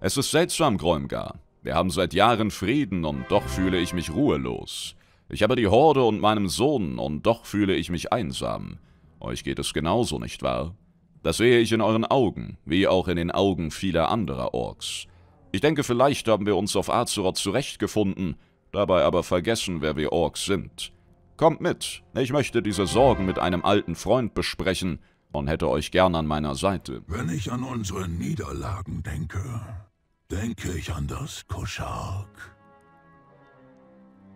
Es ist seltsam, Gräumgar. Wir haben seit Jahren Frieden und doch fühle ich mich ruhelos. Ich habe die Horde und meinem Sohn und doch fühle ich mich einsam. Euch geht es genauso, nicht wahr? Das sehe ich in euren Augen, wie auch in den Augen vieler anderer Orks. Ich denke, vielleicht haben wir uns auf Azeroth zurechtgefunden, dabei aber vergessen, wer wir Orks sind. Kommt mit, ich möchte diese Sorgen mit einem alten Freund besprechen und hätte euch gern an meiner Seite. Wenn ich an unsere Niederlagen denke, denke ich an das Koschark.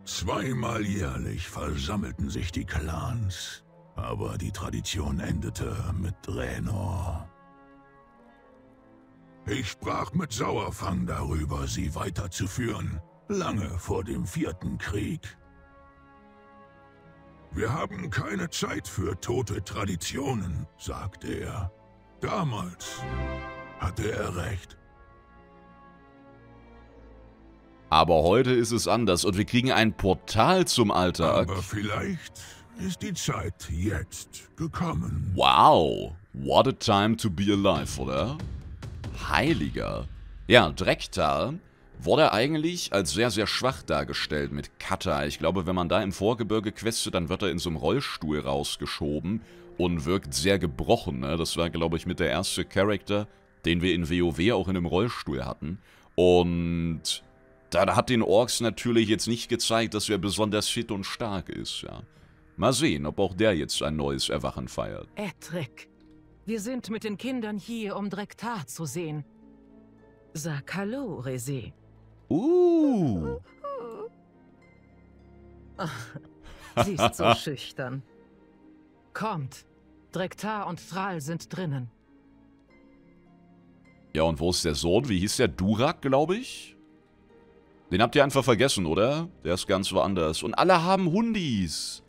Zweimal jährlich versammelten sich die Clans, aber die Tradition endete mit Draenor. Ich sprach mit Sauerfang darüber, sie weiterzuführen, lange vor dem Vierten Krieg. Wir haben keine Zeit für tote Traditionen, sagte er. Damals hatte er recht. Aber heute ist es anders und wir kriegen ein Portal zum Alltag. Aber vielleicht ist die Zeit jetzt gekommen. Wow, what a time to be alive, oder? Heiliger. Ja, Drektal wurde eigentlich als sehr, sehr schwach dargestellt mit Kata. Ich glaube, wenn man da im Vorgebirge questet, dann wird er in so einem Rollstuhl rausgeschoben und wirkt sehr gebrochen. Ne? Das war, glaube ich, mit der erste Charakter, den wir in WoW auch in einem Rollstuhl hatten. Und dann hat den Orks natürlich jetzt nicht gezeigt, dass er besonders fit und stark ist, ja. Mal sehen, ob auch der jetzt ein neues Erwachen feiert. Edric, wir sind mit den Kindern hier, um Drektar zu sehen. Sag Hallo, Rese. Uh. sie ist so schüchtern. Kommt, Drektar und Thrall sind drinnen. Ja, und wo ist der Sohn? Wie hieß der? Durak, glaube ich? Den habt ihr einfach vergessen, oder? Der ist ganz woanders. Und alle haben Hundis.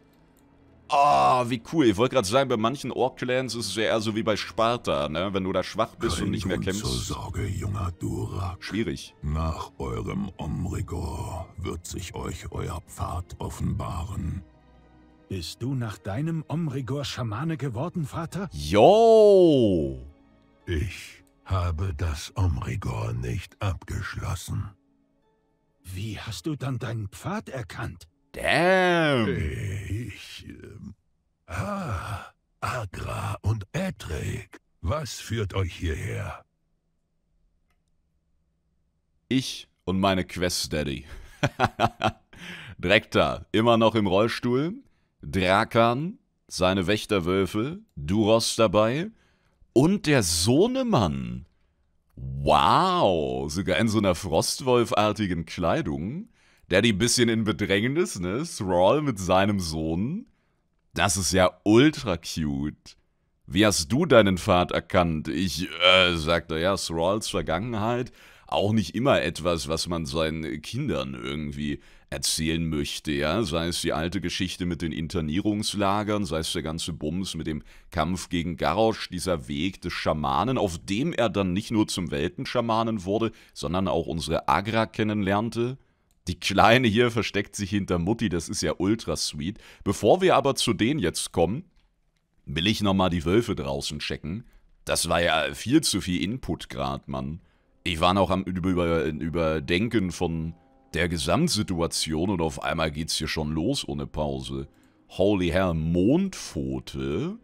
Ah, oh, wie cool. Ich wollte gerade sagen, bei manchen Ork-Clans ist es ja eher so wie bei Sparta, ne? Wenn du da schwach bist Kein und nicht mehr Grund kämpfst. Zur Sorge, junger Durak. Schwierig. Nach eurem Omrigor wird sich euch euer Pfad offenbaren. Bist du nach deinem Omrigor Schamane geworden, Vater? Jo! Ich habe das Omrigor nicht abgeschlossen. Wie hast du dann deinen Pfad erkannt? Damn! Ich... Ähm, ah, Agra und Edric. Was führt euch hierher? Ich und meine Quest Daddy. Drekta, immer noch im Rollstuhl. Drakan, seine Wächterwölfe, Duros dabei und der Sohnemann. Wow, sogar in so einer Frostwolfartigen Kleidung. Daddy ein bisschen in Bedrängnis, ne? Thrall mit seinem Sohn. Das ist ja ultra cute. Wie hast du deinen Vater erkannt? Ich, äh, sagte ja, Thralls Vergangenheit. Auch nicht immer etwas, was man seinen Kindern irgendwie erzählen möchte, ja, sei es die alte Geschichte mit den Internierungslagern, sei es der ganze Bums mit dem Kampf gegen Garrosch, dieser Weg des Schamanen, auf dem er dann nicht nur zum Weltenschamanen wurde, sondern auch unsere Agra kennenlernte. Die Kleine hier versteckt sich hinter Mutti, das ist ja ultra sweet. Bevor wir aber zu denen jetzt kommen, will ich nochmal die Wölfe draußen checken. Das war ja viel zu viel Input gerade, Mann. Ich war noch am über, Überdenken von der Gesamtsituation und auf einmal geht's hier schon los ohne Pause. Holy Hell, Mondpfote,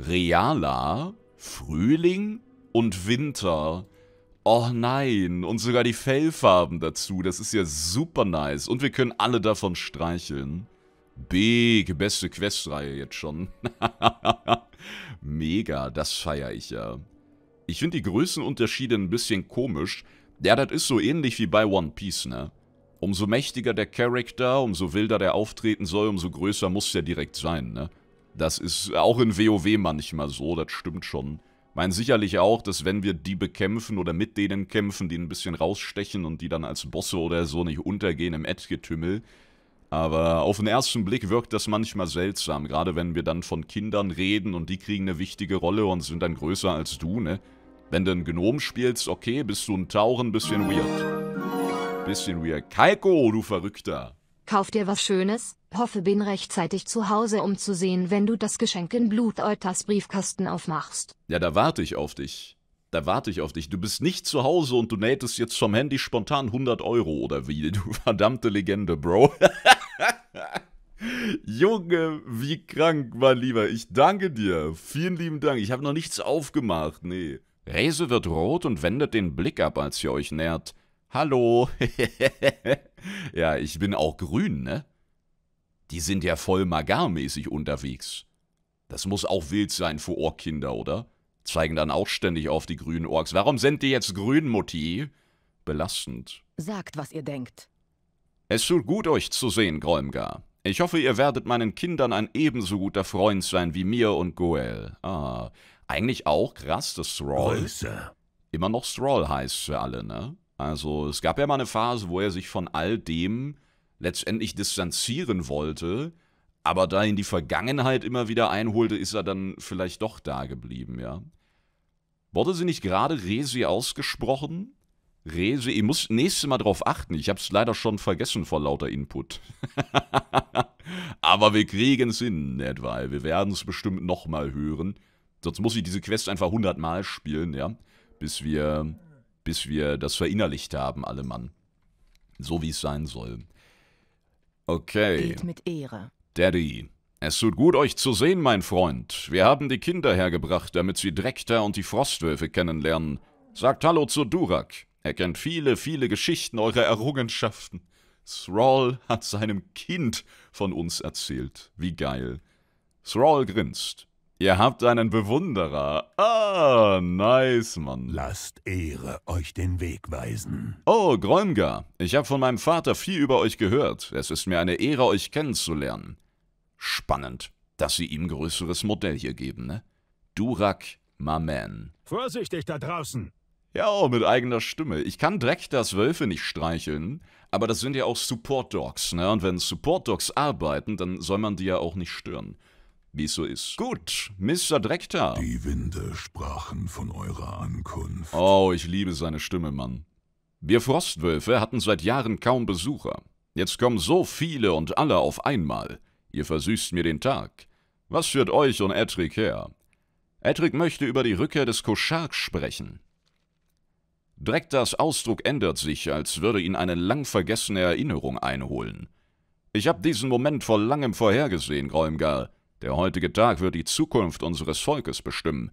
Reala, Frühling und Winter. Oh nein, und sogar die Fellfarben dazu, das ist ja super nice. Und wir können alle davon streicheln. Big, beste Questreihe jetzt schon. Mega, das feiere ich ja. Ich finde die Größenunterschiede ein bisschen komisch. Ja, das ist so ähnlich wie bei One Piece, ne? umso mächtiger der Charakter, umso wilder der auftreten soll, umso größer muss der direkt sein, ne? Das ist auch in WoW manchmal so, das stimmt schon. Meinen sicherlich auch, dass wenn wir die bekämpfen oder mit denen kämpfen, die ein bisschen rausstechen und die dann als Bosse oder so nicht untergehen im Edgetümmel. Aber auf den ersten Blick wirkt das manchmal seltsam, gerade wenn wir dann von Kindern reden und die kriegen eine wichtige Rolle und sind dann größer als du, ne? Wenn du einen Gnom spielst, okay, bist du ein Tauren, bisschen weird. Bisschen weird. Kaiko, du Verrückter. Kauf dir was Schönes, hoffe bin rechtzeitig zu Hause, um zu sehen, wenn du das Geschenk in Bluteuters Briefkasten aufmachst. Ja, da warte ich auf dich. Da warte ich auf dich. Du bist nicht zu Hause und du nähtest jetzt vom Handy spontan 100 Euro oder wie. Du verdammte Legende, Bro. Junge, wie krank, mein Lieber. Ich danke dir. Vielen lieben Dank. Ich habe noch nichts aufgemacht, nee. Rese wird rot und wendet den Blick ab, als ihr euch nähert. Hallo. ja, ich bin auch grün, ne? Die sind ja voll magarmäßig unterwegs. Das muss auch wild sein für Orkkinder, oder? Zeigen dann auch ständig auf die grünen Orks. Warum sind die jetzt grün, Mutti? Belastend. Sagt, was ihr denkt. Es tut gut, euch zu sehen, Grolmgar. Ich hoffe, ihr werdet meinen Kindern ein ebenso guter Freund sein wie mir und Goel. Ah, eigentlich auch krass, dass Thrall... Größe. immer noch Thrall heißt für alle, ne? Also es gab ja mal eine Phase, wo er sich von all dem letztendlich distanzieren wollte, aber da ihn die Vergangenheit immer wieder einholte, ist er dann vielleicht doch da geblieben, ja. Wurde sie nicht gerade Resi ausgesprochen? Resi, ihr müsst nächstes Mal drauf achten. Ich hab's leider schon vergessen vor lauter Input. aber wir kriegen's hin, etwa. Wir werden's bestimmt nochmal hören. Sonst muss ich diese Quest einfach hundertmal spielen, ja. Bis wir bis wir das verinnerlicht haben, alle Mann. So wie es sein soll. Okay. mit Ehre. Daddy, es tut gut, euch zu sehen, mein Freund. Wir haben die Kinder hergebracht, damit sie Drekta und die Frostwölfe kennenlernen. Sagt Hallo zu Durak. Er kennt viele, viele Geschichten eurer Errungenschaften. Thrall hat seinem Kind von uns erzählt. Wie geil. Thrall grinst. Ihr habt einen Bewunderer. Ah, nice, Mann. Lasst Ehre euch den Weg weisen. Oh, Gräumger, ich habe von meinem Vater viel über euch gehört. Es ist mir eine Ehre, euch kennenzulernen. Spannend, dass sie ihm größeres Modell hier geben, ne? Durak, my man. Vorsichtig da draußen. Ja, oh, mit eigener Stimme. Ich kann Dreck das Wölfe nicht streicheln, aber das sind ja auch Support Dogs, ne? Und wenn Support Dogs arbeiten, dann soll man die ja auch nicht stören wie es so ist. Gut, Mr. Drekter. Die Winde sprachen von eurer Ankunft. Oh, ich liebe seine Stimme, Mann. Wir Frostwölfe hatten seit Jahren kaum Besucher. Jetzt kommen so viele und alle auf einmal. Ihr versüßt mir den Tag. Was führt euch und Edric her? Edric möchte über die Rückkehr des Koscharks sprechen. Drektas Ausdruck ändert sich, als würde ihn eine lang vergessene Erinnerung einholen. Ich habe diesen Moment vor langem vorhergesehen, Gräumgar. Der heutige Tag wird die Zukunft unseres Volkes bestimmen.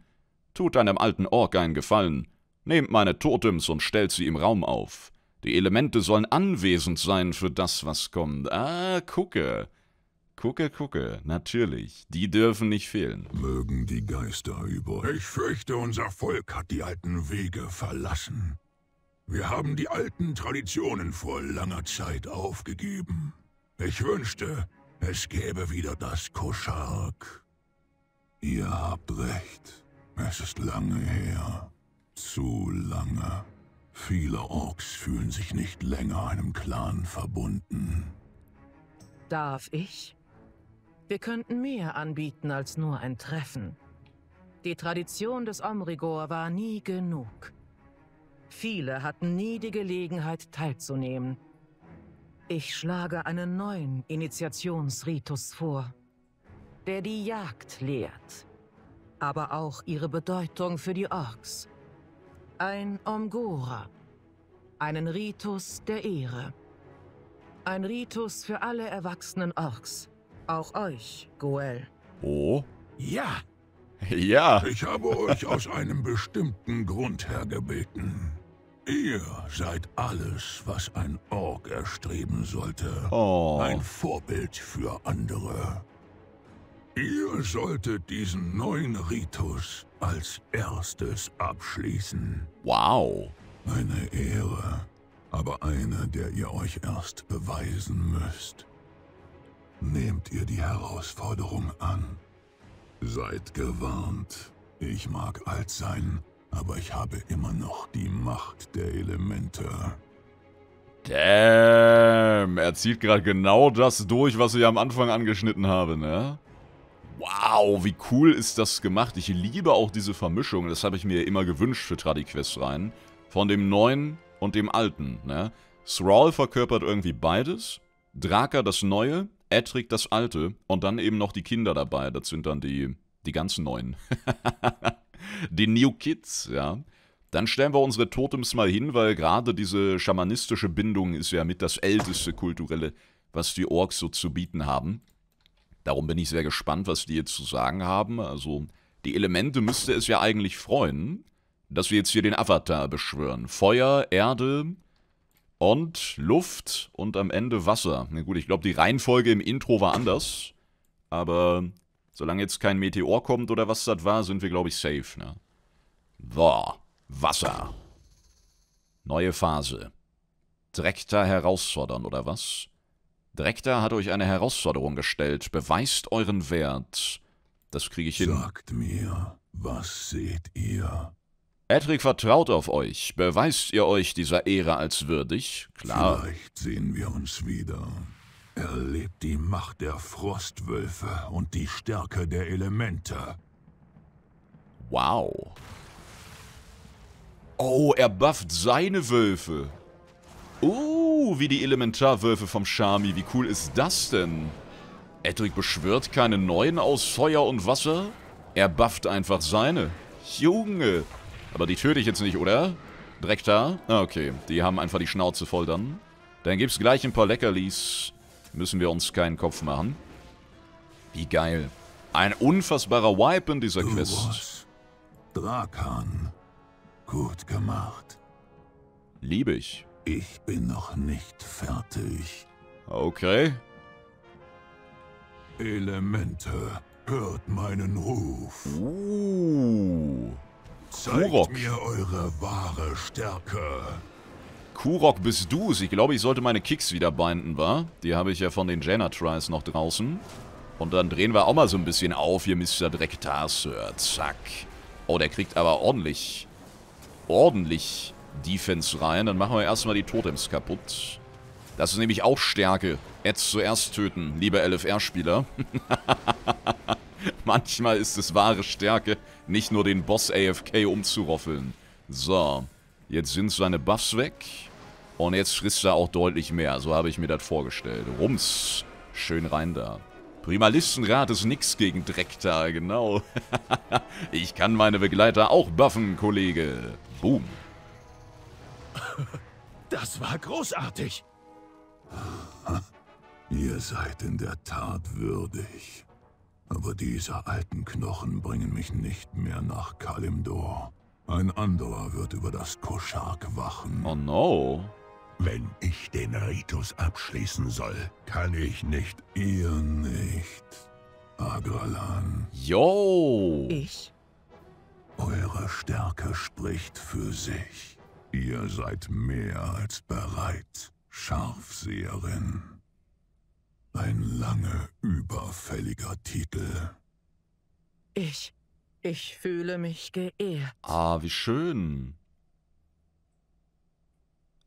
Tut einem alten Ork einen Gefallen. Nehmt meine Totems und stellt sie im Raum auf. Die Elemente sollen anwesend sein für das, was kommt. Ah, gucke. Gucke, gucke, natürlich. Die dürfen nicht fehlen. Mögen die Geister über. Ich fürchte, unser Volk hat die alten Wege verlassen. Wir haben die alten Traditionen vor langer Zeit aufgegeben. Ich wünschte, es gäbe wieder das Koschark. Ihr habt recht. Es ist lange her. Zu lange. Viele Orks fühlen sich nicht länger einem Clan verbunden. Darf ich? Wir könnten mehr anbieten als nur ein Treffen. Die Tradition des Omrigor war nie genug. Viele hatten nie die Gelegenheit teilzunehmen. Ich schlage einen neuen Initiationsritus vor, der die Jagd lehrt, aber auch ihre Bedeutung für die Orks. Ein Omgora, einen Ritus der Ehre. Ein Ritus für alle erwachsenen Orks, auch euch, Goel. Oh? Ja. Ja. Ich habe euch aus einem bestimmten Grund hergebeten. Ihr seid alles, was ein Org erstreben sollte. Oh. Ein Vorbild für andere. Ihr solltet diesen neuen Ritus als erstes abschließen. Wow. Eine Ehre, aber eine, der ihr euch erst beweisen müsst. Nehmt ihr die Herausforderung an. Seid gewarnt. Ich mag alt sein, aber ich habe immer noch die Macht der Elemente. Damn, er zieht gerade genau das durch, was ich am Anfang angeschnitten habe, ne? Wow, wie cool ist das gemacht. Ich liebe auch diese Vermischung, das habe ich mir immer gewünscht für Tradiquest rein. Von dem Neuen und dem Alten, ne? Thrall verkörpert irgendwie beides, Draka das Neue, Ettrick das Alte und dann eben noch die Kinder dabei. Das sind dann die, die ganz Neuen. den New Kids, ja. Dann stellen wir unsere Totems mal hin, weil gerade diese schamanistische Bindung ist ja mit das älteste kulturelle, was die Orks so zu bieten haben. Darum bin ich sehr gespannt, was die jetzt zu sagen haben. Also, die Elemente müsste es ja eigentlich freuen, dass wir jetzt hier den Avatar beschwören. Feuer, Erde und Luft und am Ende Wasser. Na gut, ich glaube, die Reihenfolge im Intro war anders. Aber Solange jetzt kein Meteor kommt oder was das war, sind wir, glaube ich, safe, ne? Boah, Wasser. Neue Phase. Drekta herausfordern, oder was? Drekta hat euch eine Herausforderung gestellt. Beweist euren Wert. Das kriege ich hin. Sagt mir, was seht ihr? Edric vertraut auf euch. Beweist ihr euch dieser Ehre als würdig? Klar. Vielleicht sehen wir uns wieder. Erlebt die Macht der Frostwölfe und die Stärke der Elemente. Wow. Oh, er bufft seine Wölfe. Uh, wie die Elementarwölfe vom Shami. Wie cool ist das denn? Edric beschwört keine neuen aus Feuer und Wasser. Er bufft einfach seine. Junge. Aber die töte ich jetzt nicht, oder? Direkt da? Ah, okay, die haben einfach die Schnauze voll dann. Dann gibt's gleich ein paar Leckerlis. Müssen wir uns keinen Kopf machen. Wie geil. Ein unfassbarer Wipe in dieser Quest. Drakan. Gut gemacht. Liebe ich. Ich bin noch nicht fertig. Okay. Elemente, hört meinen Ruf. Uh. Zeigt Kurok. mir eure wahre Stärke. Kurok bist du Ich glaube, ich sollte meine Kicks wieder binden, wa? Die habe ich ja von den Jana Tries noch draußen. Und dann drehen wir auch mal so ein bisschen auf hier, Mr. Drektar, Sir. Zack. Oh, der kriegt aber ordentlich, ordentlich Defense rein. Dann machen wir erstmal die Totems kaputt. Das ist nämlich auch Stärke. Ads zuerst töten, liebe LFR-Spieler. Manchmal ist es wahre Stärke, nicht nur den Boss AFK umzuroffeln. So, jetzt sind seine Buffs weg. Und jetzt frisst er auch deutlich mehr. So habe ich mir das vorgestellt. Rums. Schön rein da. Primalistenrat ist nix gegen Dreck da, genau. ich kann meine Begleiter auch buffen, Kollege. Boom. Das war großartig. Ihr seid in der Tat würdig. Aber diese alten Knochen bringen mich nicht mehr nach Kalimdor. Ein anderer wird über das Koschark wachen. Oh no. Wenn ich den Ritus abschließen soll, kann ich nicht, ihr nicht, Agralan. Yo! Ich? Eure Stärke spricht für sich. Ihr seid mehr als bereit, Scharfseherin. Ein lange überfälliger Titel. Ich. Ich fühle mich geehrt. Ah, wie schön.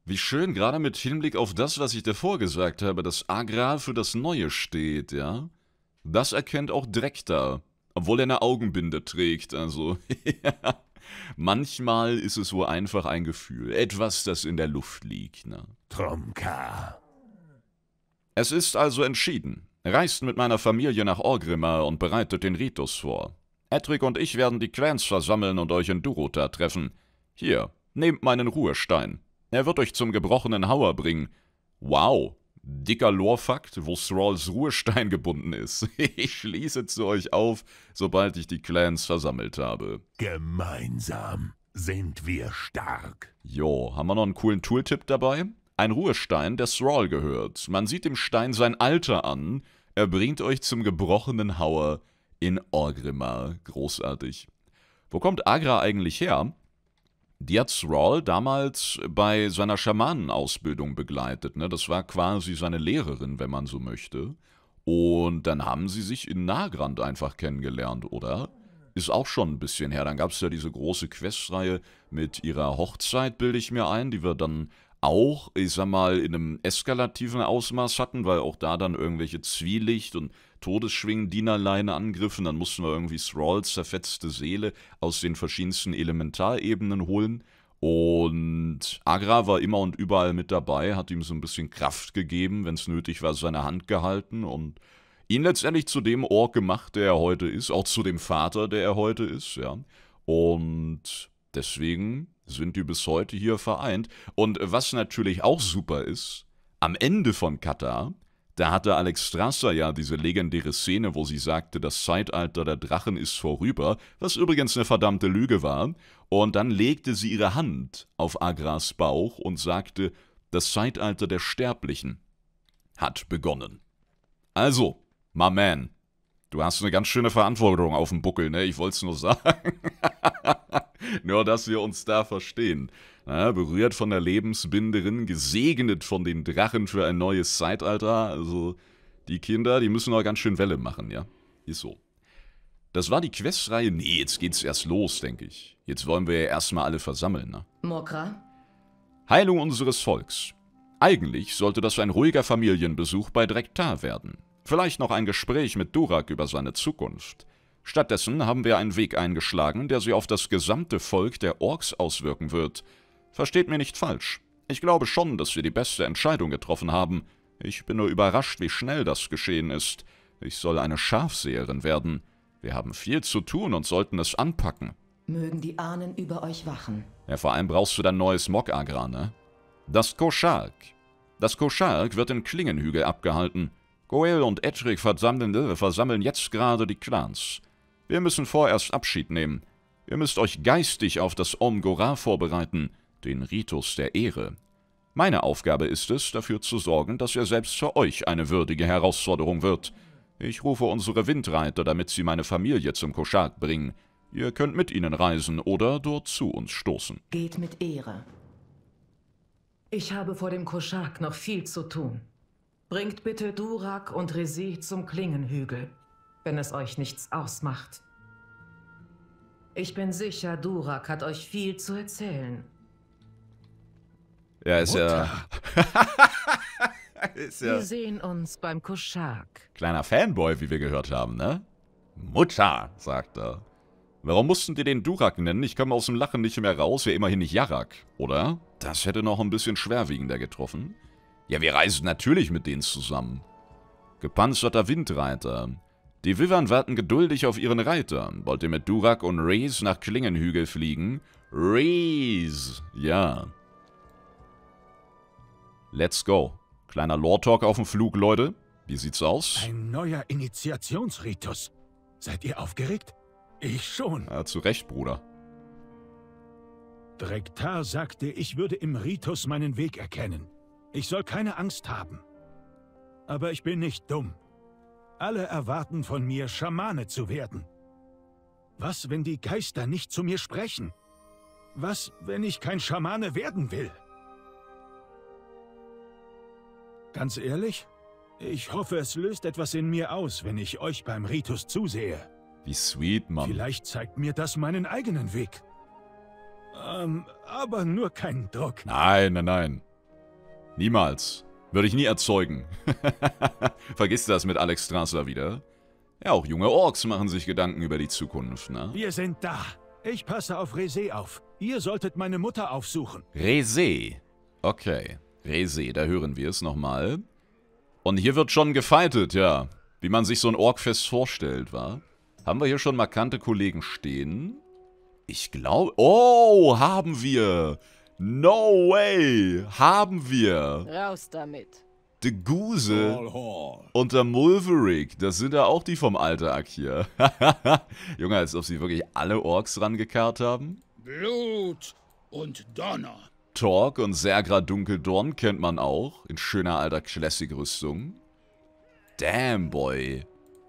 Wie schön, gerade mit Hinblick auf das, was ich davor gesagt habe, dass Agrar für das Neue steht, ja? Das erkennt auch Dreck da, obwohl er eine Augenbinde trägt, also. ja. Manchmal ist es wohl einfach ein Gefühl, etwas, das in der Luft liegt, ne? Tromka. Es ist also entschieden. Reist mit meiner Familie nach Orgrimma und bereitet den Ritus vor. Ettrick und ich werden die Clans versammeln und euch in Durota treffen. Hier, nehmt meinen Ruhestein. Er wird euch zum gebrochenen Hauer bringen. Wow, dicker Lorfakt, wo Thralls Ruhestein gebunden ist. Ich schließe zu euch auf, sobald ich die Clans versammelt habe. Gemeinsam sind wir stark. Jo, haben wir noch einen coolen Tooltip dabei? Ein Ruhestein, der Thrall gehört. Man sieht dem Stein sein Alter an. Er bringt euch zum gebrochenen Hauer in Orgrimmar. Großartig. Wo kommt Agra eigentlich her? die hat Thrall damals bei seiner Schamanenausbildung begleitet. Ne? Das war quasi seine Lehrerin, wenn man so möchte. Und dann haben sie sich in Nagrand einfach kennengelernt, oder? Ist auch schon ein bisschen her. Dann gab es ja diese große Questreihe mit ihrer Hochzeit, bilde ich mir ein, die wir dann auch, ich sag mal, in einem eskalativen Ausmaß hatten, weil auch da dann irgendwelche Zwielicht und Todesschwingen, Dienerleine angriffen, dann mussten wir irgendwie Thralls zerfetzte Seele aus den verschiedensten Elementarebenen holen. Und Agra war immer und überall mit dabei, hat ihm so ein bisschen Kraft gegeben, wenn es nötig war, seine Hand gehalten und ihn letztendlich zu dem Ork gemacht, der er heute ist, auch zu dem Vater, der er heute ist, ja. Und deswegen sind die bis heute hier vereint. Und was natürlich auch super ist, am Ende von Katar da hatte Alex Strasser ja diese legendäre Szene, wo sie sagte, das Zeitalter der Drachen ist vorüber, was übrigens eine verdammte Lüge war. Und dann legte sie ihre Hand auf Agras Bauch und sagte, das Zeitalter der Sterblichen hat begonnen. Also, my man, du hast eine ganz schöne Verantwortung auf dem Buckel, ne? Ich wollte es nur sagen. Nur, dass wir uns da verstehen. Ja, berührt von der Lebensbinderin, gesegnet von den Drachen für ein neues Zeitalter. Also, die Kinder, die müssen auch ganz schön Welle machen, ja? Ist so. Das war die Questreihe. Nee, jetzt geht's erst los, denke ich. Jetzt wollen wir ja erstmal alle versammeln, ne? Mokra? Heilung unseres Volks. Eigentlich sollte das ein ruhiger Familienbesuch bei Drektar werden. Vielleicht noch ein Gespräch mit Durak über seine Zukunft. Stattdessen haben wir einen Weg eingeschlagen, der sich auf das gesamte Volk der Orks auswirken wird. Versteht mir nicht falsch. Ich glaube schon, dass wir die beste Entscheidung getroffen haben. Ich bin nur überrascht, wie schnell das geschehen ist. Ich soll eine Schafseherin werden. Wir haben viel zu tun und sollten es anpacken. Mögen die Ahnen über euch wachen. Ja, vor allem brauchst du dein neues mog ne? Das Koschalk. Das Koschalk wird in Klingenhügel abgehalten. Goel und Ettrick versammeln, äh, versammeln jetzt gerade die Clans. Wir müssen vorerst Abschied nehmen. Ihr müsst euch geistig auf das Om Gora vorbereiten, den Ritus der Ehre. Meine Aufgabe ist es, dafür zu sorgen, dass er selbst für euch eine würdige Herausforderung wird. Ich rufe unsere Windreiter, damit sie meine Familie zum Koschak bringen. Ihr könnt mit ihnen reisen oder dort zu uns stoßen. Geht mit Ehre. Ich habe vor dem Koschak noch viel zu tun. Bringt bitte Durak und Resi zum Klingenhügel wenn es euch nichts ausmacht. Ich bin sicher, Durak hat euch viel zu erzählen. Ja, ist ja. ist ja. Wir sehen uns beim Koschak. Kleiner Fanboy, wie wir gehört haben, ne? Mutter, sagt er. Warum mussten die den Durak nennen? Ich komme aus dem Lachen nicht mehr raus, wäre immerhin nicht Jarak, oder? Das hätte noch ein bisschen schwerwiegender getroffen. Ja, wir reisen natürlich mit denen zusammen. Gepanzerter Windreiter. Die Wiwern warten geduldig auf ihren Reiter, ihr mit Durak und Rees nach Klingenhügel fliegen. Rees, ja. Let's go. Kleiner Lore-Talk auf dem Flug, Leute. Wie sieht's aus? Ein neuer Initiationsritus. Seid ihr aufgeregt? Ich schon. Ja, zu Recht, Bruder. Drektar sagte, ich würde im Ritus meinen Weg erkennen. Ich soll keine Angst haben. Aber ich bin nicht dumm. Alle erwarten von mir, Schamane zu werden. Was, wenn die Geister nicht zu mir sprechen? Was, wenn ich kein Schamane werden will? Ganz ehrlich, ich hoffe, es löst etwas in mir aus, wenn ich euch beim Ritus zusehe. Wie sweet, Mann. Vielleicht zeigt mir das meinen eigenen Weg. Ähm, aber nur keinen Druck. Nein, nein, nein. Niemals. Würde ich nie erzeugen. Vergiss das mit Alex Strasser wieder. Ja, auch junge Orks machen sich Gedanken über die Zukunft, ne? Wir sind da. Ich passe auf Rese auf. Ihr solltet meine Mutter aufsuchen. Rese. Okay. Rese, da hören wir es nochmal. Und hier wird schon gefeitet, ja. Wie man sich so ein Orkfest vorstellt, wa? Haben wir hier schon markante Kollegen stehen? Ich glaube... Oh, haben wir! No way! Haben wir! Raus damit! The Goose und der Mulverick. Das sind ja auch die vom Alltag hier. Junge, als ob sie wirklich alle Orks rangekarrt haben. Blut und Donner. Torg und Sergra Dunkeldorn kennt man auch. In schöner alter Classic-Rüstung. Damn, Boy.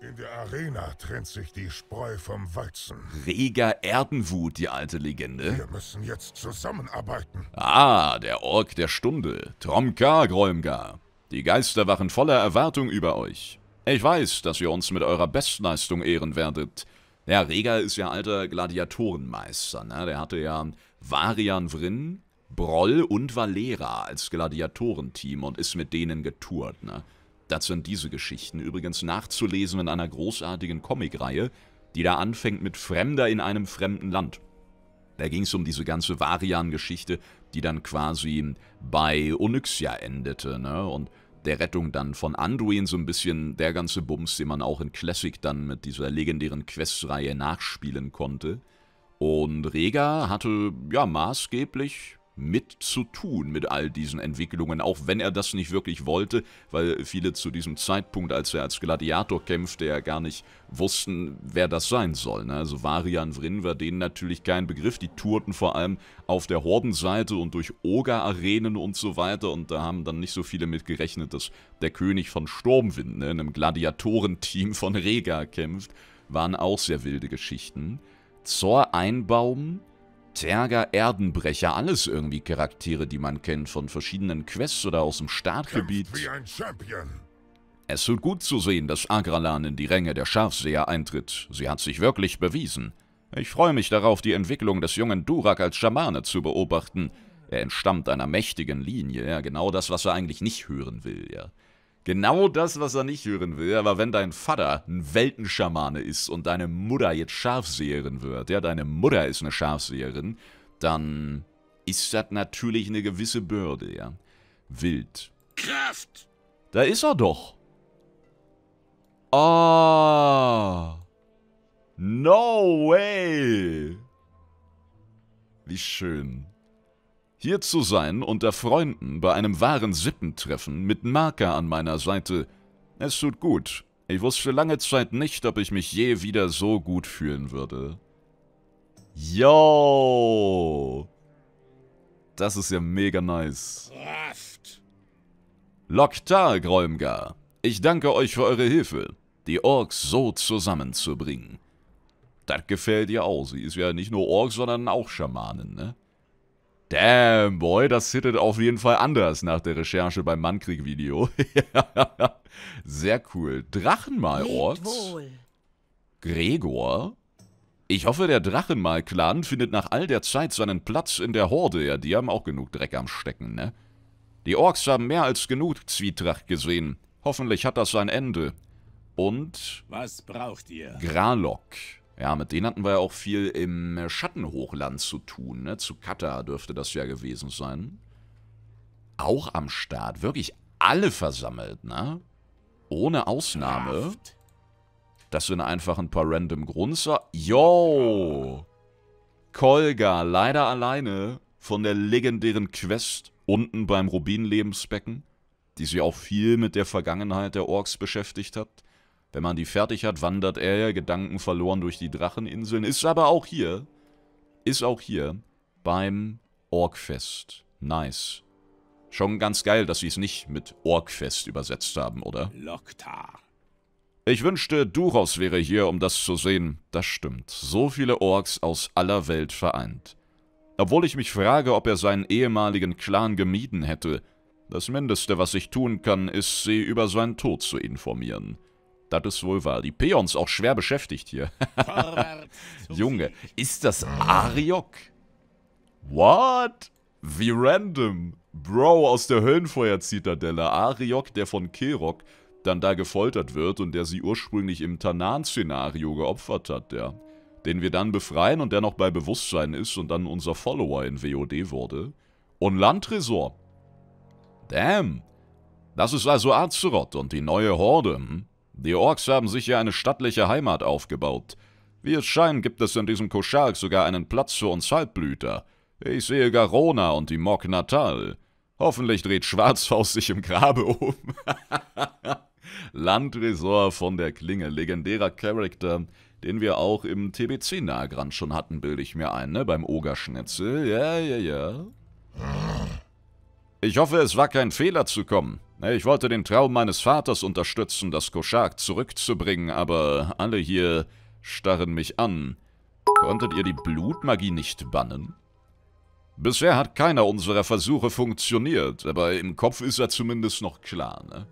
In der Arena trennt sich die Spreu vom Weizen. Reger Erdenwut, die alte Legende. Wir müssen jetzt zusammenarbeiten. Ah, der Ork der Stunde. Tromka Gräumgar. Die Geister wachen voller Erwartung über euch. Ich weiß, dass ihr uns mit eurer Bestleistung ehren werdet. Ja, Reger ist ja alter Gladiatorenmeister, ne? Der hatte ja Varian Vrin, Broll und Valera als Gladiatorenteam und ist mit denen getourt, ne? Dazu sind diese Geschichten übrigens nachzulesen in einer großartigen Comicreihe, die da anfängt mit Fremder in einem fremden Land. Da ging es um diese ganze Varian-Geschichte, die dann quasi bei Onyxia endete, ne? Und der Rettung dann von Anduin so ein bisschen der ganze Bums, den man auch in Classic dann mit dieser legendären Questreihe nachspielen konnte. Und Rega hatte ja maßgeblich mit zu tun mit all diesen Entwicklungen, auch wenn er das nicht wirklich wollte, weil viele zu diesem Zeitpunkt, als er als Gladiator kämpfte, ja gar nicht wussten, wer das sein soll. Ne? Also Varian Vrin war denen natürlich kein Begriff, die tourten vor allem auf der Hordenseite und durch ogre arenen und so weiter und da haben dann nicht so viele mit gerechnet, dass der König von Sturmwind ne, in einem Gladiatorenteam von Rega kämpft, waren auch sehr wilde Geschichten. Zor Einbaum Terger, Erdenbrecher, alles irgendwie Charaktere, die man kennt von verschiedenen Quests oder aus dem Startgebiet. Es tut gut zu sehen, dass Agralan in die Ränge der Scharfseher eintritt. Sie hat sich wirklich bewiesen. Ich freue mich darauf, die Entwicklung des jungen Durak als Schamane zu beobachten. Er entstammt einer mächtigen Linie, ja, genau das, was er eigentlich nicht hören will, ja. Genau das, was er nicht hören will, aber wenn dein Vater ein Weltenschamane ist und deine Mutter jetzt Schafseherin wird, ja, deine Mutter ist eine Schafseherin, dann ist das natürlich eine gewisse Bürde, ja. Wild. Kraft! Da ist er doch. Oh. No way. Wie schön. Hier zu sein unter Freunden bei einem wahren Sippentreffen mit Marker an meiner Seite, es tut gut. Ich wusste lange Zeit nicht, ob ich mich je wieder so gut fühlen würde. Yo! Das ist ja mega nice. Kraft! Loktar, Gräumgar. Ich danke euch für eure Hilfe, die Orks so zusammenzubringen. Das gefällt ihr auch. Sie ist ja nicht nur Ork, sondern auch Schamanen, ne? Damn, boy, das hittet auf jeden Fall anders nach der Recherche beim Mannkrieg-Video. Sehr cool. Drachenmalort. Gregor? Ich hoffe, der Drachenmal-Clan findet nach all der Zeit seinen Platz in der Horde. Ja, die haben auch genug Dreck am Stecken, ne? Die Orks haben mehr als genug Zwietracht gesehen. Hoffentlich hat das sein Ende. Und... Was braucht ihr? Gralok. Ja, mit denen hatten wir ja auch viel im Schattenhochland zu tun, ne? Zu Katar dürfte das ja gewesen sein. Auch am Start, wirklich alle versammelt, ne? Ohne Ausnahme. Kraft. Das sind einfach ein paar random Grunzer. Yo! Kolga, leider alleine von der legendären Quest unten beim Rubin-Lebensbecken, die sich auch viel mit der Vergangenheit der Orks beschäftigt hat. Wenn man die fertig hat, wandert er ja Gedanken verloren durch die Dracheninseln. Ist aber auch hier. Ist auch hier. Beim Orkfest. Nice. Schon ganz geil, dass sie es nicht mit Orkfest übersetzt haben, oder? Loktar. Ich wünschte, Duros wäre hier, um das zu sehen. Das stimmt. So viele Orks aus aller Welt vereint. Obwohl ich mich frage, ob er seinen ehemaligen Clan gemieden hätte. Das Mindeste, was ich tun kann, ist, sie über seinen Tod zu informieren. Das ist wohl wahr. Die Peons auch schwer beschäftigt hier. Junge, ist das Ariok? What? Wie random. Bro aus der Höllenfeuerzitadelle. Ariok, der von Kerok dann da gefoltert wird und der sie ursprünglich im Tanan-Szenario geopfert hat, der. Den wir dann befreien und der noch bei Bewusstsein ist und dann unser Follower in WOD wurde. Und Landtresor. Damn. Das ist also Azeroth und die neue Horde, hm? Die Orks haben sich hier eine stattliche Heimat aufgebaut. Wie es scheint, gibt es in diesem Koschalk sogar einen Platz für uns Halbblüter. Ich sehe Garona und die Mok Natal. Hoffentlich dreht Schwarzfaust sich im Grabe um. Landresort von der Klinge, legendärer Charakter, den wir auch im TBC-Nagrand schon hatten, bilde ich mir ein, ne? Beim Ogerschnitzel. Ja, ja, ja. Ich hoffe, es war kein Fehler zu kommen. Ich wollte den Traum meines Vaters unterstützen, das Koschak zurückzubringen, aber alle hier starren mich an. Konntet ihr die Blutmagie nicht bannen? Bisher hat keiner unserer Versuche funktioniert, aber im Kopf ist er zumindest noch klar, ne?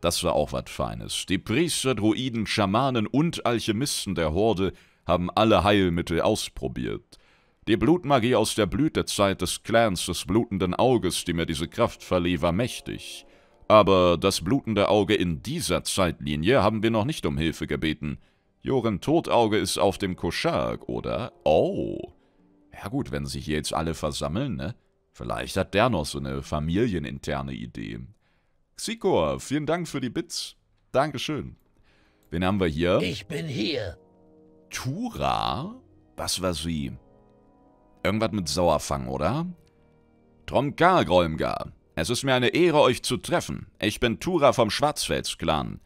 Das war auch was Feines. Die Priester, Druiden, Schamanen und Alchemisten der Horde haben alle Heilmittel ausprobiert. Die Blutmagie aus der Blütezeit des Clans des blutenden Auges, die mir diese Kraft verlieh, war mächtig. Aber das blutende Auge in dieser Zeitlinie haben wir noch nicht um Hilfe gebeten. Joren Totauge ist auf dem Koschak, oder? Oh. Ja gut, wenn sich hier jetzt alle versammeln, ne? Vielleicht hat der noch so eine familieninterne Idee. Xikor, vielen Dank für die Bits. Dankeschön. Wen haben wir hier? Ich bin hier. Tura? Was war sie? Irgendwas mit Sauerfang, oder? Tromkar Golmgar, es ist mir eine Ehre, euch zu treffen. Ich bin Tura vom Schwarzfels-Clan.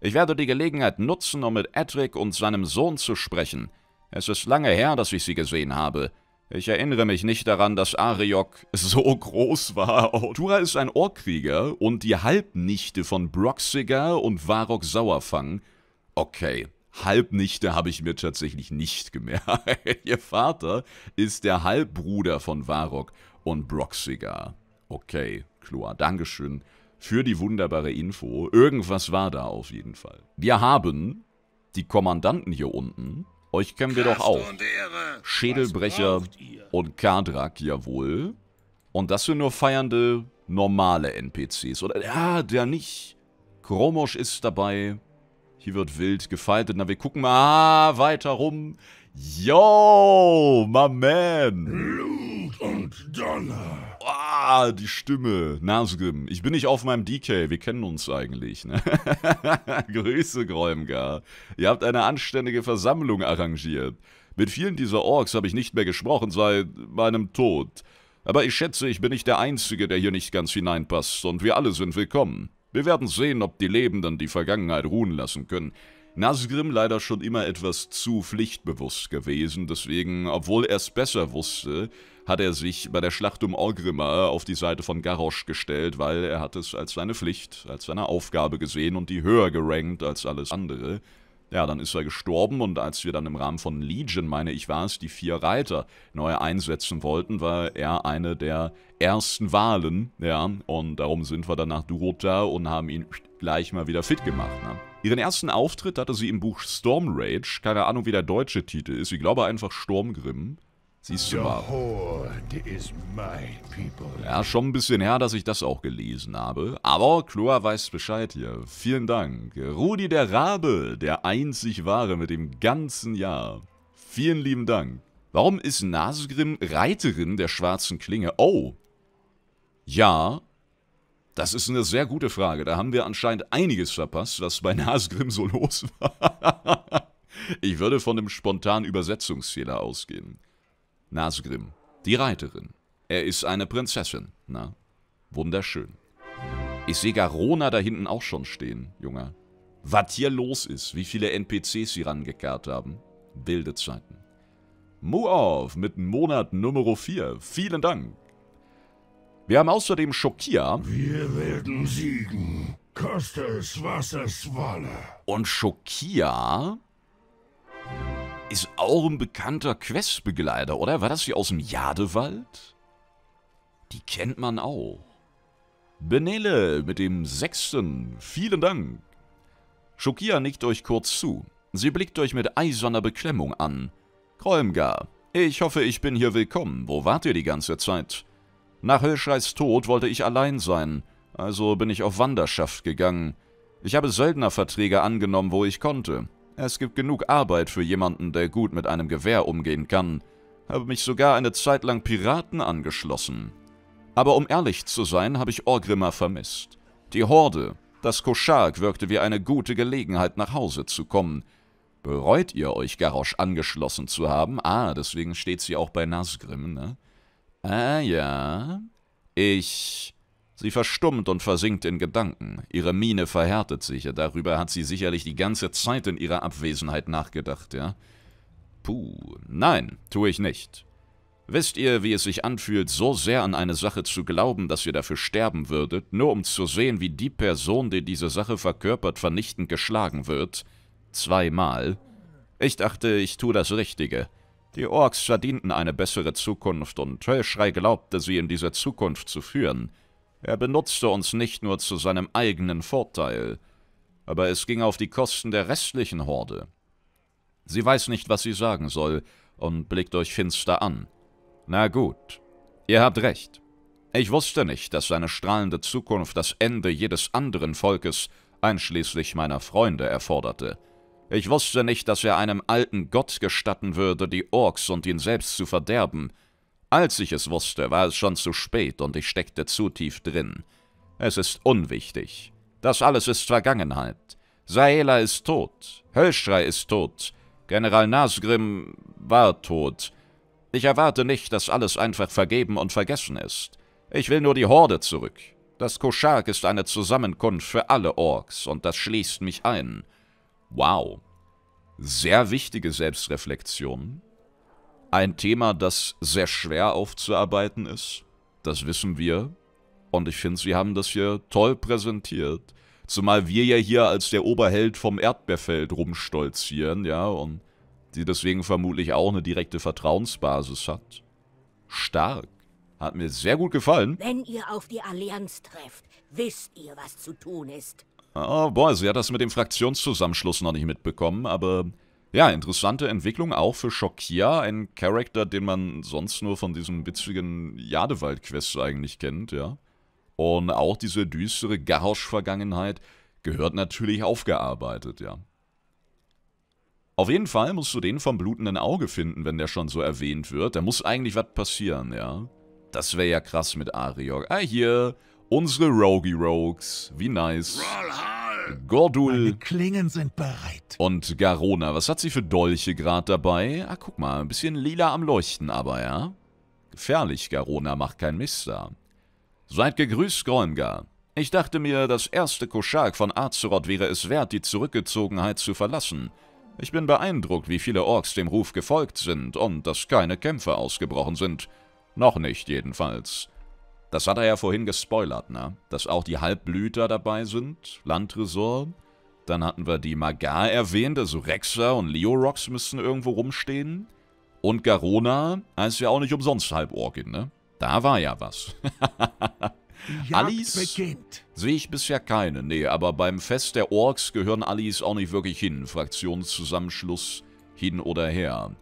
Ich werde die Gelegenheit nutzen, um mit Edric und seinem Sohn zu sprechen. Es ist lange her, dass ich sie gesehen habe. Ich erinnere mich nicht daran, dass Ariok so groß war. Oh, Tura ist ein Ohrkrieger und die Halbnichte von Broxiger und Varok Sauerfang. Okay, Halbnichte habe ich mir tatsächlich nicht gemerkt. Ihr Vater ist der Halbbruder von Varrock und Broxiga. Okay, Chlor, Dankeschön für die wunderbare Info. Irgendwas war da auf jeden Fall. Wir haben die Kommandanten hier unten. Euch kennen wir doch auch. Schädelbrecher und Kadrak, jawohl. Und das sind nur feiernde, normale NPCs. Oder, ja, der nicht. Kromosch ist dabei. Hier wird wild gefaltet. Na, wir gucken mal ah, weiter rum. Yo, my man. Blut und Donner. Ah, die Stimme. Nasgrim. Also, ich bin nicht auf meinem DK. Wir kennen uns eigentlich. Ne? Grüße, Gräumgar. Ihr habt eine anständige Versammlung arrangiert. Mit vielen dieser Orks habe ich nicht mehr gesprochen seit meinem Tod. Aber ich schätze, ich bin nicht der Einzige, der hier nicht ganz hineinpasst, und wir alle sind willkommen. Wir werden sehen, ob die Lebenden die Vergangenheit ruhen lassen können. Nasgrim leider schon immer etwas zu pflichtbewusst gewesen, deswegen, obwohl er es besser wusste, hat er sich bei der Schlacht um Orgrimma auf die Seite von Garrosh gestellt, weil er hat es als seine Pflicht, als seine Aufgabe gesehen und die höher gerankt als alles andere. Ja, dann ist er gestorben und als wir dann im Rahmen von Legion, meine ich war es, die vier Reiter neu einsetzen wollten, war er eine der ersten Wahlen, ja, und darum sind wir dann nach Durota und haben ihn gleich mal wieder fit gemacht, ne? Ihren ersten Auftritt hatte sie im Buch Storm Rage, keine Ahnung wie der deutsche Titel ist, ich glaube einfach Sturmgrimm. Siehst du mal. Ja, schon ein bisschen her, dass ich das auch gelesen habe. Aber Chloa weiß Bescheid hier. Vielen Dank. Rudi der Rabe, der einzig wahre mit dem ganzen Jahr. Vielen lieben Dank. Warum ist Nasegrim Reiterin der schwarzen Klinge? Oh. Ja. Das ist eine sehr gute Frage. Da haben wir anscheinend einiges verpasst, was bei Nasegrim so los war. ich würde von einem spontanen Übersetzungsfehler ausgehen. Nasgrim, die Reiterin. Er ist eine Prinzessin, na? Wunderschön. Ich sehe Garona da hinten auch schon stehen, Junge. Was hier los ist, wie viele NPCs sie rangekehrt haben. Wilde Zeiten. Muauf mit Monat Nummer 4. Vielen Dank. Wir haben außerdem Shokia. Wir werden siegen. Koste es, was es wolle. Und Shokia ist auch ein bekannter Questbegleiter, oder? War das hier aus dem Jadewald? Die kennt man auch. Benele mit dem Sechsten, vielen Dank. Shokia nickt euch kurz zu. Sie blickt euch mit eiserner Beklemmung an. Kräumgar, ich hoffe, ich bin hier willkommen. Wo wart ihr die ganze Zeit? Nach Höllschreis Tod wollte ich allein sein, also bin ich auf Wanderschaft gegangen. Ich habe Söldnerverträge angenommen, wo ich konnte. Es gibt genug Arbeit für jemanden, der gut mit einem Gewehr umgehen kann. Habe mich sogar eine Zeit lang Piraten angeschlossen. Aber um ehrlich zu sein, habe ich Orgrimmar vermisst. Die Horde, das Koschark wirkte wie eine gute Gelegenheit, nach Hause zu kommen. Bereut ihr euch, Garrosch angeschlossen zu haben? Ah, deswegen steht sie auch bei Nasgrim, ne? Ah ja, ich Sie verstummt und versinkt in Gedanken, ihre Miene verhärtet sich, darüber hat sie sicherlich die ganze Zeit in ihrer Abwesenheit nachgedacht, ja? Puh, nein, tue ich nicht. Wisst ihr, wie es sich anfühlt, so sehr an eine Sache zu glauben, dass ihr dafür sterben würdet, nur um zu sehen, wie die Person, die diese Sache verkörpert, vernichtend geschlagen wird? Zweimal. Ich dachte, ich tue das Richtige. Die Orks verdienten eine bessere Zukunft und Hölschrei glaubte, sie in diese Zukunft zu führen. Er benutzte uns nicht nur zu seinem eigenen Vorteil, aber es ging auf die Kosten der restlichen Horde. Sie weiß nicht, was sie sagen soll, und blickt euch finster an. Na gut, ihr habt recht. Ich wusste nicht, dass seine strahlende Zukunft das Ende jedes anderen Volkes, einschließlich meiner Freunde, erforderte. Ich wusste nicht, dass er einem alten Gott gestatten würde, die Orks und ihn selbst zu verderben, als ich es wusste, war es schon zu spät und ich steckte zu tief drin. Es ist unwichtig. Das alles ist Vergangenheit. Saela ist tot. Höllschrei ist tot. General Nasgrim war tot. Ich erwarte nicht, dass alles einfach vergeben und vergessen ist. Ich will nur die Horde zurück. Das Koschark ist eine Zusammenkunft für alle Orks und das schließt mich ein. Wow. Sehr wichtige Selbstreflexion. Ein Thema, das sehr schwer aufzuarbeiten ist, das wissen wir. Und ich finde, sie haben das hier toll präsentiert. Zumal wir ja hier als der Oberheld vom Erdbeerfeld rumstolzieren, ja, und die deswegen vermutlich auch eine direkte Vertrauensbasis hat. Stark. Hat mir sehr gut gefallen. Wenn ihr auf die Allianz trefft, wisst ihr, was zu tun ist. Oh ah, boy, sie hat das mit dem Fraktionszusammenschluss noch nicht mitbekommen, aber ja, interessante Entwicklung auch für Shokia, ein Charakter, den man sonst nur von diesen witzigen jadewald quests eigentlich kennt, ja. Und auch diese düstere Garrosch-Vergangenheit gehört natürlich aufgearbeitet, ja. Auf jeden Fall musst du den vom blutenden Auge finden, wenn der schon so erwähnt wird. Da muss eigentlich was passieren, ja. Das wäre ja krass mit Ariok. Ah, hier, unsere Rogi Rogues. Wie nice. Roll Rollhard! Gordul. Klingen sind bereit. Und Garona. Was hat sie für Dolche gerade dabei? Ah, guck mal, ein bisschen lila am Leuchten aber, ja? Gefährlich, Garona, macht kein Mist da. Seid gegrüßt, Gräumgar. Ich dachte mir, das erste Koschak von Azeroth wäre es wert, die Zurückgezogenheit zu verlassen. Ich bin beeindruckt, wie viele Orks dem Ruf gefolgt sind und dass keine Kämpfe ausgebrochen sind. Noch nicht jedenfalls. Das hat er ja vorhin gespoilert, ne? Dass auch die Halbblüter dabei sind, Landresort. Dann hatten wir die Magar erwähnt, also Rexa und Leorox müssen irgendwo rumstehen. Und Garona heißt ja auch nicht umsonst Halborgin, ne? Da war ja was. Alice beginnt. sehe ich bisher keine, nee, aber beim Fest der Orks gehören Alice auch nicht wirklich hin. Fraktionszusammenschluss hin oder her.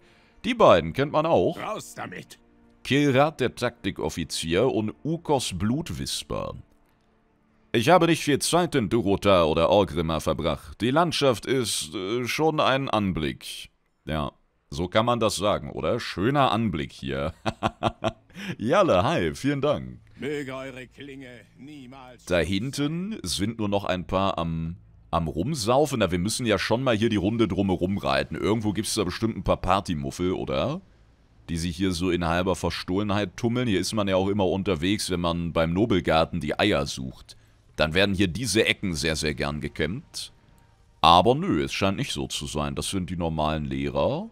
Die beiden kennt man auch. Raus damit! Kirat, der Taktikoffizier, und Ukos Blutwisper. Ich habe nicht viel Zeit in Durota oder Orgrimma verbracht. Die Landschaft ist äh, schon ein Anblick. Ja, so kann man das sagen, oder? Schöner Anblick hier. Jalle, hi, vielen Dank. Möge eure Klinge niemals. Da hinten sind nur noch ein paar am, am Rumsaufen. Na, wir müssen ja schon mal hier die Runde drumherum reiten. Irgendwo gibt es da bestimmt ein paar Partymuffel, oder? Ja die sich hier so in halber Verstohlenheit tummeln. Hier ist man ja auch immer unterwegs, wenn man beim Nobelgarten die Eier sucht. Dann werden hier diese Ecken sehr, sehr gern gekämmt. Aber nö, es scheint nicht so zu sein. Das sind die normalen Lehrer.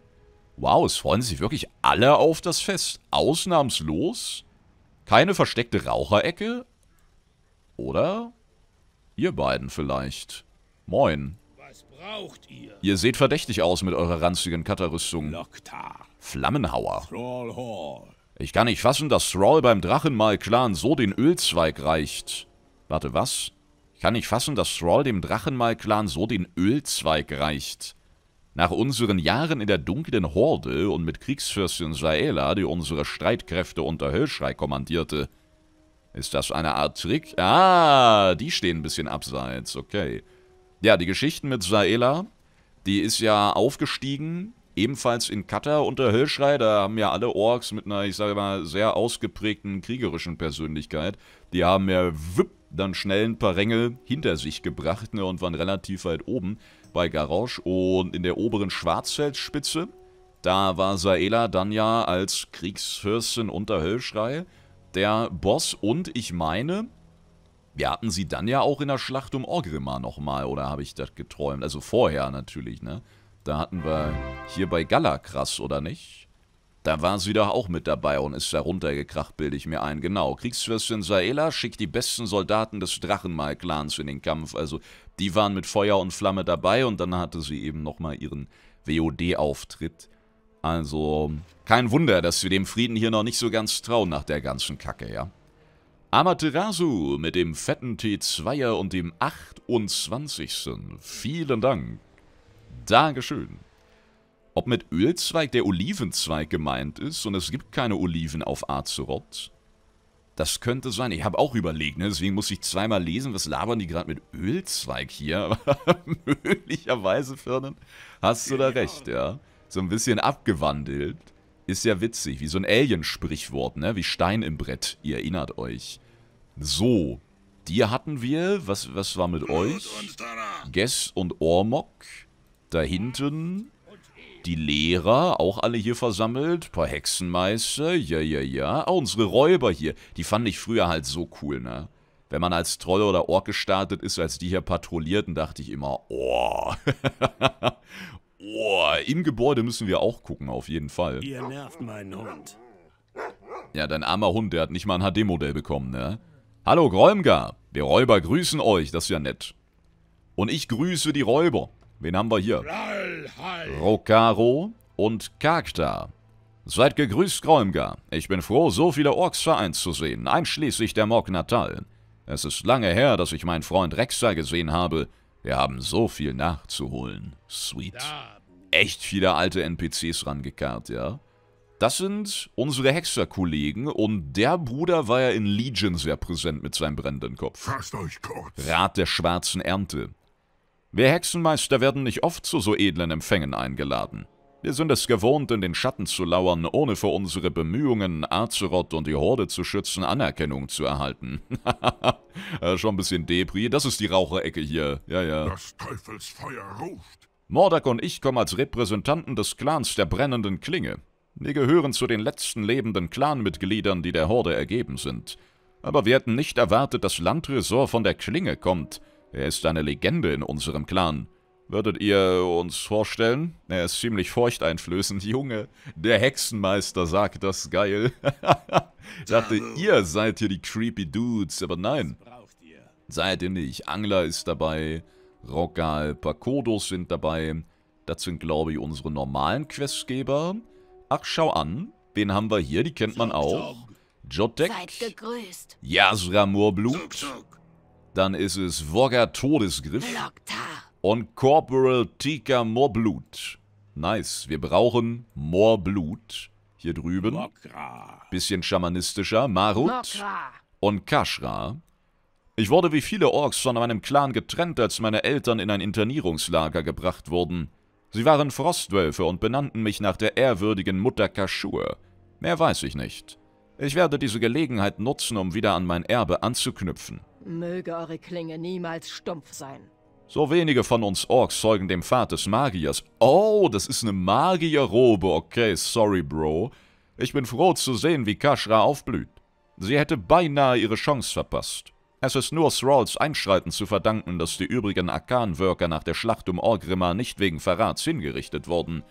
Wow, es freuen sich wirklich alle auf das Fest. Ausnahmslos. Keine versteckte Raucherecke. Oder? Ihr beiden vielleicht. Moin. Was braucht Ihr? ihr? seht verdächtig aus mit eurer ranzigen Katterrüstung. Loktar. Flammenhauer. Ich kann nicht fassen, dass Thrall beim Drachenmal-Clan so den Ölzweig reicht. Warte, was? Ich kann nicht fassen, dass Thrall dem Drachenmal-Clan so den Ölzweig reicht. Nach unseren Jahren in der dunklen Horde und mit Kriegsfürstin Saela, die unsere Streitkräfte unter Höllschrei kommandierte. Ist das eine Art Trick? Ah, die stehen ein bisschen abseits, okay. Ja, die Geschichten mit Saela, die ist ja aufgestiegen Ebenfalls in Katar unter Höllschrei, da haben ja alle Orks mit einer, ich sage mal, sehr ausgeprägten kriegerischen Persönlichkeit, die haben ja wipp, dann schnell ein paar Ränge hinter sich gebracht ne, und waren relativ weit oben bei Garrosh. Und in der oberen Schwarzfeldspitze, da war Saela dann ja als Kriegsfürstin unter Höllschrei der Boss und ich meine, wir hatten sie dann ja auch in der Schlacht um Orgrimmar nochmal, oder habe ich das geträumt? Also vorher natürlich, ne? Da hatten wir hier bei Galakrass, oder nicht? Da war sie doch auch mit dabei und ist da runtergekracht, bilde ich mir ein. Genau, Kriegsfürstin Saela schickt die besten Soldaten des Drachenmal-Clans in den Kampf. Also, die waren mit Feuer und Flamme dabei und dann hatte sie eben nochmal ihren WOD-Auftritt. Also, kein Wunder, dass wir dem Frieden hier noch nicht so ganz trauen nach der ganzen Kacke, ja? Amaterasu mit dem fetten T2er und dem 28. Vielen Dank. Dankeschön. Ob mit Ölzweig der Olivenzweig gemeint ist und es gibt keine Oliven auf Azeroth? Das könnte sein. Ich habe auch überlegt, ne? deswegen muss ich zweimal lesen, was labern die gerade mit Ölzweig hier? Möglicherweise, Firnen, hast du da recht, ja. So ein bisschen abgewandelt. Ist ja witzig, wie so ein Alien-Sprichwort, ne? Wie Stein im Brett, ihr erinnert euch. So, die hatten wir, was, was war mit euch? Gess und Ormok da hinten die Lehrer, auch alle hier versammelt, Ein paar Hexenmeister, ja, ja, ja. Auch unsere Räuber hier, die fand ich früher halt so cool, ne? Wenn man als Troll oder Ork gestartet ist, als die hier patrouillierten, dachte ich immer, oh. oh, im Gebäude müssen wir auch gucken, auf jeden Fall. Ihr nervt meinen Hund. Ja, dein armer Hund, der hat nicht mal ein HD-Modell bekommen, ne? Hallo, Gräumgar. Wir Räuber grüßen euch, das ist ja nett. Und ich grüße die Räuber. Wen haben wir hier? Rokaro und Kakta. Seid gegrüßt, Gräumgar. Ich bin froh, so viele Orks vereint zu sehen, einschließlich der Morg Natal. Es ist lange her, dass ich meinen Freund Rexa gesehen habe. Wir haben so viel nachzuholen. Sweet. Echt viele alte NPCs rangekarrt, ja? Das sind unsere Hexerkollegen und der Bruder war ja in Legion sehr präsent mit seinem brennenden Kopf. Fasst euch kurz. Rat der schwarzen Ernte. Wir Hexenmeister werden nicht oft zu so edlen Empfängen eingeladen. Wir sind es gewohnt, in den Schatten zu lauern, ohne für unsere Bemühungen, Azeroth und die Horde zu schützen, Anerkennung zu erhalten. ja, äh, schon ein bisschen Debris. Das ist die Raucherecke hier. Ja, ja. Das Teufelsfeuer ruft. Mordak und ich kommen als Repräsentanten des Clans der brennenden Klinge. Wir gehören zu den letzten lebenden Clanmitgliedern, die der Horde ergeben sind. Aber wir hätten nicht erwartet, dass Landresor von der Klinge kommt – er ist eine Legende in unserem Clan. Würdet ihr uns vorstellen? Er ist ziemlich furchteinflößend. Junge, der Hexenmeister sagt das geil. ich Dachte, ihr seid hier die creepy Dudes, aber nein. Seid ihr nicht. Angler ist dabei, Rogal, Pakodos sind dabei. Das sind, glaube ich, unsere normalen Questgeber. Ach, schau an. Wen haben wir hier? Die kennt man auch. Jotek. Seid gegrüßt. Jasramur Blut. Dann ist es Wogger Todesgriff. Und Corporal Tika Moorblut. Nice. Wir brauchen Moorblut. Hier drüben. Bisschen schamanistischer. Marut. Und Kashra. Ich wurde wie viele Orks von meinem Clan getrennt, als meine Eltern in ein Internierungslager gebracht wurden. Sie waren Frostwölfe und benannten mich nach der ehrwürdigen Mutter Kaschur. Mehr weiß ich nicht. Ich werde diese Gelegenheit nutzen, um wieder an mein Erbe anzuknüpfen. Möge eure Klinge niemals stumpf sein. So wenige von uns Orks zeugen dem Pfad des Magiers. Oh, das ist eine Magierrobe. Okay, sorry, Bro. Ich bin froh zu sehen, wie Kashra aufblüht. Sie hätte beinahe ihre Chance verpasst. Es ist nur Thralls Einschreiten zu verdanken, dass die übrigen Arkanwirker nach der Schlacht um Orgrimmar nicht wegen Verrats hingerichtet wurden.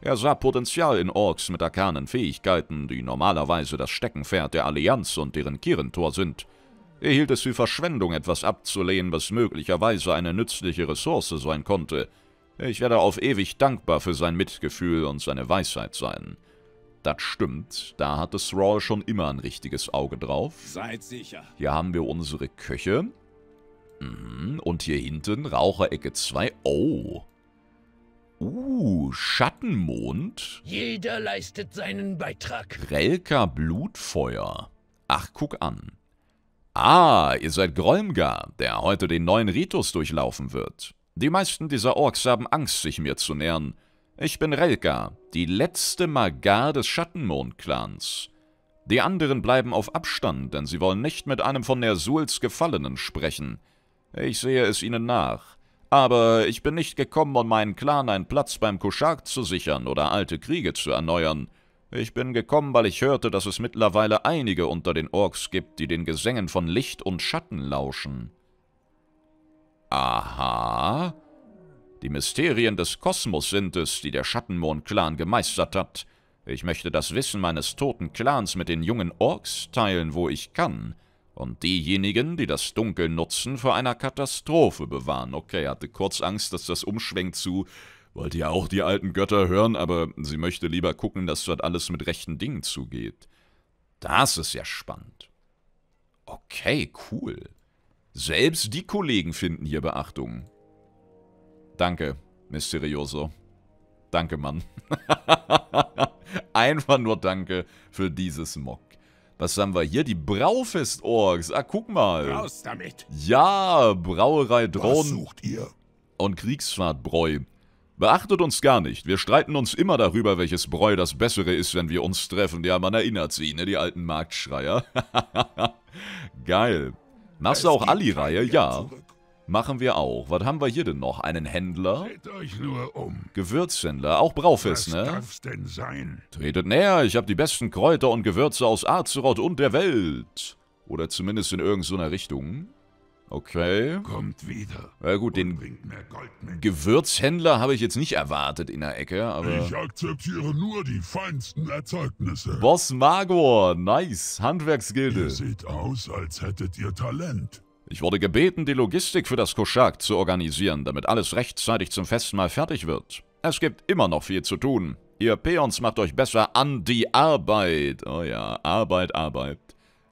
Er sah Potenzial in Orks mit arkanen Fähigkeiten, die normalerweise das Steckenpferd der Allianz und deren Kirentor sind – er hielt es für Verschwendung, etwas abzulehnen, was möglicherweise eine nützliche Ressource sein konnte. Ich werde auf ewig dankbar für sein Mitgefühl und seine Weisheit sein. Das stimmt, da hatte Thrall schon immer ein richtiges Auge drauf. Seid sicher. Hier haben wir unsere Köche. Mhm, und hier hinten Raucherecke 2. Oh. Uh, Schattenmond. Jeder leistet seinen Beitrag. Relka Blutfeuer. Ach, guck an. Ah, ihr seid Grolmgar, der heute den neuen Ritus durchlaufen wird. Die meisten dieser Orks haben Angst, sich mir zu nähern. Ich bin Relgar, die letzte Magar des Schattenmond-Clans. Die anderen bleiben auf Abstand, denn sie wollen nicht mit einem von Nersuls Gefallenen sprechen. Ich sehe es ihnen nach. Aber ich bin nicht gekommen, um meinen Clan einen Platz beim Koschark zu sichern oder alte Kriege zu erneuern. Ich bin gekommen, weil ich hörte, dass es mittlerweile einige unter den Orks gibt, die den Gesängen von Licht und Schatten lauschen. Aha. Die Mysterien des Kosmos sind es, die der Schattenmond-Clan gemeistert hat. Ich möchte das Wissen meines toten Clans mit den jungen Orks teilen, wo ich kann. Und diejenigen, die das Dunkel nutzen, vor einer Katastrophe bewahren. Okay, er hatte kurz Angst, dass das umschwenkt zu, wollte ja auch die alten Götter hören, aber sie möchte lieber gucken, dass dort alles mit rechten Dingen zugeht. Das ist ja spannend. Okay, cool. Selbst die Kollegen finden hier Beachtung. Danke, Mysterioso. Danke, Mann. Einfach nur danke für dieses Mock. Was haben wir hier? Die Braufest-Orks. Ah, guck mal. Raus damit. Ja, Brauerei Drohnen. Was sucht ihr? Und Kriegsfahrtbräu. Beachtet uns gar nicht. Wir streiten uns immer darüber, welches Bräu das bessere ist, wenn wir uns treffen. Ja, man erinnert sie, ne, die alten Marktschreier. Geil. Machst du auch Ali-Reihe? Ja. Machen wir auch. Was haben wir hier denn noch? Einen Händler? Seht euch nur um. Gewürzhändler, auch Braufest, ne? Was denn sein? Tretet näher, ich habe die besten Kräuter und Gewürze aus Azeroth und der Welt. Oder zumindest in irgendeiner Richtung. Okay. Kommt wieder. Ja gut, den Gewürzhändler habe ich jetzt nicht erwartet in der Ecke, aber... Ich akzeptiere nur die feinsten Erzeugnisse. Boss Magor, nice. Handwerksgilde. Ihr seht aus, als hättet ihr Talent. Ich wurde gebeten, die Logistik für das Koschak zu organisieren, damit alles rechtzeitig zum Festmahl fertig wird. Es gibt immer noch viel zu tun. Ihr Peons macht euch besser an die Arbeit. Oh ja, Arbeit, Arbeit.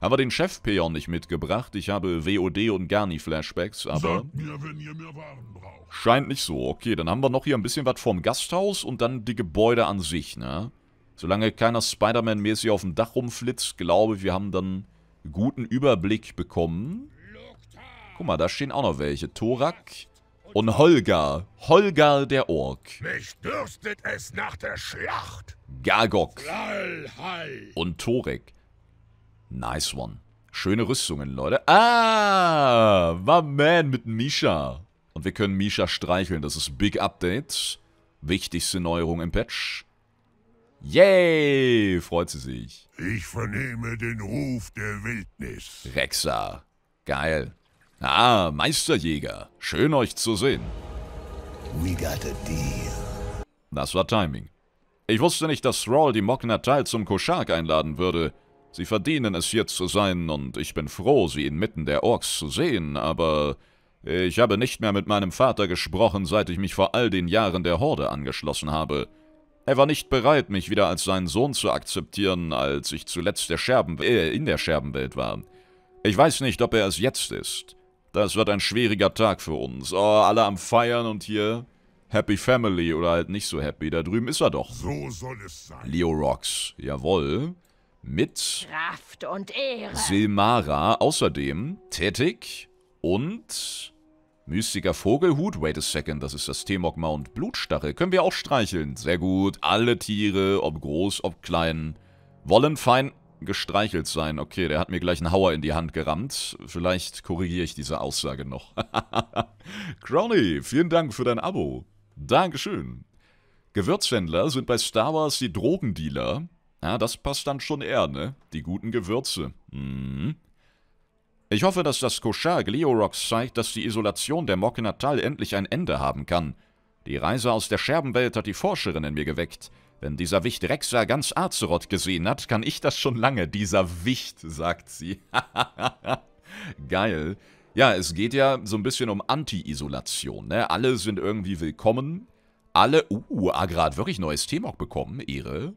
Aber den Chef-Peon nicht mitgebracht. Ich habe WOD und Garni-Flashbacks, aber... Mir, scheint nicht so. Okay, dann haben wir noch hier ein bisschen was vorm Gasthaus und dann die Gebäude an sich, ne? Solange keiner Spider-Man-mäßig auf dem Dach rumflitzt, glaube ich, wir haben dann guten Überblick bekommen. Guck mal, da stehen auch noch welche. Thorak und Holger. Holger der Ork. Mich dürstet es nach der Schlacht. Gargok. Und Torek. Nice one. Schöne Rüstungen, Leute. Ah, my man mit Misha. Und wir können Misha streicheln. Das ist Big Update. Wichtigste Neuerung im Patch. Yay, freut sie sich. Ich vernehme den Ruf der Wildnis. Rexa. Geil. Ah, Meisterjäger. Schön euch zu sehen. We got a deal. Das war Timing. Ich wusste nicht, dass Thrall die Mokna Teil zum Koschak einladen würde. Sie verdienen es hier zu sein, und ich bin froh, sie inmitten der Orks zu sehen, aber ich habe nicht mehr mit meinem Vater gesprochen, seit ich mich vor all den Jahren der Horde angeschlossen habe. Er war nicht bereit, mich wieder als seinen Sohn zu akzeptieren, als ich zuletzt der Scherben äh, in der Scherbenwelt war. Ich weiß nicht, ob er es jetzt ist. Das wird ein schwieriger Tag für uns. Oh, alle am Feiern und hier Happy Family oder halt nicht so happy. Da drüben ist er doch. So soll es sein. Leo Rocks, Jawohl mit Kraft und Ehre. Silmara außerdem tätig und Mystiker Vogelhut, wait a second, das ist das Temogma und Blutstache, können wir auch streicheln. Sehr gut, alle Tiere, ob groß, ob klein, wollen fein gestreichelt sein. Okay, der hat mir gleich einen Hauer in die Hand gerammt. Vielleicht korrigiere ich diese Aussage noch. Crowley, vielen Dank für dein Abo. Dankeschön. Gewürzhändler sind bei Star Wars die Drogendealer, ja, das passt dann schon eher, ne? Die guten Gewürze. Mhm. Ich hoffe, dass das Kochar Gliorox zeigt, dass die Isolation der Mocke endlich ein Ende haben kann. Die Reise aus der Scherbenwelt hat die Forscherin in mir geweckt. Wenn dieser Wicht Rexa ganz Azeroth gesehen hat, kann ich das schon lange. Dieser Wicht, sagt sie. Geil. Ja, es geht ja so ein bisschen um Anti-Isolation. Ne? Alle sind irgendwie willkommen. Alle, uh, Agra hat wirklich neues T-Mog bekommen. Ehre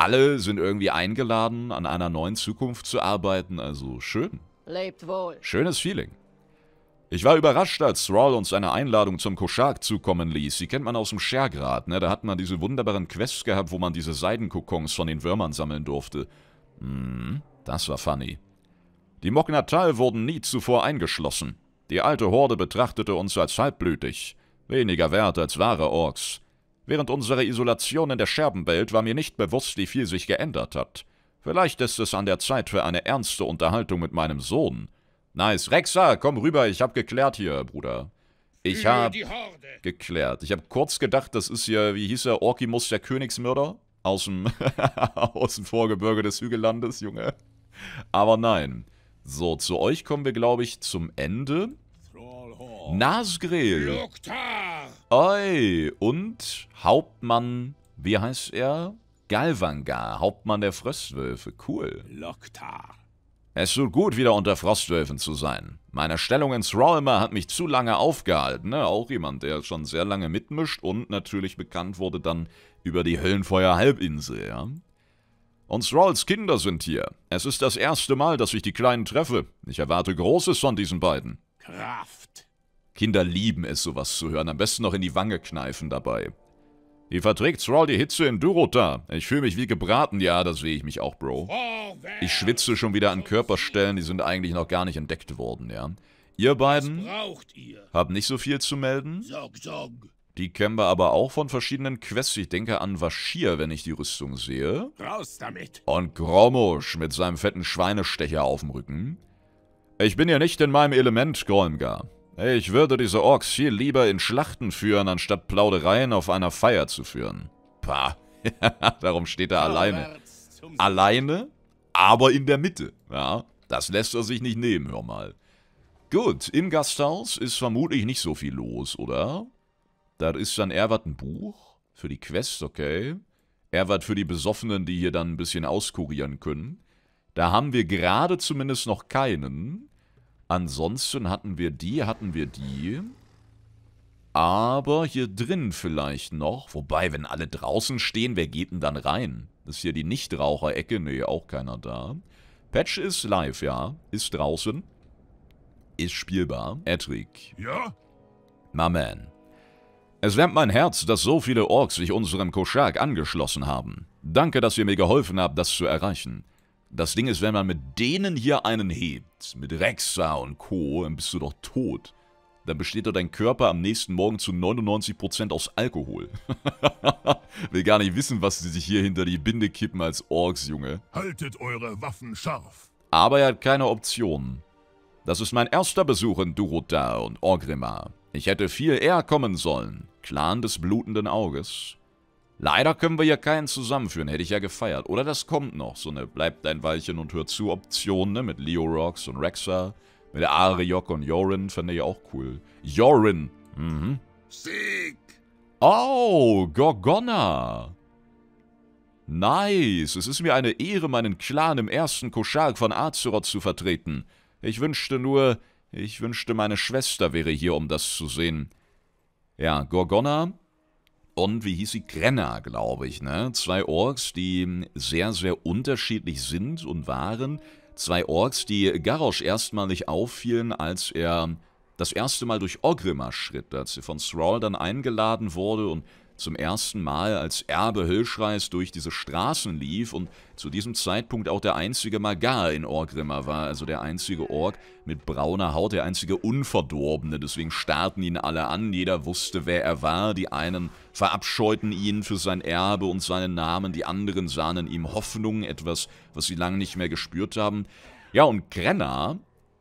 alle sind irgendwie eingeladen, an einer neuen Zukunft zu arbeiten, also schön. Lebt wohl. Schönes Feeling. Ich war überrascht, als Thrall uns eine Einladung zum Koschak zukommen ließ. Sie kennt man aus dem Schergrad, ne? Da hat man diese wunderbaren Quests gehabt, wo man diese Seidenkokons von den Würmern sammeln durfte. Hm, das war funny. Die Moknatal wurden nie zuvor eingeschlossen. Die alte Horde betrachtete uns als halbblütig. Weniger wert als wahre Orks. Während unserer Isolation in der Scherbenwelt war mir nicht bewusst, wie viel sich geändert hat. Vielleicht ist es an der Zeit für eine ernste Unterhaltung mit meinem Sohn. Nice. Rexa, komm rüber, ich hab geklärt hier, Bruder. Ich hab geklärt. Ich hab kurz gedacht, das ist hier, wie hieß er, Orkimus der Königsmörder? Aus dem, aus dem Vorgebirge des Hügellandes, Junge. Aber nein. So, zu euch kommen wir, glaube ich, zum Ende. Nasgrel. Oi, und Hauptmann, wie heißt er? Galvangar, Hauptmann der Fröstwölfe, cool. Loktar. Es tut gut, wieder unter Frostwölfen zu sein. Meine Stellung in Thrallmer hat mich zu lange aufgehalten, ne? auch jemand, der schon sehr lange mitmischt und natürlich bekannt wurde dann über die Höllenfeuer-Halbinsel, ja? Und Thralls Kinder sind hier. Es ist das erste Mal, dass ich die Kleinen treffe. Ich erwarte Großes von diesen beiden. Kraft. Kinder lieben es, sowas zu hören. Am besten noch in die Wange kneifen dabei. Wie verträgt Thrall die Hitze in Durota? Ich fühle mich wie gebraten. Ja, das sehe ich mich auch, Bro. Ich schwitze schon wieder an Körperstellen, die sind eigentlich noch gar nicht entdeckt worden, ja. Ihr beiden ihr? habt nicht so viel zu melden. Sog, sog. Die kennen wir aber auch von verschiedenen Quests. Ich denke an Vashir, wenn ich die Rüstung sehe. Raus damit. Und Gromusch mit seinem fetten Schweinestecher auf dem Rücken. Ich bin ja nicht in meinem Element, Golmgar. Ich würde diese Orks viel lieber in Schlachten führen, anstatt Plaudereien auf einer Feier zu führen. Pah. Darum steht er alleine. Alleine, aber in der Mitte. Ja, das lässt er sich nicht nehmen, hör mal. Gut, im Gasthaus ist vermutlich nicht so viel los, oder? Da ist dann Erwart ein Buch für die Quest, okay. Erwart für die Besoffenen, die hier dann ein bisschen auskurieren können. Da haben wir gerade zumindest noch keinen. Ansonsten hatten wir die, hatten wir die. Aber hier drin vielleicht noch. Wobei, wenn alle draußen stehen, wer geht denn dann rein? Das ist hier die Nichtraucherecke. Nee, auch keiner da. Patch ist live, ja. Ist draußen. Ist spielbar. Edric. Ja? My man. Es wärmt mein Herz, dass so viele Orks sich unserem Koschak angeschlossen haben. Danke, dass ihr mir geholfen habt, das zu erreichen. Das Ding ist, wenn man mit denen hier einen hebt, mit Rexa und Co., dann bist du doch tot. Dann besteht doch dein Körper am nächsten Morgen zu 99% aus Alkohol. Will gar nicht wissen, was sie sich hier hinter die Binde kippen als Orks, Junge. Haltet eure Waffen scharf. Aber er hat keine Option. Das ist mein erster Besuch in Durotar und Orgrimmar. Ich hätte viel eher kommen sollen. Clan des blutenden Auges. Leider können wir ja keinen zusammenführen, hätte ich ja gefeiert. Oder das kommt noch, so eine bleibt ein Weilchen und hör zu Option, ne, mit Leo Rox und Rexa. Mit Ariok und Jorin fände ich auch cool. Jorin, mhm. Sieg! Oh, Gorgona! Nice, es ist mir eine Ehre, meinen Clan im ersten Koschark von Azeroth zu vertreten. Ich wünschte nur, ich wünschte, meine Schwester wäre hier, um das zu sehen. Ja, Gorgona von, wie hieß sie, Grenner, glaube ich. Ne? Zwei Orks, die sehr, sehr unterschiedlich sind und waren. Zwei Orks, die Garrosh erstmalig auffielen, als er das erste Mal durch Ogrimmar schritt, als er von Thrall dann eingeladen wurde und zum ersten Mal als Erbe Hülschreis durch diese Straßen lief und zu diesem Zeitpunkt auch der einzige Magar in Orgrimmar war, also der einzige Org mit brauner Haut, der einzige Unverdorbene. Deswegen starrten ihn alle an, jeder wusste, wer er war. Die einen verabscheuten ihn für sein Erbe und seinen Namen, die anderen sahen in ihm Hoffnung, etwas, was sie lange nicht mehr gespürt haben. Ja, und Grenner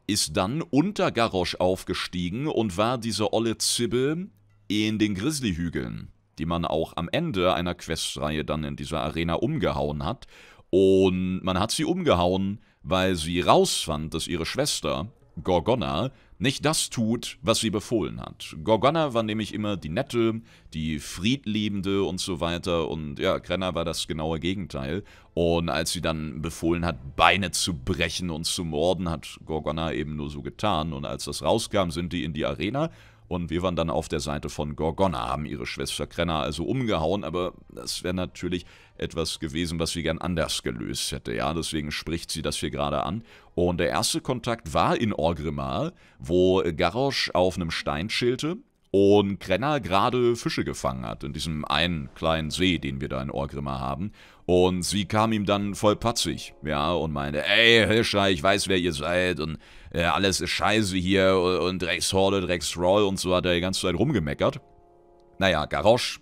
ist dann unter Garrosch aufgestiegen und war diese olle Zibbel in den Grizzlyhügeln die man auch am Ende einer Questreihe dann in dieser Arena umgehauen hat. Und man hat sie umgehauen, weil sie rausfand, dass ihre Schwester, Gorgona, nicht das tut, was sie befohlen hat. Gorgona war nämlich immer die nette, die friedliebende und so weiter und ja, Krenner war das genaue Gegenteil. Und als sie dann befohlen hat, Beine zu brechen und zu morden, hat Gorgona eben nur so getan und als das rauskam, sind die in die Arena und wir waren dann auf der Seite von Gorgona, haben ihre Schwester Krenner also umgehauen, aber das wäre natürlich etwas gewesen, was sie gern anders gelöst hätte. Ja, deswegen spricht sie das hier gerade an. Und der erste Kontakt war in Orgrimmar, wo Garrosh auf einem Stein schielte und Krenner gerade Fische gefangen hat in diesem einen kleinen See, den wir da in Orgrimmar haben. Und sie kam ihm dann voll patzig, ja, und meinte, ey, Hirscher, ich weiß, wer ihr seid und äh, alles ist scheiße hier und Drecks Horde, Drecks Drecksroll und so hat er die ganze Zeit rumgemeckert. Naja, Garrosch,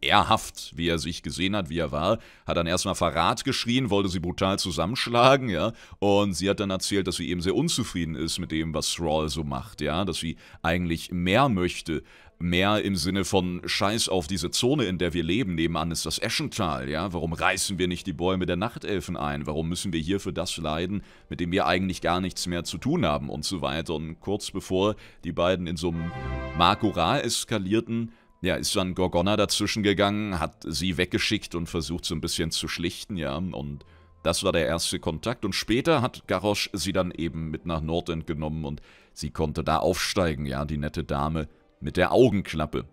ehrhaft, wie er sich gesehen hat, wie er war, hat dann erstmal Verrat geschrien, wollte sie brutal zusammenschlagen, ja, und sie hat dann erzählt, dass sie eben sehr unzufrieden ist mit dem, was Thrall so macht, ja, dass sie eigentlich mehr möchte, mehr im Sinne von Scheiß auf diese Zone, in der wir leben. Nebenan ist das Eschental, ja. Warum reißen wir nicht die Bäume der Nachtelfen ein? Warum müssen wir hier für das leiden, mit dem wir eigentlich gar nichts mehr zu tun haben und so weiter? Und kurz bevor die beiden in so einem Makora eskalierten, ja, ist dann Gorgona dazwischen gegangen, hat sie weggeschickt und versucht so ein bisschen zu schlichten, ja. Und das war der erste Kontakt und später hat Garrosh sie dann eben mit nach Nordend genommen und sie konnte da aufsteigen, ja, die nette Dame. Mit der Augenklappe.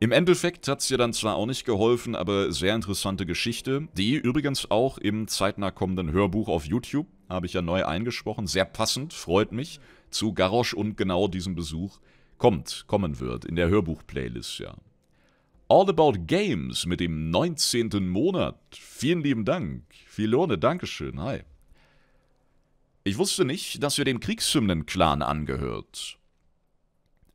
Im Endeffekt hat es ihr dann zwar auch nicht geholfen, aber sehr interessante Geschichte, die übrigens auch im zeitnah kommenden Hörbuch auf YouTube, habe ich ja neu eingesprochen, sehr passend, freut mich, zu Garrosch und genau diesem Besuch kommt, kommen wird, in der Hörbuch-Playlist, ja. All About Games mit dem 19. Monat. Vielen lieben Dank. Filone, Dankeschön. Hi. Ich wusste nicht, dass ihr dem Kriegshymnen-Clan angehört.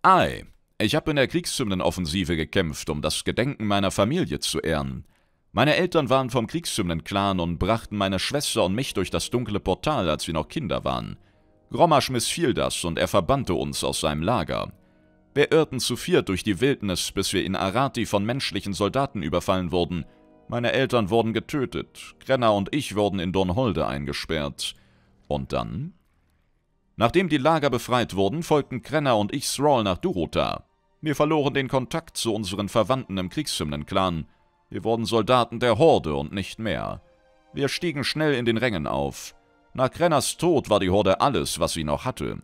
Ei, ich habe in der Kriegshymnenoffensive gekämpft, um das Gedenken meiner Familie zu ehren. Meine Eltern waren vom Kriegshymnen-Clan und brachten meine Schwester und mich durch das dunkle Portal, als wir noch Kinder waren. Grommasch missfiel das und er verbannte uns aus seinem Lager. Wir irrten zu viert durch die Wildnis, bis wir in Arati von menschlichen Soldaten überfallen wurden. Meine Eltern wurden getötet, Grenner und ich wurden in Dornholde eingesperrt. Und dann? Nachdem die Lager befreit wurden, folgten Krenner und ich Thrall nach Durota. Wir verloren den Kontakt zu unseren Verwandten im Kriegshymnenclan. Wir wurden Soldaten der Horde und nicht mehr. Wir stiegen schnell in den Rängen auf. Nach Krenners Tod war die Horde alles, was sie noch hatte.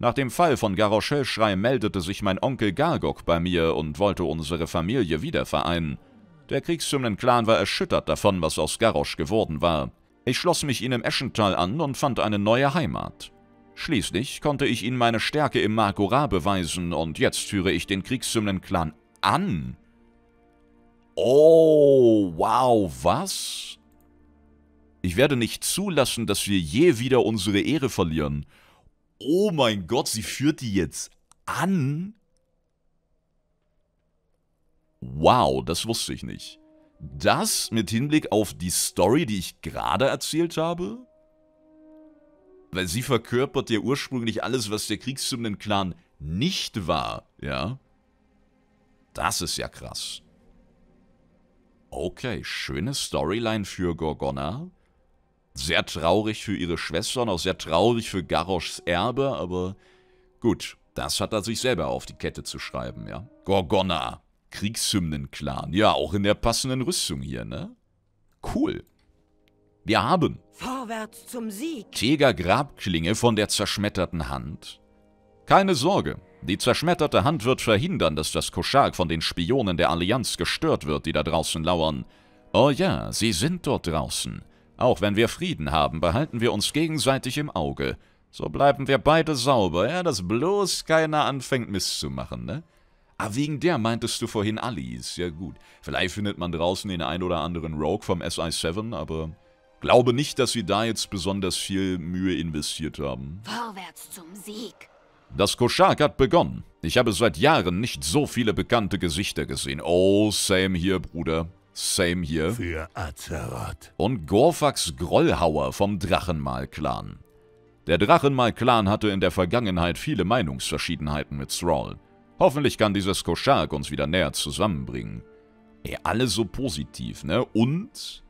Nach dem Fall von Garoschelschrei meldete sich mein Onkel Gargok bei mir und wollte unsere Familie wieder vereinen. Der Kriegshymnenclan war erschüttert davon, was aus Garrosch geworden war. Ich schloss mich ihm im Eschental an und fand eine neue Heimat. Schließlich konnte ich ihnen meine Stärke im Markora beweisen und jetzt führe ich den Kriegshymnen-Clan an. Oh, wow, was? Ich werde nicht zulassen, dass wir je wieder unsere Ehre verlieren. Oh mein Gott, sie führt die jetzt an? Wow, das wusste ich nicht. Das mit Hinblick auf die Story, die ich gerade erzählt habe? Weil sie verkörpert ja ursprünglich alles, was der kriegszumenden Clan nicht war, ja? Das ist ja krass. Okay, schöne Storyline für Gorgona. Sehr traurig für ihre Schwester und auch sehr traurig für Garroshs Erbe, aber gut, das hat er sich selber auf die Kette zu schreiben, ja? Gorgona, Kriegshymnen-Clan. Ja, auch in der passenden Rüstung hier, ne? Cool. Wir haben Vorwärts zum Sieg! Tiger Grabklinge von der zerschmetterten Hand. Keine Sorge, die zerschmetterte Hand wird verhindern, dass das Koschak von den Spionen der Allianz gestört wird, die da draußen lauern. Oh ja, sie sind dort draußen. Auch wenn wir Frieden haben, behalten wir uns gegenseitig im Auge. So bleiben wir beide sauber, ja, dass bloß keiner anfängt misszumachen, ne? Ah, wegen der meintest du vorhin Alice. Ja gut, vielleicht findet man draußen den ein oder anderen Rogue vom SI-7, aber Glaube nicht, dass sie da jetzt besonders viel Mühe investiert haben. Vorwärts zum Sieg. Das Koschak hat begonnen. Ich habe seit Jahren nicht so viele bekannte Gesichter gesehen. Oh, same hier, Bruder. Same hier. Für Azeroth. Und Gorfax Grollhauer vom Drachenmal-Clan. Der Drachenmal-Clan hatte in der Vergangenheit viele Meinungsverschiedenheiten mit Thrall. Hoffentlich kann dieses Koschak uns wieder näher zusammenbringen. Ey, alle so positiv, ne? Und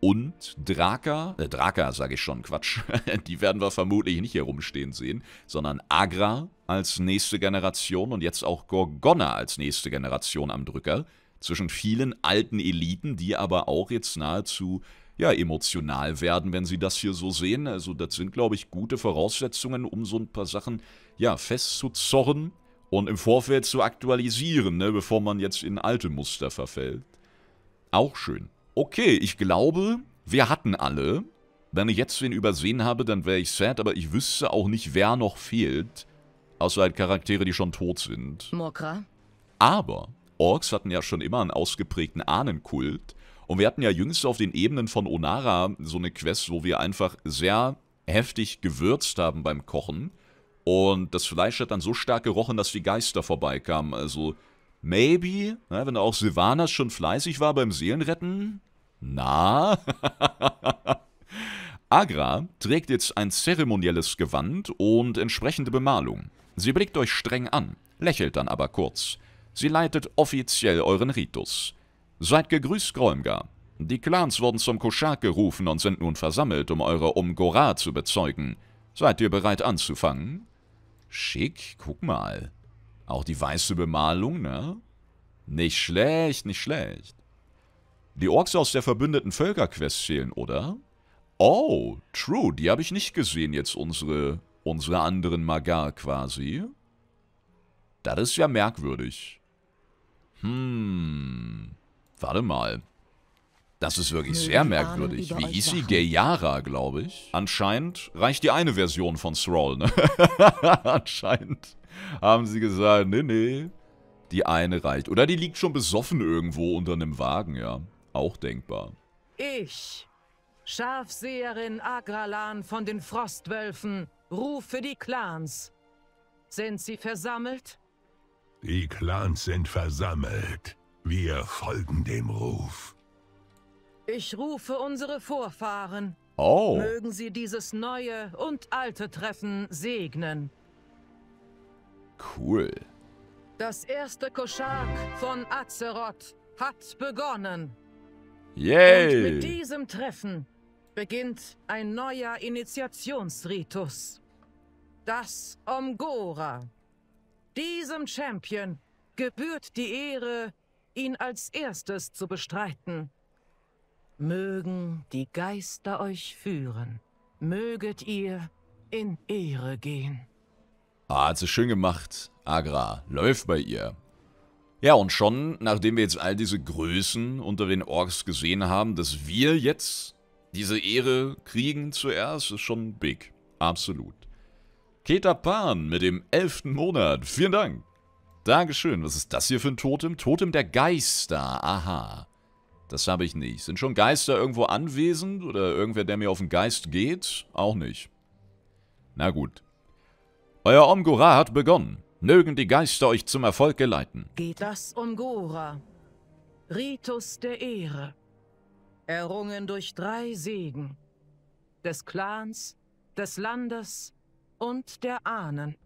und Draka, äh, Draka sage ich schon, Quatsch, die werden wir vermutlich nicht hier rumstehen sehen, sondern Agra als nächste Generation und jetzt auch Gorgona als nächste Generation am Drücker. Zwischen vielen alten Eliten, die aber auch jetzt nahezu ja, emotional werden, wenn sie das hier so sehen. Also das sind, glaube ich, gute Voraussetzungen, um so ein paar Sachen ja, festzuzorren und im Vorfeld zu aktualisieren, ne, bevor man jetzt in alte Muster verfällt. Auch schön. Okay, ich glaube, wir hatten alle. Wenn ich jetzt wen übersehen habe, dann wäre ich sad, aber ich wüsste auch nicht, wer noch fehlt. Außer halt Charaktere, die schon tot sind. Mokra. Aber Orks hatten ja schon immer einen ausgeprägten Ahnenkult. Und wir hatten ja jüngst auf den Ebenen von Onara so eine Quest, wo wir einfach sehr heftig gewürzt haben beim Kochen. Und das Fleisch hat dann so stark gerochen, dass die Geister vorbeikamen. Also, maybe, ne, wenn auch Sylvanas schon fleißig war beim Seelenretten, na? Agra trägt jetzt ein zeremonielles Gewand und entsprechende Bemalung. Sie blickt euch streng an, lächelt dann aber kurz. Sie leitet offiziell euren Ritus. Seid gegrüßt, Gräumgar. Die Clans wurden zum Koschak gerufen und sind nun versammelt, um eure Umgora zu bezeugen. Seid ihr bereit anzufangen? Schick, guck mal. Auch die weiße Bemalung, ne? Nicht schlecht, nicht schlecht. Die Orks aus der verbündeten Völkerquest zählen, oder? Oh, true, die habe ich nicht gesehen jetzt, unsere, unsere anderen Magar quasi. Das ist ja merkwürdig. Hm, warte mal. Das ist wirklich sehr merkwürdig. Wie hieß sie? Geyara, glaube ich. Anscheinend reicht die eine Version von Thrall, ne? Anscheinend haben sie gesagt, nee, nee. Die eine reicht. Oder die liegt schon besoffen irgendwo unter einem Wagen, ja auch denkbar. Ich, Scharfseherin Agralan von den Frostwölfen, rufe die Clans. Sind sie versammelt? Die Clans sind versammelt. Wir folgen dem Ruf. Ich rufe unsere Vorfahren. Oh. Mögen sie dieses neue und alte Treffen segnen. Cool. Das erste Koschak von Azeroth hat begonnen. Yay! Und mit diesem Treffen beginnt ein neuer Initiationsritus. Das Omgora. Diesem Champion gebührt die Ehre, ihn als erstes zu bestreiten. Mögen die Geister euch führen. Möget ihr in Ehre gehen. Ah, hat sie schön gemacht. Agra, läuft bei ihr. Ja, und schon, nachdem wir jetzt all diese Größen unter den Orks gesehen haben, dass wir jetzt diese Ehre kriegen zuerst, ist schon big. Absolut. Ketapan mit dem elften Monat. Vielen Dank. Dankeschön. Was ist das hier für ein Totem? Totem der Geister. Aha. Das habe ich nicht. Sind schon Geister irgendwo anwesend? Oder irgendwer, der mir auf den Geist geht? Auch nicht. Na gut. Euer Omgora hat begonnen. Mögen die Geister euch zum Erfolg geleiten. Geht das um Gora, Ritus der Ehre, errungen durch drei Segen, des Clans, des Landes und der Ahnen.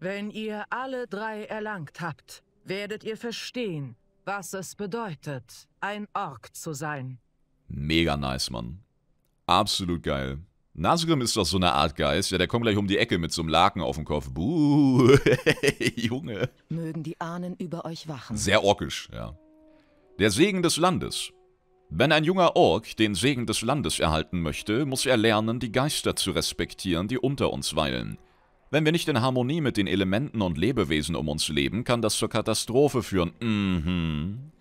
Wenn ihr alle drei erlangt habt, werdet ihr verstehen, was es bedeutet, ein Ork zu sein. Mega nice, Mann. Absolut geil. Nasugrim ist doch so eine Art Geist. Ja, der kommt gleich um die Ecke mit so einem Laken auf dem Kopf. Buh, Junge. Mögen die Ahnen über euch wachen. Sehr orkisch, ja. Der Segen des Landes. Wenn ein junger Ork den Segen des Landes erhalten möchte, muss er lernen, die Geister zu respektieren, die unter uns weilen. Wenn wir nicht in Harmonie mit den Elementen und Lebewesen um uns leben, kann das zur Katastrophe führen. Mhm.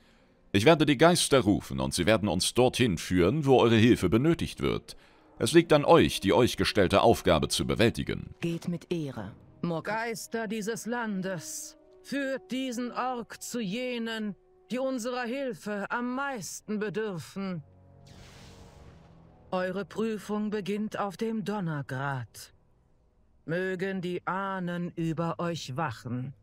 Ich werde die Geister rufen und sie werden uns dorthin führen, wo eure Hilfe benötigt wird. Es liegt an euch, die euch gestellte Aufgabe zu bewältigen. Geht mit Ehre. Morgan. Geister dieses Landes, führt diesen Ork zu jenen, die unserer Hilfe am meisten bedürfen. Eure Prüfung beginnt auf dem Donnergrat. Mögen die Ahnen über euch wachen.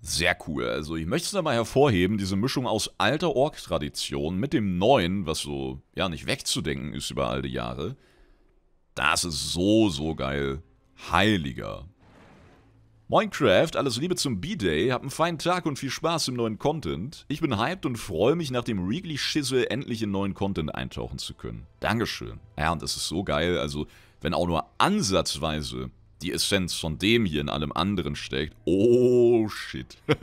Sehr cool. Also ich möchte es nochmal hervorheben, diese Mischung aus alter Ork-Tradition mit dem Neuen, was so, ja, nicht wegzudenken ist über all die Jahre. Das ist so, so geil. Heiliger. Minecraft, alles Liebe zum B-Day, hab einen feinen Tag und viel Spaß im neuen Content. Ich bin hyped und freue mich, nach dem Weekly Schissel endlich in neuen Content eintauchen zu können. Dankeschön. Ja, und es ist so geil, also wenn auch nur ansatzweise die Essenz von dem hier in allem anderen steckt. Oh, shit.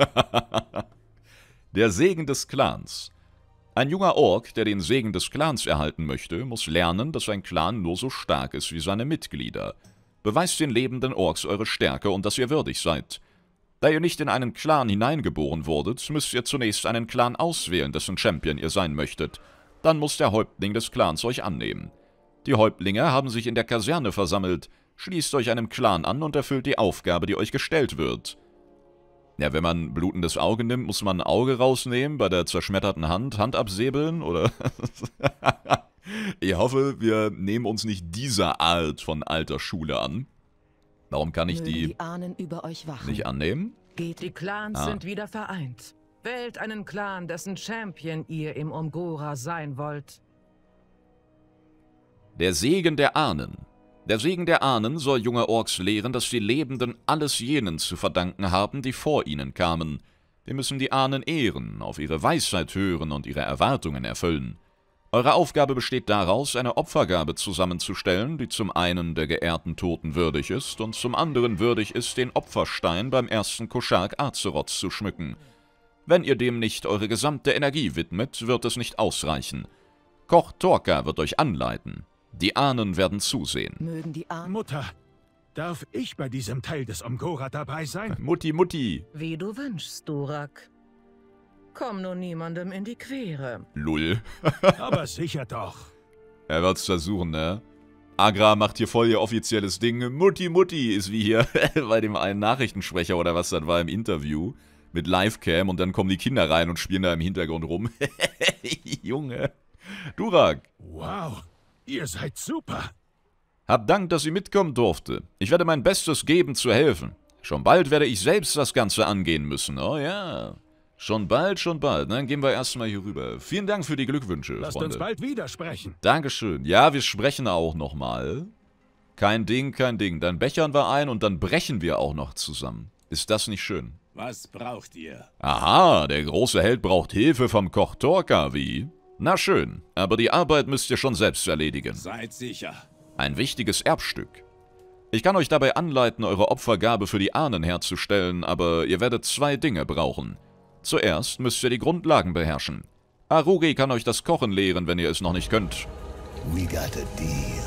Der Segen des Clans. Ein junger Ork, der den Segen des Clans erhalten möchte, muss lernen, dass ein Clan nur so stark ist wie seine Mitglieder. Beweist den lebenden Orks eure Stärke und dass ihr würdig seid. Da ihr nicht in einen Clan hineingeboren wurdet, müsst ihr zunächst einen Clan auswählen, dessen Champion ihr sein möchtet. Dann muss der Häuptling des Clans euch annehmen. Die Häuptlinge haben sich in der Kaserne versammelt. Schließt euch einem Clan an und erfüllt die Aufgabe, die euch gestellt wird. Ja, wenn man blutendes Auge nimmt, muss man ein Auge rausnehmen, bei der zerschmetterten Hand, Hand absäbeln oder... ich hoffe, wir nehmen uns nicht dieser Art von alter Schule an. Warum kann ich die, die nicht annehmen? Geht die Clans ah. sind wieder vereint. Wählt einen Clan, dessen Champion ihr im Omgora sein wollt. Der Segen der Ahnen. Der Segen der Ahnen soll junge Orks lehren, dass die Lebenden alles jenen zu verdanken haben, die vor ihnen kamen. Wir müssen die Ahnen ehren, auf ihre Weisheit hören und ihre Erwartungen erfüllen. Eure Aufgabe besteht daraus, eine Opfergabe zusammenzustellen, die zum einen der geehrten Toten würdig ist und zum anderen würdig ist, den Opferstein beim ersten Koschak Azeroth zu schmücken. Wenn ihr dem nicht eure gesamte Energie widmet, wird es nicht ausreichen. Koch Torka wird euch anleiten. Die Ahnen werden zusehen. Mögen die Ahnen... Mutter, darf ich bei diesem Teil des Omgora dabei sein? Mutti, Mutti. Wie du wünschst, Durak. Komm nur niemandem in die Quere. Lull. Aber sicher doch. Er wird's versuchen, ne? Agra macht hier voll ihr offizielles Ding. Mutti, Mutti ist wie hier bei dem einen Nachrichtensprecher oder was das war im Interview mit Livecam und dann kommen die Kinder rein und spielen da im Hintergrund rum. Junge. Durak. Wow. Ihr seid super. Hab Dank, dass sie mitkommen durfte. Ich werde mein Bestes geben, zu helfen. Schon bald werde ich selbst das Ganze angehen müssen. Oh ja. Schon bald, schon bald. Dann gehen wir erstmal hier rüber. Vielen Dank für die Glückwünsche, Lasst Freunde. uns bald wieder sprechen. Dankeschön. Ja, wir sprechen auch nochmal. Kein Ding, kein Ding. Dann bechern wir ein und dann brechen wir auch noch zusammen. Ist das nicht schön? Was braucht ihr? Aha, der große Held braucht Hilfe vom Koch Torka, wie? Na schön, aber die Arbeit müsst ihr schon selbst erledigen. Seid sicher. Ein wichtiges Erbstück. Ich kann euch dabei anleiten, eure Opfergabe für die Ahnen herzustellen, aber ihr werdet zwei Dinge brauchen. Zuerst müsst ihr die Grundlagen beherrschen. Aruri kann euch das Kochen lehren, wenn ihr es noch nicht könnt. We got a deal.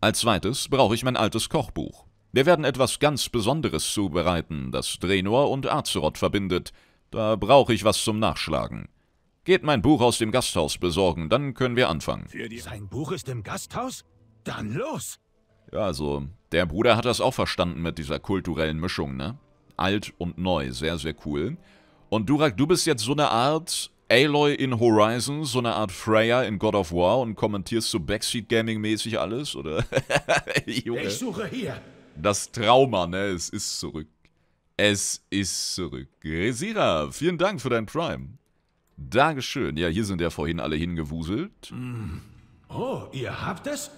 Als zweites brauche ich mein altes Kochbuch. Wir werden etwas ganz Besonderes zubereiten, das Drenor und Azeroth verbindet. Da brauche ich was zum Nachschlagen. Geht mein Buch aus dem Gasthaus besorgen, dann können wir anfangen. Sein Buch ist im Gasthaus? Dann los! Ja, also, der Bruder hat das auch verstanden mit dieser kulturellen Mischung, ne? Alt und neu, sehr, sehr cool. Und Durak, du bist jetzt so eine Art Aloy in Horizon, so eine Art Freya in God of War und kommentierst so Backseat Gaming mäßig alles, oder? Junge. Ich suche hier. Das Trauma, ne? Es ist zurück. Es ist zurück. Resira, vielen Dank für dein Prime. Dankeschön. Ja, hier sind ja vorhin alle hingewuselt. Mm. Oh, ihr habt es?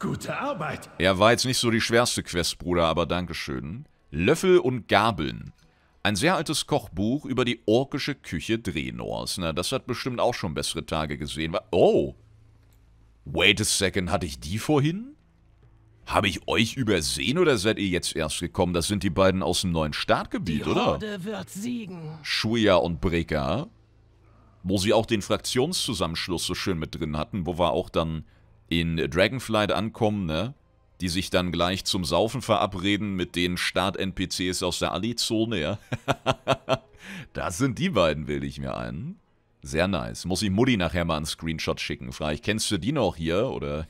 Gute Arbeit. Er war jetzt nicht so die schwerste Quest, Bruder, aber Dankeschön. Löffel und Gabeln. Ein sehr altes Kochbuch über die orkische Küche Drenors. Na, das hat bestimmt auch schon bessere Tage gesehen. Oh! Wait a second, hatte ich die vorhin? Habe ich euch übersehen oder seid ihr jetzt erst gekommen? Das sind die beiden aus dem neuen Startgebiet, die Horde oder? Wird siegen. Shuya und Breka wo sie auch den Fraktionszusammenschluss so schön mit drin hatten, wo wir auch dann in Dragonflight ankommen, ne? Die sich dann gleich zum Saufen verabreden mit den Start-NPCs aus der Ali-Zone, ja. das sind die beiden, will ich mir ein. Sehr nice. Muss ich Mutti nachher mal einen Screenshot schicken. Frage ich, kennst du die noch hier? Oder,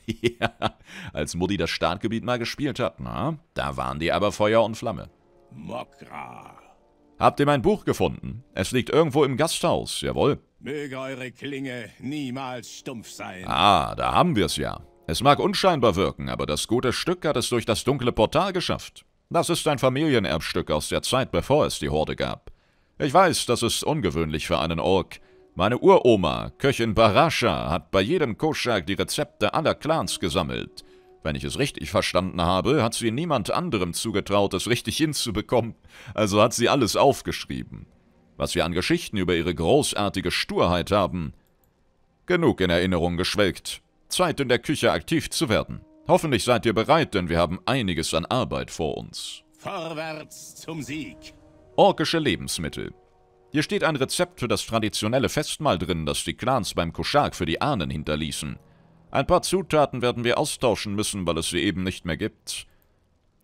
als Mutti das Startgebiet mal gespielt hat, na? Da waren die aber Feuer und Flamme. Mokra. Habt ihr mein Buch gefunden? Es liegt irgendwo im Gasthaus, jawohl. Möge eure Klinge niemals stumpf sein. Ah, da haben wir's ja. Es mag unscheinbar wirken, aber das gute Stück hat es durch das dunkle Portal geschafft. Das ist ein Familienerbstück aus der Zeit, bevor es die Horde gab. Ich weiß, das ist ungewöhnlich für einen Ork. Meine Uroma, Köchin Barasha, hat bei jedem Koschak die Rezepte aller Clans gesammelt. Wenn ich es richtig verstanden habe, hat sie niemand anderem zugetraut, es richtig hinzubekommen, also hat sie alles aufgeschrieben was wir an Geschichten über ihre großartige Sturheit haben. Genug in Erinnerung geschwelgt. Zeit in der Küche aktiv zu werden. Hoffentlich seid ihr bereit, denn wir haben einiges an Arbeit vor uns. Vorwärts zum Sieg! Orkische Lebensmittel. Hier steht ein Rezept für das traditionelle Festmahl drin, das die Clans beim Koschak für die Ahnen hinterließen. Ein paar Zutaten werden wir austauschen müssen, weil es sie eben nicht mehr gibt.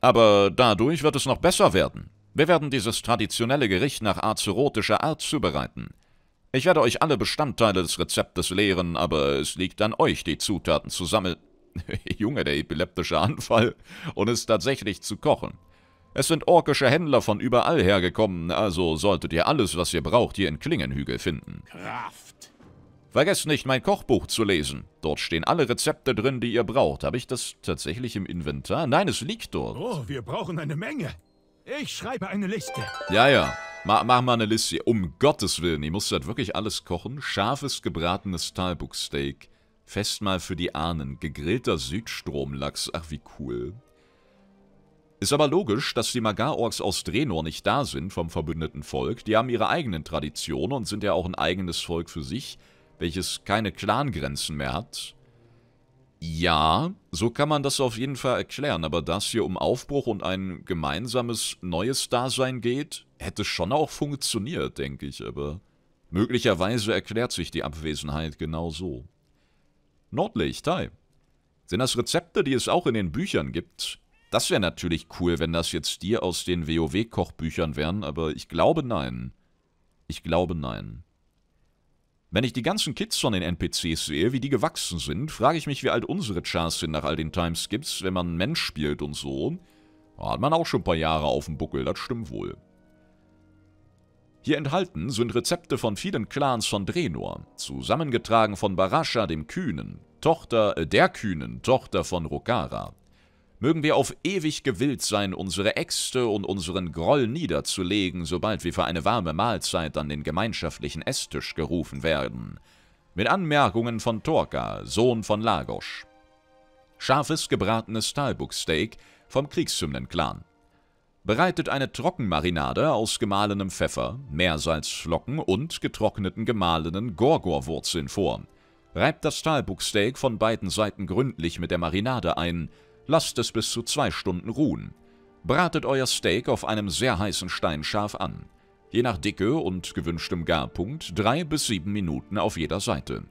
Aber dadurch wird es noch besser werden. Wir werden dieses traditionelle Gericht nach azerotischer Art zubereiten. Ich werde euch alle Bestandteile des Rezeptes lehren, aber es liegt an euch, die Zutaten zu sammeln. Junge, der epileptische Anfall. Und es tatsächlich zu kochen. Es sind orkische Händler von überall hergekommen, also solltet ihr alles, was ihr braucht, hier in Klingenhügel finden. Kraft. Vergesst nicht, mein Kochbuch zu lesen. Dort stehen alle Rezepte drin, die ihr braucht. Habe ich das tatsächlich im Inventar? Nein, es liegt dort. Oh, wir brauchen eine Menge. Ich schreibe eine Liste. Ja, ja. Ma mach mal eine Liste. Um Gottes Willen, ihr musst das wirklich alles kochen. Scharfes gebratenes talbuk Festmahl für die Ahnen. Gegrillter Südstromlachs. Ach, wie cool. Ist aber logisch, dass die Magar-Orks aus Drenor nicht da sind vom verbündeten Volk. Die haben ihre eigenen Traditionen und sind ja auch ein eigenes Volk für sich, welches keine Clangrenzen mehr hat. Ja, so kann man das auf jeden Fall erklären, aber da es hier um Aufbruch und ein gemeinsames neues Dasein geht, hätte schon auch funktioniert, denke ich, aber möglicherweise erklärt sich die Abwesenheit genau so. Nordlicht, hi. Sind das Rezepte, die es auch in den Büchern gibt? Das wäre natürlich cool, wenn das jetzt dir aus den WoW-Kochbüchern wären, aber ich glaube nein. Ich glaube nein. Wenn ich die ganzen Kids von den NPCs sehe, wie die gewachsen sind, frage ich mich, wie alt unsere Chars sind nach all den Timeskips, wenn man Mensch spielt und so. hat man auch schon ein paar Jahre auf dem Buckel, das stimmt wohl. Hier enthalten sind Rezepte von vielen Clans von Drenor, zusammengetragen von Barasha dem Kühnen, Tochter äh, der Kühnen, Tochter von Rokara. Mögen wir auf ewig gewillt sein, unsere Äxte und unseren Groll niederzulegen, sobald wir für eine warme Mahlzeit an den gemeinschaftlichen Esstisch gerufen werden. Mit Anmerkungen von Torka, Sohn von Lagosch. Scharfes gebratenes talbuk vom Kriegshymnen-Clan. Bereitet eine Trockenmarinade aus gemahlenem Pfeffer, Meersalzflocken und getrockneten gemahlenen Gorgorwurzeln vor. Reibt das talbuk von beiden Seiten gründlich mit der Marinade ein – lasst es bis zu zwei Stunden ruhen. Bratet euer Steak auf einem sehr heißen Stein scharf an. Je nach Dicke und gewünschtem Garpunkt drei bis sieben Minuten auf jeder Seite.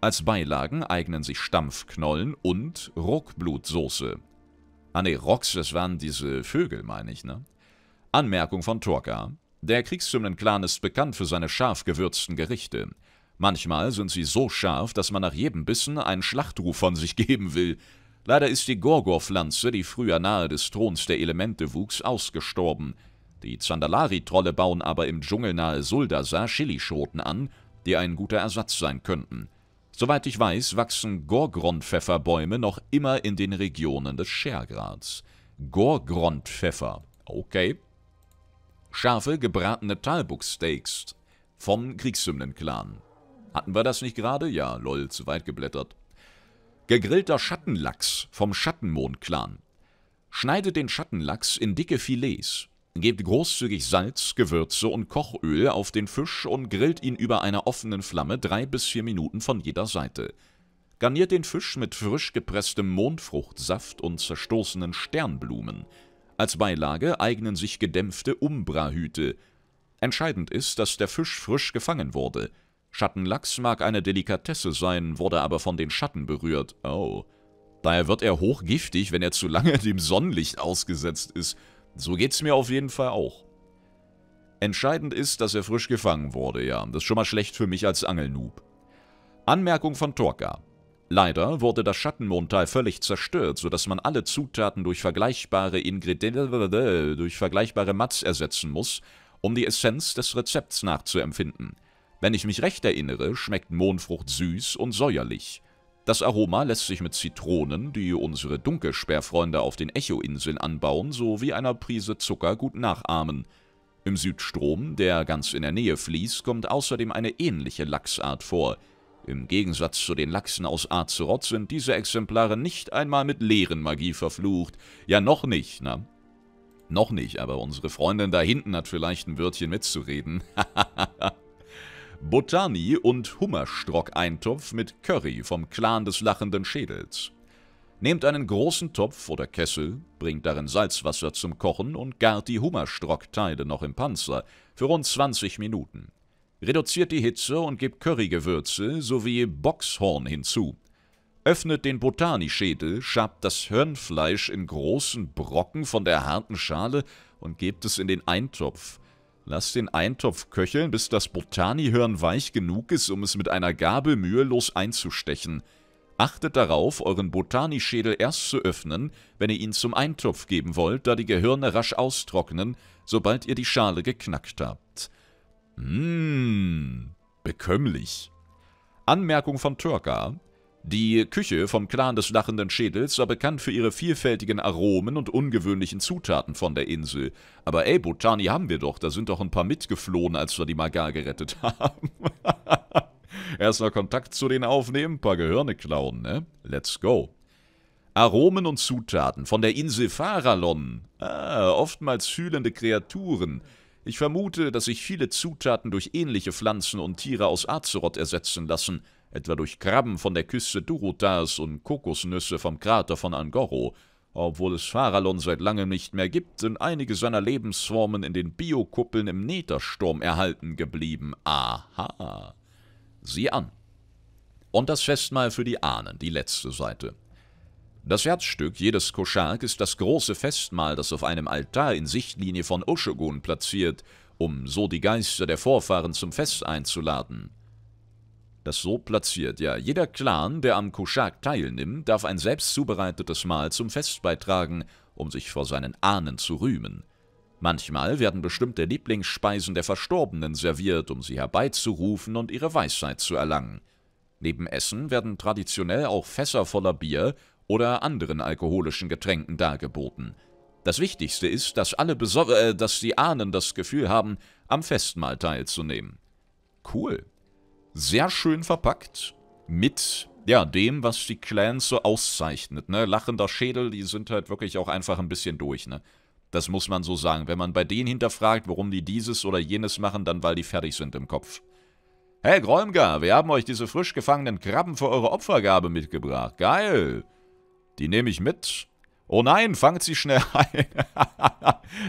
Als Beilagen eignen sich Stampfknollen und Ruckblutsoße. Ah ne, Rocks, das waren diese Vögel, meine ich, ne? Anmerkung von Torka. Der Kriegszymnen-Clan ist bekannt für seine scharf gewürzten Gerichte. Manchmal sind sie so scharf, dass man nach jedem Bissen einen Schlachtruf von sich geben will. Leider ist die Gorgor-Pflanze, die früher nahe des Throns der Elemente wuchs, ausgestorben. Die Zandalari-Trolle bauen aber im Dschungel nahe Suldasa Chilischoten an, die ein guter Ersatz sein könnten. Soweit ich weiß, wachsen Gorgron-Pfefferbäume noch immer in den Regionen des Schergrads. Gorgron-Pfeffer. Okay. Scharfe gebratene Talbuck-Steaks vom Kriegshymnen-Clan. Hatten wir das nicht gerade? Ja, lol, zu weit geblättert. Gegrillter Schattenlachs vom Schattenmohn-Clan. Schneidet den Schattenlachs in dicke Filets. Gebt großzügig Salz, Gewürze und Kochöl auf den Fisch und grillt ihn über einer offenen Flamme drei bis vier Minuten von jeder Seite. Garniert den Fisch mit frisch gepresstem Mondfruchtsaft und zerstoßenen Sternblumen. Als Beilage eignen sich gedämpfte Umbrahüte. Entscheidend ist, dass der Fisch frisch gefangen wurde – Schattenlachs mag eine Delikatesse sein, wurde aber von den Schatten berührt. Oh. Daher wird er hochgiftig, wenn er zu lange dem Sonnenlicht ausgesetzt ist. So geht's mir auf jeden Fall auch. Entscheidend ist, dass er frisch gefangen wurde, ja. Das ist schon mal schlecht für mich als Angelnoob. Anmerkung von Torka. Leider wurde das Schattenmondteil völlig zerstört, sodass man alle Zutaten durch vergleichbare Ingredienten durch vergleichbare Mats ersetzen muss, um die Essenz des Rezepts nachzuempfinden. Wenn ich mich recht erinnere, schmeckt Mohnfrucht süß und säuerlich. Das Aroma lässt sich mit Zitronen, die unsere Dunkelsperrfreunde auf den Echoinseln anbauen, sowie einer Prise Zucker gut nachahmen. Im Südstrom, der ganz in der Nähe fließt, kommt außerdem eine ähnliche Lachsart vor. Im Gegensatz zu den Lachsen aus Azeroth sind diese Exemplare nicht einmal mit leeren Magie verflucht. Ja, noch nicht, na? Noch nicht, aber unsere Freundin da hinten hat vielleicht ein Wörtchen mitzureden. Hahaha. Botani und Hummerstrock-Eintopf mit Curry vom Clan des lachenden Schädels. Nehmt einen großen Topf oder Kessel, bringt darin Salzwasser zum Kochen und gart die Hummerstrockteile noch im Panzer für rund 20 Minuten. Reduziert die Hitze und gebt Currygewürze sowie Boxhorn hinzu. Öffnet den Botanischädel, schabt das Hörnfleisch in großen Brocken von der harten Schale und gebt es in den Eintopf. Lass den Eintopf köcheln, bis das botani Botanihörn weich genug ist, um es mit einer Gabel mühelos einzustechen. Achtet darauf, euren Botani-Schädel erst zu öffnen, wenn ihr ihn zum Eintopf geben wollt, da die Gehirne rasch austrocknen, sobald ihr die Schale geknackt habt. Mmm, bekömmlich. Anmerkung von Turka. Die Küche vom Clan des lachenden Schädels war bekannt für ihre vielfältigen Aromen und ungewöhnlichen Zutaten von der Insel. Aber ey, Botani haben wir doch, da sind doch ein paar mitgeflohen, als wir die Magar gerettet haben. Erstmal Kontakt zu denen aufnehmen, paar Gehirne klauen, ne? Let's go. Aromen und Zutaten von der Insel Farallon. Ah, oftmals fühlende Kreaturen. Ich vermute, dass sich viele Zutaten durch ähnliche Pflanzen und Tiere aus Azeroth ersetzen lassen – etwa durch Krabben von der Küste Durutas und Kokosnüsse vom Krater von Angoro, obwohl es Farallon seit langem nicht mehr gibt, sind einige seiner Lebensformen in den Biokuppeln im Netersturm erhalten geblieben. Aha. Sieh an. Und das Festmahl für die Ahnen, die letzte Seite. Das Herzstück jedes Koschark ist das große Festmahl, das auf einem Altar in Sichtlinie von Oshogun platziert, um so die Geister der Vorfahren zum Fest einzuladen das so platziert, ja, jeder Clan, der am Kuschak teilnimmt, darf ein selbst zubereitetes Mahl zum Fest beitragen, um sich vor seinen Ahnen zu rühmen. Manchmal werden bestimmte Lieblingsspeisen der Verstorbenen serviert, um sie herbeizurufen und ihre Weisheit zu erlangen. Neben Essen werden traditionell auch Fässer voller Bier oder anderen alkoholischen Getränken dargeboten. Das Wichtigste ist, dass alle Besor äh, dass die Ahnen das Gefühl haben, am Festmahl teilzunehmen. Cool sehr schön verpackt mit ja, dem, was die Clans so auszeichnet. Ne? Lachender Schädel, die sind halt wirklich auch einfach ein bisschen durch. Ne? Das muss man so sagen. Wenn man bei denen hinterfragt, warum die dieses oder jenes machen, dann weil die fertig sind im Kopf. Hey Gräumgar, wir haben euch diese frisch gefangenen Krabben für eure Opfergabe mitgebracht. Geil. Die nehme ich mit. Oh nein, fangt sie schnell ein.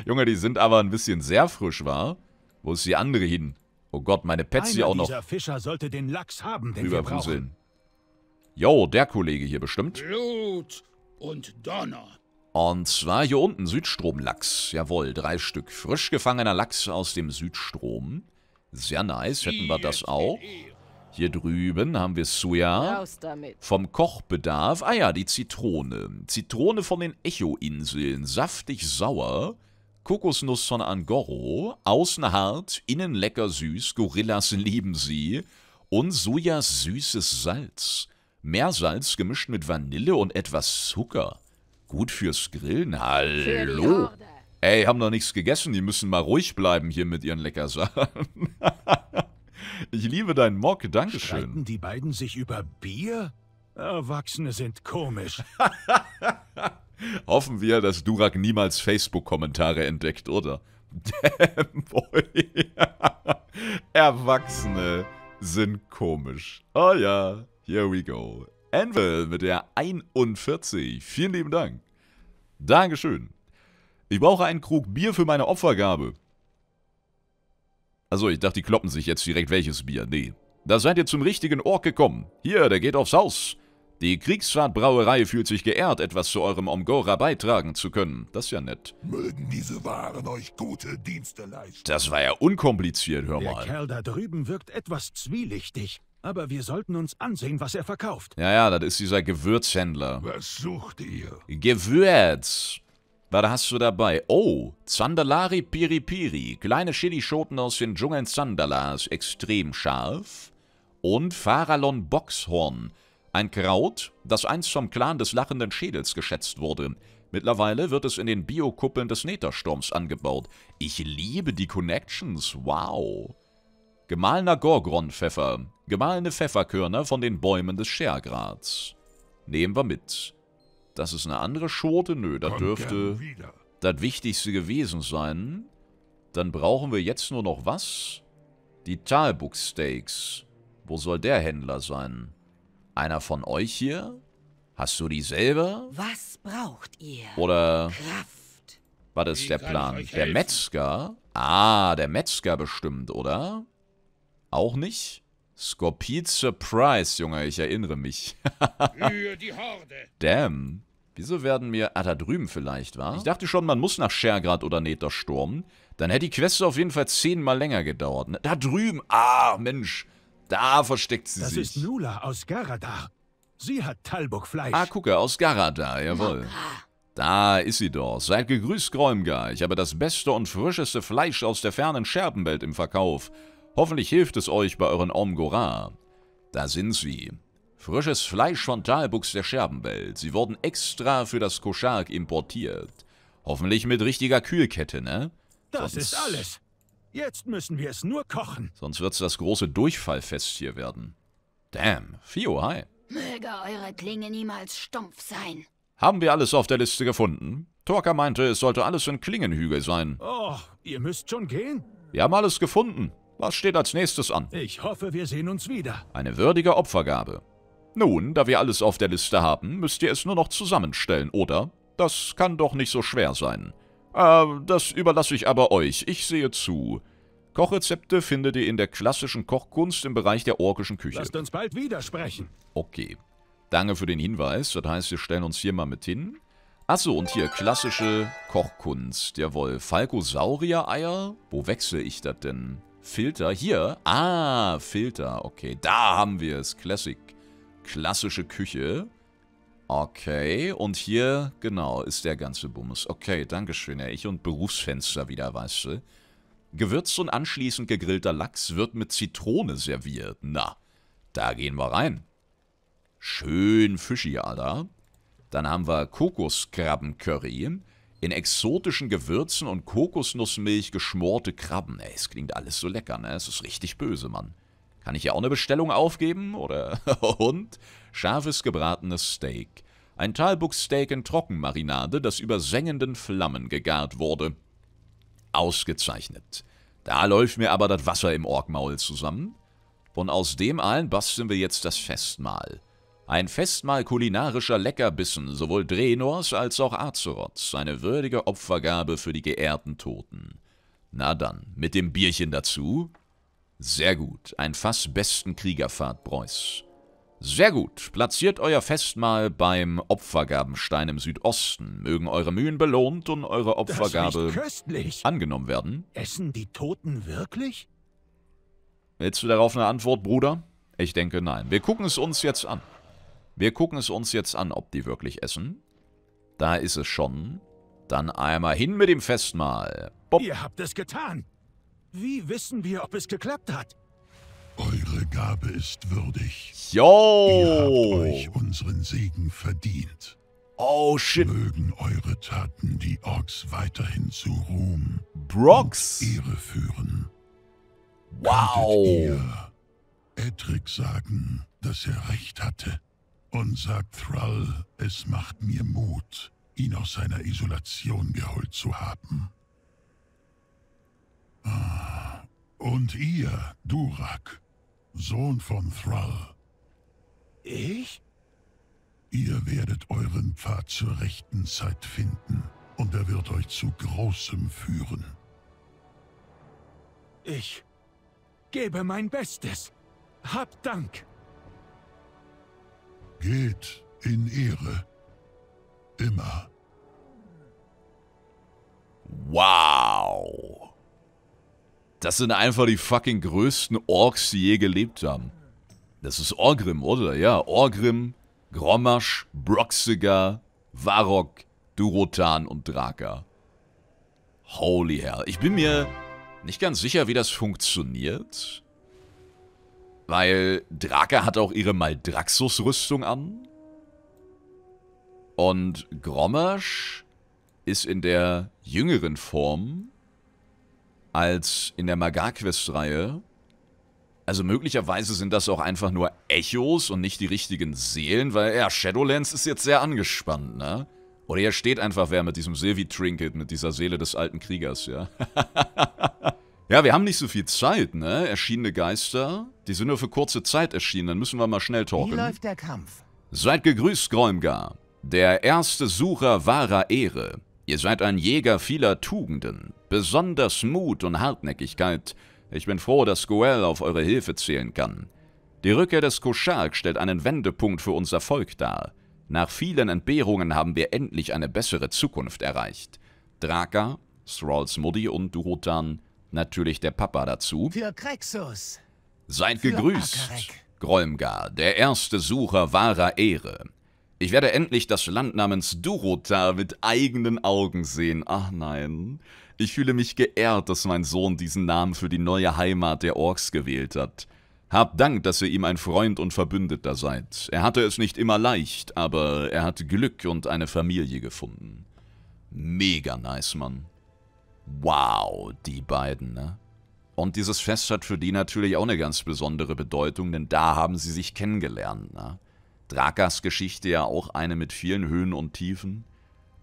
Junge, die sind aber ein bisschen sehr frisch, war. Wo ist die andere hin? Oh Gott, meine Petsy auch noch. Dieser Fischer sollte den Lachs haben, den wir brauchen. Jo, der Kollege hier bestimmt. Blut und Donner. Und zwar hier unten, Südstromlachs. Jawohl, drei Stück frisch gefangener Lachs aus dem Südstrom. Sehr nice, hätten wir das auch. Hier drüben haben wir Suya. Vom Kochbedarf. Ah ja, die Zitrone. Zitrone von den Echo-Inseln. Saftig sauer. Kokosnuss von Angoro, außen hart, innen lecker süß, Gorillas lieben sie. Und Sojas süßes Salz. Meersalz gemischt mit Vanille und etwas Zucker. Gut fürs Grillen, hallo. Ey, haben noch nichts gegessen, die müssen mal ruhig bleiben hier mit ihren Leckersachen. ich liebe deinen Mock, dankeschön. Streiten die beiden sich über Bier? Erwachsene sind komisch. Hoffen wir, dass Durak niemals Facebook-Kommentare entdeckt, oder? Damn, boy. Erwachsene sind komisch. Oh ja, here we go. Anvil mit der 41. Vielen lieben Dank. Dankeschön. Ich brauche einen Krug Bier für meine Opfergabe. Also, ich dachte, die kloppen sich jetzt direkt welches Bier. Nee. Da seid ihr zum richtigen Ork gekommen. Hier, der geht aufs Haus. Die Kriegsfahrtbrauerei fühlt sich geehrt, etwas zu eurem Omgora beitragen zu können. Das ist ja nett. Mögen diese Waren euch gute Dienste leisten. Das war ja unkompliziert, hör mal. Der Kerl da drüben wirkt etwas zwielichtig. Aber wir sollten uns ansehen, was er verkauft. Ja, ja, das ist dieser Gewürzhändler. Was sucht ihr? Gewürz. Was hast du dabei? Oh, Zandalari Piripiri. Kleine Chilischoten aus den Dschungeln Zandalas. Extrem scharf. Und Farallon Boxhorn. Ein Kraut, das einst vom Clan des lachenden Schädels geschätzt wurde. Mittlerweile wird es in den Biokuppeln des Nethersturms angebaut. Ich liebe die Connections, wow. Gemahlener Gorgonpfeffer. Gemahlene Pfefferkörner von den Bäumen des Schergrats. Nehmen wir mit. Das ist eine andere Schote? Nö, das dürfte das Wichtigste gewesen sein. Dann brauchen wir jetzt nur noch was? Die Talbuck Steaks. Wo soll der Händler sein? Einer von euch hier? Hast du die selber? Was braucht ihr? Oder... Kraft. War das Wie der Plan? Der Metzger? Ah, der Metzger bestimmt, oder? Auch nicht? Scorpied Surprise, Junge, ich erinnere mich. Für die Horde. Damn. Wieso werden wir... Ah, da drüben vielleicht, war? Ich dachte schon, man muss nach Schergrad oder Nether Dann hätte die Quest auf jeden Fall zehnmal länger gedauert. Da drüben. Ah, Mensch. Da versteckt sie das sich. Das ist Nula aus Garadar. Sie hat Talbok Fleisch. Ah, gucke, aus Garadar, jawohl. Da ist sie doch. Seid gegrüßt, Gräumgar. Ich habe das beste und frischeste Fleisch aus der fernen Scherbenwelt im Verkauf. Hoffentlich hilft es euch bei euren Omgora. Da sind sie. Frisches Fleisch von Talbuchs der Scherbenwelt. Sie wurden extra für das Koschark importiert. Hoffentlich mit richtiger Kühlkette, ne? Das Sonst ist alles. Jetzt müssen wir es nur kochen. Sonst wird's das große Durchfallfest hier werden. Damn, Fio, hi. Möge eure Klinge niemals stumpf sein. Haben wir alles auf der Liste gefunden? Torka meinte, es sollte alles in Klingenhügel sein. Oh, ihr müsst schon gehen? Wir haben alles gefunden. Was steht als nächstes an? Ich hoffe, wir sehen uns wieder. Eine würdige Opfergabe. Nun, da wir alles auf der Liste haben, müsst ihr es nur noch zusammenstellen, oder? Das kann doch nicht so schwer sein. Äh, das überlasse ich aber euch. Ich sehe zu. Kochrezepte findet ihr in der klassischen Kochkunst im Bereich der orkischen Küche. Lasst uns bald widersprechen. Okay. Danke für den Hinweis. Das heißt, wir stellen uns hier mal mit hin. Achso, und hier, klassische Kochkunst. Jawohl. Falkosaurier-Eier? Wo wechsle ich das denn? Filter? Hier? Ah, Filter. Okay, da haben wir es. Classic. Klassische Küche. Okay, und hier, genau, ist der ganze Bums. Okay, dankeschön, Herr Ich. Und Berufsfenster wieder, weißt du. Gewürzt und anschließend gegrillter Lachs wird mit Zitrone serviert. Na, da gehen wir rein. Schön fischig, Alter. Dann haben wir Kokoskrabbencurry. In exotischen Gewürzen und Kokosnussmilch geschmorte Krabben. Ey, es klingt alles so lecker, ne? Es ist richtig böse, Mann. Kann ich ja auch eine Bestellung aufgeben? Oder und scharfes gebratenes Steak, ein Talbuchsteak in Trockenmarinade, das über sengenden Flammen gegart wurde. Ausgezeichnet. Da läuft mir aber das Wasser im Orgmaul zusammen. Und aus dem allen basteln wir jetzt das Festmahl. Ein Festmahl kulinarischer Leckerbissen, sowohl Drenors als auch Azeroths, eine würdige Opfergabe für die geehrten Toten. Na dann, mit dem Bierchen dazu? Sehr gut, ein Fass besten Kriegerfahrt, Preuß. Sehr gut. Platziert euer Festmahl beim Opfergabenstein im Südosten. Mögen eure Mühen belohnt und eure Opfergabe angenommen werden. Essen die Toten wirklich? Willst du darauf eine Antwort, Bruder? Ich denke nein. Wir gucken es uns jetzt an. Wir gucken es uns jetzt an, ob die wirklich essen. Da ist es schon. Dann einmal hin mit dem Festmahl. Bob. Ihr habt es getan. Wie wissen wir, ob es geklappt hat? Eure Gabe ist würdig. Jo! Ihr habt euch unseren Segen verdient. Oh shit. Mögen eure Taten die Orks weiterhin zu Ruhm. Brox. Und Ehre führen. Wow. Könntet ihr Edric sagen, dass er recht hatte. Und sagt Thrall, es macht mir Mut, ihn aus seiner Isolation geholt zu haben. Ah. Und ihr, Durak, Sohn von Thrall. Ich? Ihr werdet euren Pfad zur rechten Zeit finden und er wird euch zu Großem führen. Ich gebe mein Bestes. Habt Dank. Geht in Ehre. Immer. Wow. Das sind einfach die fucking größten Orks, die je gelebt haben. Das ist Orgrim, oder? Ja, Orgrim, Grommasch, Broxiger, Varok, Durotan und Draka. Holy hell. Ich bin mir nicht ganz sicher, wie das funktioniert. Weil Draka hat auch ihre Maldraxus-Rüstung an. Und Grommasch ist in der jüngeren Form als in der Magar-Quest-Reihe. Also möglicherweise sind das auch einfach nur Echos und nicht die richtigen Seelen, weil ja, Shadowlands ist jetzt sehr angespannt, ne? Oder hier steht einfach wer mit diesem Silvi-Trinket, mit dieser Seele des alten Kriegers, ja. ja, wir haben nicht so viel Zeit, ne? Erschienene Geister, die sind nur für kurze Zeit erschienen, dann müssen wir mal schnell talken. Wie läuft der Kampf? Seid gegrüßt, Gräumgar, der erste Sucher wahrer Ehre. Ihr seid ein Jäger vieler Tugenden. Besonders Mut und Hartnäckigkeit. Ich bin froh, dass Goel auf eure Hilfe zählen kann. Die Rückkehr des Koschark stellt einen Wendepunkt für unser Volk dar. Nach vielen Entbehrungen haben wir endlich eine bessere Zukunft erreicht. Draka, Thralls Mutti und Durotan, natürlich der Papa dazu. Für Krexus. Seid für gegrüßt, Akarek. Grolmgar, der erste Sucher wahrer Ehre. Ich werde endlich das Land namens Durotar mit eigenen Augen sehen. Ach nein. Ich fühle mich geehrt, dass mein Sohn diesen Namen für die neue Heimat der Orks gewählt hat. Hab Dank, dass ihr ihm ein Freund und Verbündeter seid. Er hatte es nicht immer leicht, aber er hat Glück und eine Familie gefunden. Mega nice, Mann. Wow, die beiden, ne? Und dieses Fest hat für die natürlich auch eine ganz besondere Bedeutung, denn da haben sie sich kennengelernt, ne? Drakas Geschichte ja auch eine mit vielen Höhen und Tiefen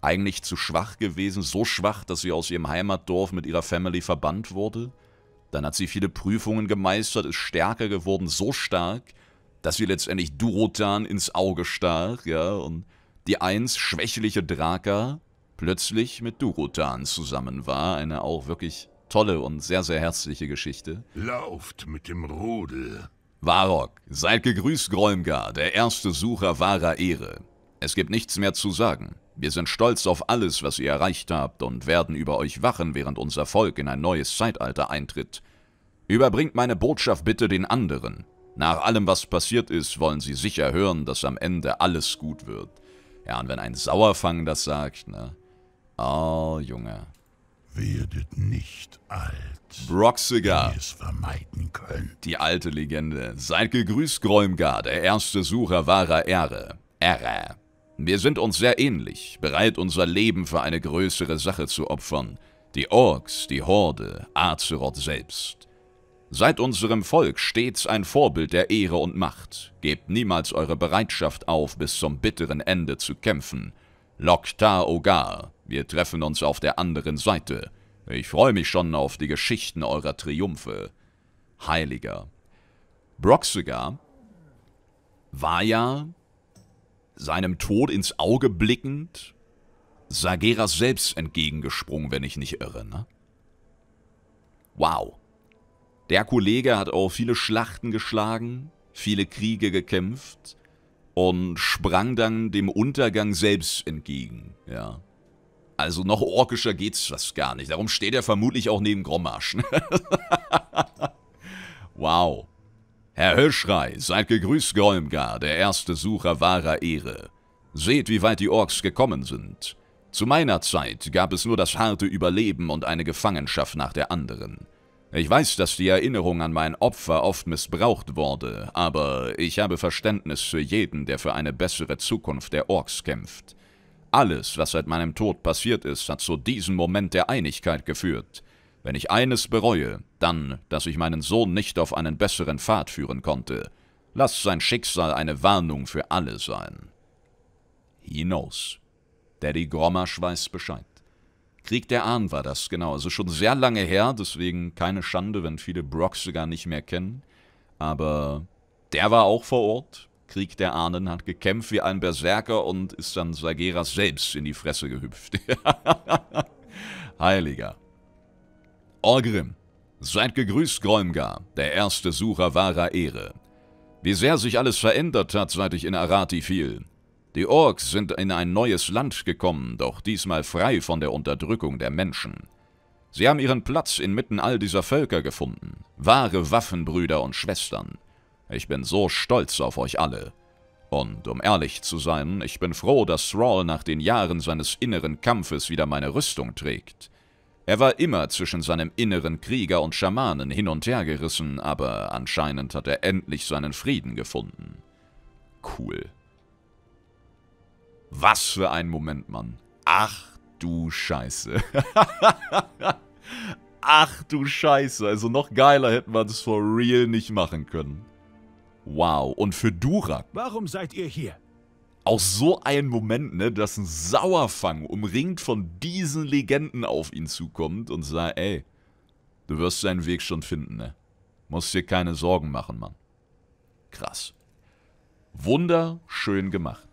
eigentlich zu schwach gewesen, so schwach, dass sie aus ihrem Heimatdorf mit ihrer Family verbannt wurde. Dann hat sie viele Prüfungen gemeistert, ist stärker geworden, so stark, dass sie letztendlich Durotan ins Auge stach, ja, und die einst schwächliche Draka plötzlich mit Durotan zusammen war. Eine auch wirklich tolle und sehr, sehr herzliche Geschichte. Lauft mit dem Rudel. Warok, seid gegrüßt, Grolmgar, der erste Sucher wahrer Ehre. Es gibt nichts mehr zu sagen. Wir sind stolz auf alles, was ihr erreicht habt und werden über euch wachen, während unser Volk in ein neues Zeitalter eintritt. Überbringt meine Botschaft bitte den anderen. Nach allem, was passiert ist, wollen sie sicher hören, dass am Ende alles gut wird. Ja, und wenn ein Sauerfang das sagt, ne? Oh, Junge. Werdet nicht alt. Brock Cigar. es vermeiden könnt. Die alte Legende. Seid gegrüßt, Grolmgard, der erste Sucher wahrer Ehre. Ehre. Wir sind uns sehr ähnlich, bereit unser Leben für eine größere Sache zu opfern. Die Orks, die Horde, Azeroth selbst. Seid unserem Volk stets ein Vorbild der Ehre und Macht. Gebt niemals eure Bereitschaft auf, bis zum bitteren Ende zu kämpfen. Lokta Ogar, wir treffen uns auf der anderen Seite. Ich freue mich schon auf die Geschichten eurer Triumphe. Heiliger. Broxegar war ja seinem Tod ins Auge blickend, Sageras selbst entgegengesprungen, wenn ich nicht irre, ne? Wow. Der Kollege hat auch viele Schlachten geschlagen, viele Kriege gekämpft und sprang dann dem Untergang selbst entgegen, ja. Also noch orkischer geht's das gar nicht. Darum steht er vermutlich auch neben Grommarsch. Ne? wow. Herr Höschrei, seid gegrüßt, Golmgar, der erste Sucher wahrer Ehre. Seht, wie weit die Orks gekommen sind. Zu meiner Zeit gab es nur das harte Überleben und eine Gefangenschaft nach der anderen. Ich weiß, dass die Erinnerung an mein Opfer oft missbraucht wurde, aber ich habe Verständnis für jeden, der für eine bessere Zukunft der Orks kämpft. Alles, was seit meinem Tod passiert ist, hat zu diesem Moment der Einigkeit geführt – wenn ich eines bereue, dann, dass ich meinen Sohn nicht auf einen besseren Pfad führen konnte. Lass sein Schicksal eine Warnung für alle sein. He knows. Daddy Gromasch weiß Bescheid. Krieg der Ahn war das, genau. Es also ist schon sehr lange her, deswegen keine Schande, wenn viele Brocks sogar nicht mehr kennen. Aber der war auch vor Ort. Krieg der Ahnen hat gekämpft wie ein Berserker und ist dann Sageras selbst in die Fresse gehüpft. Heiliger. Orgrim, seid gegrüßt, Grolmgar, der erste Sucher wahrer Ehre. Wie sehr sich alles verändert hat, seit ich in Arati fiel. Die Orks sind in ein neues Land gekommen, doch diesmal frei von der Unterdrückung der Menschen. Sie haben ihren Platz inmitten all dieser Völker gefunden, wahre Waffenbrüder und Schwestern. Ich bin so stolz auf euch alle. Und um ehrlich zu sein, ich bin froh, dass Thrall nach den Jahren seines inneren Kampfes wieder meine Rüstung trägt. Er war immer zwischen seinem inneren Krieger und Schamanen hin und her gerissen, aber anscheinend hat er endlich seinen Frieden gefunden. Cool. Was für ein Moment, Mann. Ach du Scheiße. Ach du Scheiße. Also noch geiler hätten wir das for real nicht machen können. Wow. Und für Durak. Warum seid ihr hier? Auch so ein Moment, ne, dass ein Sauerfang umringt von diesen Legenden auf ihn zukommt und sagt, ey, du wirst deinen Weg schon finden, ne? Musst dir keine Sorgen machen, Mann. Krass. Wunderschön gemacht.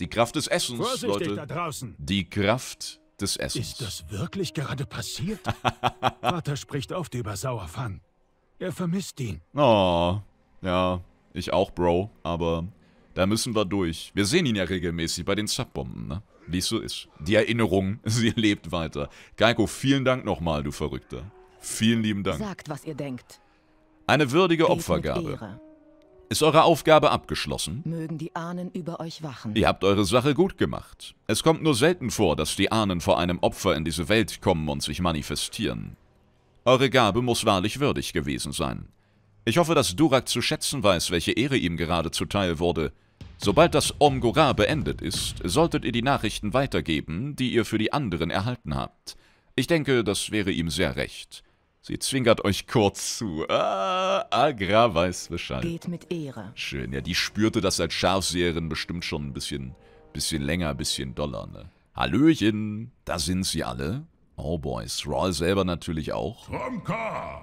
Die Kraft des Essens, Vorsichtig Leute. Die Kraft des Essens. Ist das wirklich gerade passiert? Vater spricht oft über Sauerfang. Er vermisst ihn. Oh, ja, ich auch, Bro. Aber da müssen wir durch. Wir sehen ihn ja regelmäßig bei den Zappbomben, ne? Wie es so ist. Die Erinnerung, sie lebt weiter. Keiko, vielen Dank nochmal, du Verrückter. Vielen lieben Dank. Sagt, was ihr denkt. Eine würdige Geht Opfergabe. Ist eure Aufgabe abgeschlossen? Mögen die Ahnen über euch wachen. Ihr habt eure Sache gut gemacht. Es kommt nur selten vor, dass die Ahnen vor einem Opfer in diese Welt kommen und sich manifestieren. Eure Gabe muss wahrlich würdig gewesen sein. Ich hoffe, dass Durak zu schätzen weiß, welche Ehre ihm gerade zuteil wurde Sobald das Omgora beendet ist, solltet ihr die Nachrichten weitergeben, die ihr für die anderen erhalten habt. Ich denke, das wäre ihm sehr recht. Sie zwingert euch kurz zu. Ah, Agra weiß Bescheid. Geht mit Ehre. Schön, ja, die spürte das als Schafseherin bestimmt schon ein bisschen, bisschen länger, ein bisschen doller, ne? Hallöchen, da sind sie alle. Oh boys, Royal selber natürlich auch. Tomka!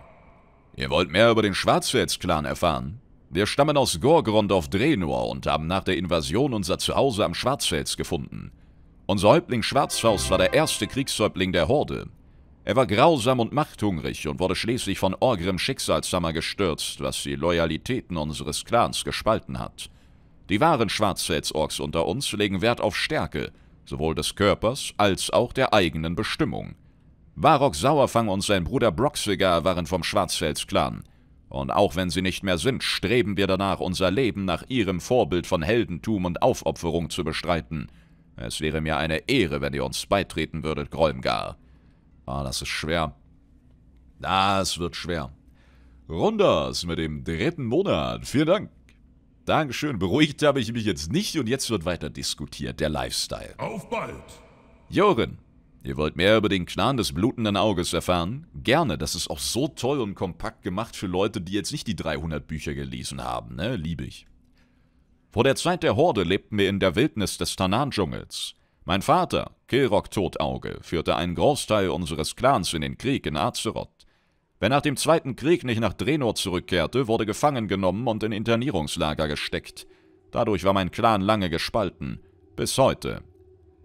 Ihr wollt mehr über den Schwarzfels-Clan erfahren? Wir stammen aus Gorgrond auf Drenor und haben nach der Invasion unser Zuhause am Schwarzfels gefunden. Unser Häuptling Schwarzfaust war der erste Kriegshäuptling der Horde. Er war grausam und machthungrig und wurde schließlich von Orgrim Schicksalshammer gestürzt, was die Loyalitäten unseres Clans gespalten hat. Die wahren Schwarzfels-Orks unter uns legen Wert auf Stärke, sowohl des Körpers als auch der eigenen Bestimmung. Barok Sauerfang und sein Bruder Broxigar waren vom Schwarzfels-Clan. Und auch wenn sie nicht mehr sind, streben wir danach, unser Leben nach ihrem Vorbild von Heldentum und Aufopferung zu bestreiten. Es wäre mir eine Ehre, wenn ihr uns beitreten würdet, Grolmgar. Ah, das ist schwer. Das wird schwer. Rondas mit dem dritten Monat. Vielen Dank. Dankeschön. Beruhigt habe ich mich jetzt nicht und jetzt wird weiter diskutiert. Der Lifestyle. Auf bald. Jorin. Ihr wollt mehr über den Knarren des blutenden Auges erfahren? Gerne, das ist auch so toll und kompakt gemacht für Leute, die jetzt nicht die 300 Bücher gelesen haben, ne? Liebe ich. Vor der Zeit der Horde lebten wir in der Wildnis des Tanan-Dschungels. Mein Vater, Kilrock Totauge, führte einen Großteil unseres Clans in den Krieg in Azeroth. Wer nach dem Zweiten Krieg nicht nach Drenor zurückkehrte, wurde gefangen genommen und in Internierungslager gesteckt. Dadurch war mein Clan lange gespalten. Bis heute.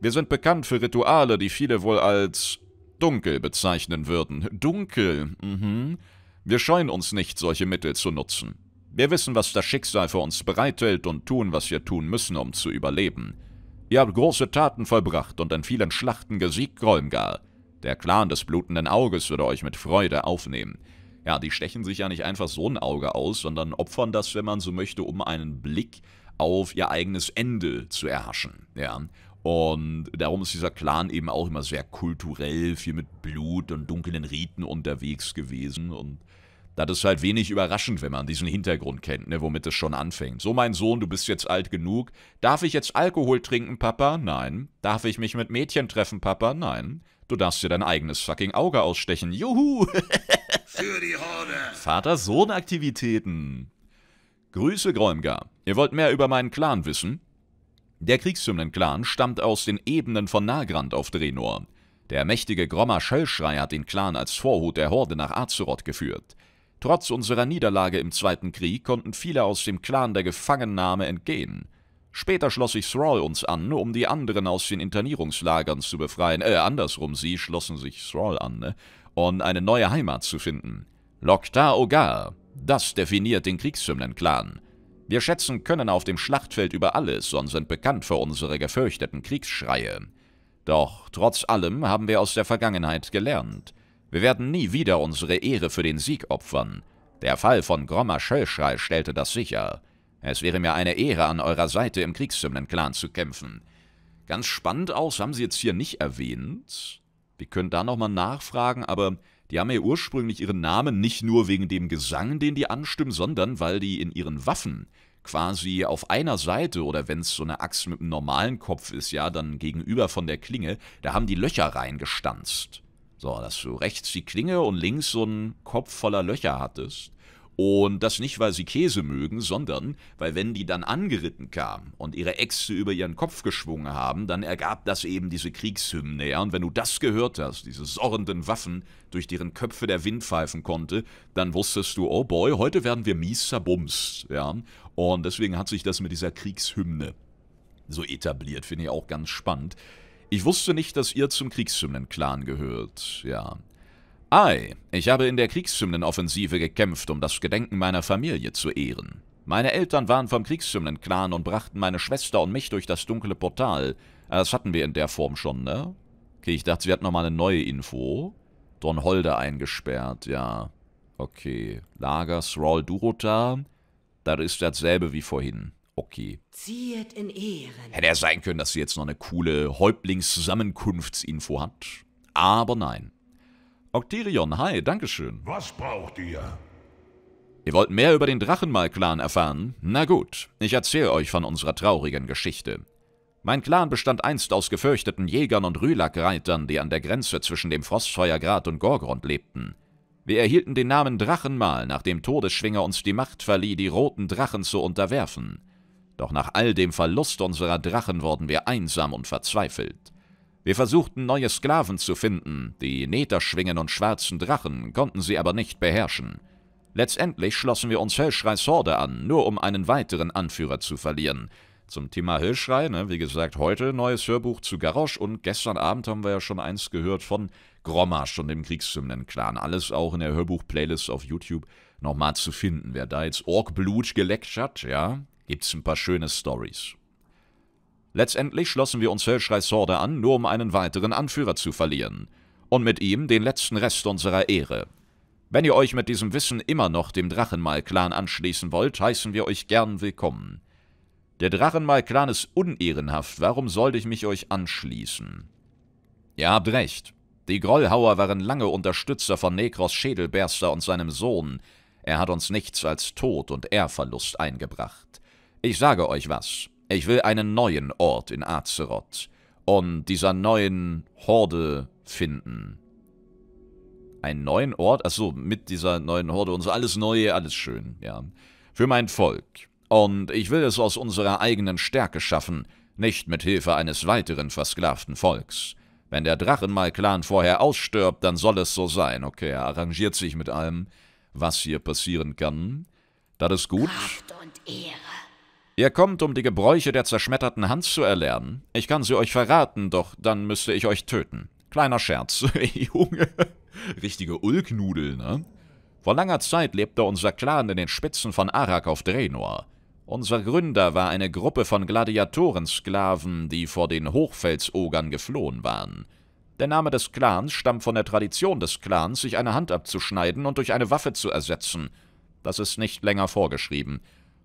Wir sind bekannt für Rituale, die viele wohl als dunkel bezeichnen würden. Dunkel, mhm. Wir scheuen uns nicht, solche Mittel zu nutzen. Wir wissen, was das Schicksal für uns bereithält und tun, was wir tun müssen, um zu überleben. Ihr habt große Taten vollbracht und in vielen Schlachten gesiegt, Golmgar. Der Clan des blutenden Auges würde euch mit Freude aufnehmen. Ja, die stechen sich ja nicht einfach so ein Auge aus, sondern opfern das, wenn man so möchte, um einen Blick auf ihr eigenes Ende zu erhaschen. Ja, und darum ist dieser Clan eben auch immer sehr kulturell, viel mit Blut und dunklen Riten unterwegs gewesen. Und das ist halt wenig überraschend, wenn man diesen Hintergrund kennt, ne, womit es schon anfängt. So, mein Sohn, du bist jetzt alt genug. Darf ich jetzt Alkohol trinken, Papa? Nein. Darf ich mich mit Mädchen treffen, Papa? Nein. Du darfst dir dein eigenes fucking Auge ausstechen. Juhu! Für die Horde! Vater-Sohn-Aktivitäten. Grüße, Gräumgar. Ihr wollt mehr über meinen Clan wissen? Der kriegshymnen clan stammt aus den Ebenen von Nagrand auf Drenor. Der mächtige Grommer Schellschrei hat den Clan als Vorhut der Horde nach Azeroth geführt. Trotz unserer Niederlage im Zweiten Krieg konnten viele aus dem Clan der Gefangennahme entgehen. Später schloss sich Thrall uns an, um die anderen aus den Internierungslagern zu befreien. Äh, andersrum, sie schlossen sich Thrall an, ne? Und eine neue Heimat zu finden. Loktar Ogar, das definiert den Kriegshymnen-Clan. Wir schätzen können auf dem Schlachtfeld über alles und sind bekannt für unsere gefürchteten Kriegsschreie. Doch trotz allem haben wir aus der Vergangenheit gelernt. Wir werden nie wieder unsere Ehre für den Sieg opfern. Der Fall von Grommer Schöllschrei stellte das sicher. Es wäre mir eine Ehre, an eurer Seite im Kriegshymnen-Clan zu kämpfen. Ganz spannend aus, haben sie jetzt hier nicht erwähnt. Wir können da nochmal nachfragen, aber die haben ja ursprünglich ihren Namen nicht nur wegen dem Gesang, den die anstimmen, sondern weil die in ihren Waffen quasi auf einer Seite oder wenn es so eine Axt mit einem normalen Kopf ist, ja, dann gegenüber von der Klinge, da haben die Löcher reingestanzt. So, dass du rechts die Klinge und links so einen Kopf voller Löcher hattest. Und das nicht, weil sie Käse mögen, sondern weil wenn die dann angeritten kamen und ihre Äxte über ihren Kopf geschwungen haben, dann ergab das eben diese Kriegshymne. Ja? Und wenn du das gehört hast, diese sorrenden Waffen, durch deren Köpfe der Wind pfeifen konnte, dann wusstest du, oh boy, heute werden wir mies zerbumst. Ja? Und deswegen hat sich das mit dieser Kriegshymne so etabliert, finde ich auch ganz spannend. Ich wusste nicht, dass ihr zum Kriegshymnen-Clan gehört, ja. Ei, ich habe in der Kriegshymnenoffensive gekämpft, um das Gedenken meiner Familie zu ehren. Meine Eltern waren vom Kriegshymnenclan und brachten meine Schwester und mich durch das dunkle Portal. Das hatten wir in der Form schon, ne? Okay, ich dachte, sie hat nochmal eine neue Info. Donholde eingesperrt, ja. Okay. Lager Thrall, Durota. Das ist dasselbe wie vorhin. Okay. Ziehet in Ehren. Hätte ja sein können, dass sie jetzt noch eine coole Häuptlingszusammenkunftsinfo hat. Aber nein. Octerion, hi, Dankeschön. Was braucht ihr? Ihr wollt mehr über den Drachenmal-Clan erfahren? Na gut, ich erzähle euch von unserer traurigen Geschichte. Mein Clan bestand einst aus gefürchteten Jägern und rülak reitern die an der Grenze zwischen dem Frostfeuergrad und Gorgrund lebten. Wir erhielten den Namen Drachenmal, nachdem Todesschwinger uns die Macht verlieh, die roten Drachen zu unterwerfen. Doch nach all dem Verlust unserer Drachen wurden wir einsam und verzweifelt. Wir versuchten neue Sklaven zu finden, die Neterschwingen und schwarzen Drachen konnten sie aber nicht beherrschen. Letztendlich schlossen wir uns Höllschreis Horde an, nur um einen weiteren Anführer zu verlieren. Zum Thema Höllschrei, ne, wie gesagt, heute neues Hörbuch zu Garrosch und gestern Abend haben wir ja schon eins gehört von Grommasch und dem Kriegshymnen-Clan. Alles auch in der Hörbuch-Playlist auf YouTube nochmal zu finden. Wer da jetzt Orkblut geleckt hat, ja, gibt's ein paar schöne Stories. Letztendlich schlossen wir uns Hirschreis Sorde an, nur um einen weiteren Anführer zu verlieren. Und mit ihm den letzten Rest unserer Ehre. Wenn ihr euch mit diesem Wissen immer noch dem Drachenmal-Clan anschließen wollt, heißen wir euch gern willkommen. Der Drachenmal-Clan ist unehrenhaft, warum sollte ich mich euch anschließen? Ihr habt recht. Die Grollhauer waren lange Unterstützer von Nekros Schädelberster und seinem Sohn. Er hat uns nichts als Tod und Ehrverlust eingebracht. Ich sage euch was, ich will einen neuen Ort in Azeroth und dieser neuen Horde finden. Einen neuen Ort? Achso, mit dieser neuen Horde und so. Alles Neue, alles schön, ja. Für mein Volk. Und ich will es aus unserer eigenen Stärke schaffen, nicht mit Hilfe eines weiteren versklavten Volks. Wenn der Drachenmal-Clan vorher ausstirbt, dann soll es so sein. Okay, er arrangiert sich mit allem, was hier passieren kann. Das ist gut. Kraft und Ehre. Ihr kommt, um die Gebräuche der zerschmetterten Hand zu erlernen. Ich kann sie euch verraten, doch dann müsste ich euch töten. Kleiner Scherz. Junge. Richtige Ulknudel, ne? Vor langer Zeit lebte unser Clan in den Spitzen von Arak auf Drenor. Unser Gründer war eine Gruppe von Gladiatorensklaven, die vor den Hochfelsogern geflohen waren. Der Name des Clans stammt von der Tradition des Clans, sich eine Hand abzuschneiden und durch eine Waffe zu ersetzen. Das ist nicht länger vorgeschrieben.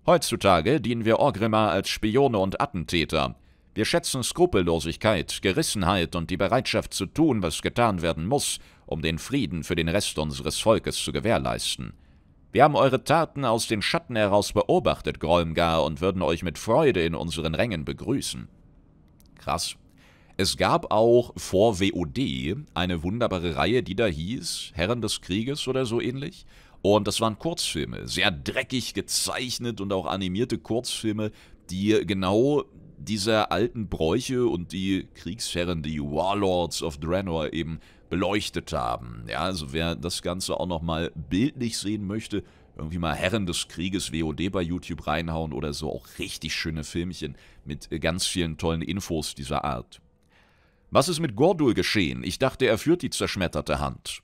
Heutzutage dienen wir Orgrimmar als Spione und Attentäter. Wir schätzen Skrupellosigkeit, Gerissenheit und die Bereitschaft zu tun, was getan werden muss, um den Frieden für den Rest unseres Volkes zu gewährleisten. Wir haben eure Taten aus den Schatten heraus beobachtet, Grolmgar, und würden euch mit Freude in unseren Rängen begrüßen. Krass. Es gab auch vor WOD eine wunderbare Reihe, die da hieß, Herren des Krieges oder so ähnlich. Und das waren Kurzfilme, sehr dreckig gezeichnet und auch animierte Kurzfilme, die genau dieser alten Bräuche und die Kriegsherren, die Warlords of Draenor eben beleuchtet haben. Ja, also wer das Ganze auch nochmal bildlich sehen möchte, irgendwie mal Herren des Krieges WOD bei YouTube reinhauen oder so, auch richtig schöne Filmchen mit ganz vielen tollen Infos dieser Art. Was ist mit Gordul geschehen? Ich dachte, er führt die zerschmetterte Hand.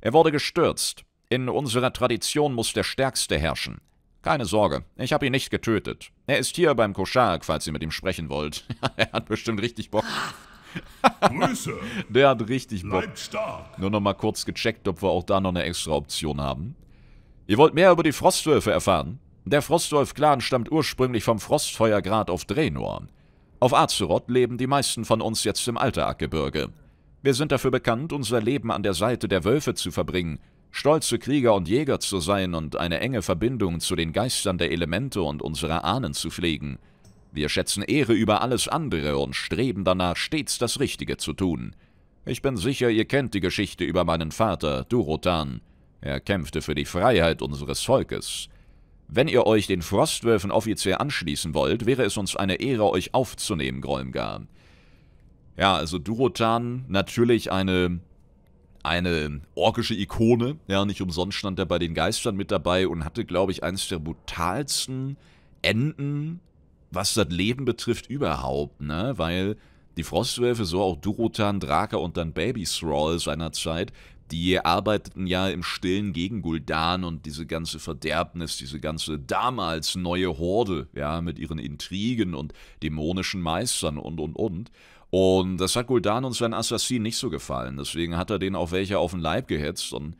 Er wurde gestürzt. In unserer Tradition muss der Stärkste herrschen. Keine Sorge, ich habe ihn nicht getötet. Er ist hier beim Koschak, falls ihr mit ihm sprechen wollt. er hat bestimmt richtig Bock. Grüße! Der hat richtig Bock. Bleibt stark. Nur nochmal kurz gecheckt, ob wir auch da noch eine extra Option haben. Ihr wollt mehr über die Frostwölfe erfahren? Der Frostwolf-Clan stammt ursprünglich vom Frostfeuergrad auf Drenor. Auf Azeroth leben die meisten von uns jetzt im Alterackgebirge. Wir sind dafür bekannt, unser Leben an der Seite der Wölfe zu verbringen – stolze Krieger und Jäger zu sein und eine enge Verbindung zu den Geistern der Elemente und unserer Ahnen zu pflegen. Wir schätzen Ehre über alles andere und streben danach, stets das Richtige zu tun. Ich bin sicher, ihr kennt die Geschichte über meinen Vater, Durotan. Er kämpfte für die Freiheit unseres Volkes. Wenn ihr euch den Frostwölfen offiziell anschließen wollt, wäre es uns eine Ehre, euch aufzunehmen, Grolmgar. Ja, also Durotan, natürlich eine eine orkische Ikone. Ja, nicht umsonst stand er bei den Geistern mit dabei und hatte, glaube ich, eines der brutalsten Enden, was das Leben betrifft, überhaupt. Ne? Weil die Frostwölfe, so auch Durotan, Draka und dann Baby Thrall seinerzeit, die arbeiteten ja im Stillen gegen Guldan und diese ganze Verderbnis, diese ganze damals neue Horde, ja, mit ihren Intrigen und dämonischen Meistern und, und, und. Und das hat Guldan und seinen Assassinen nicht so gefallen. Deswegen hat er den auch welcher auf den Leib gehetzt. Und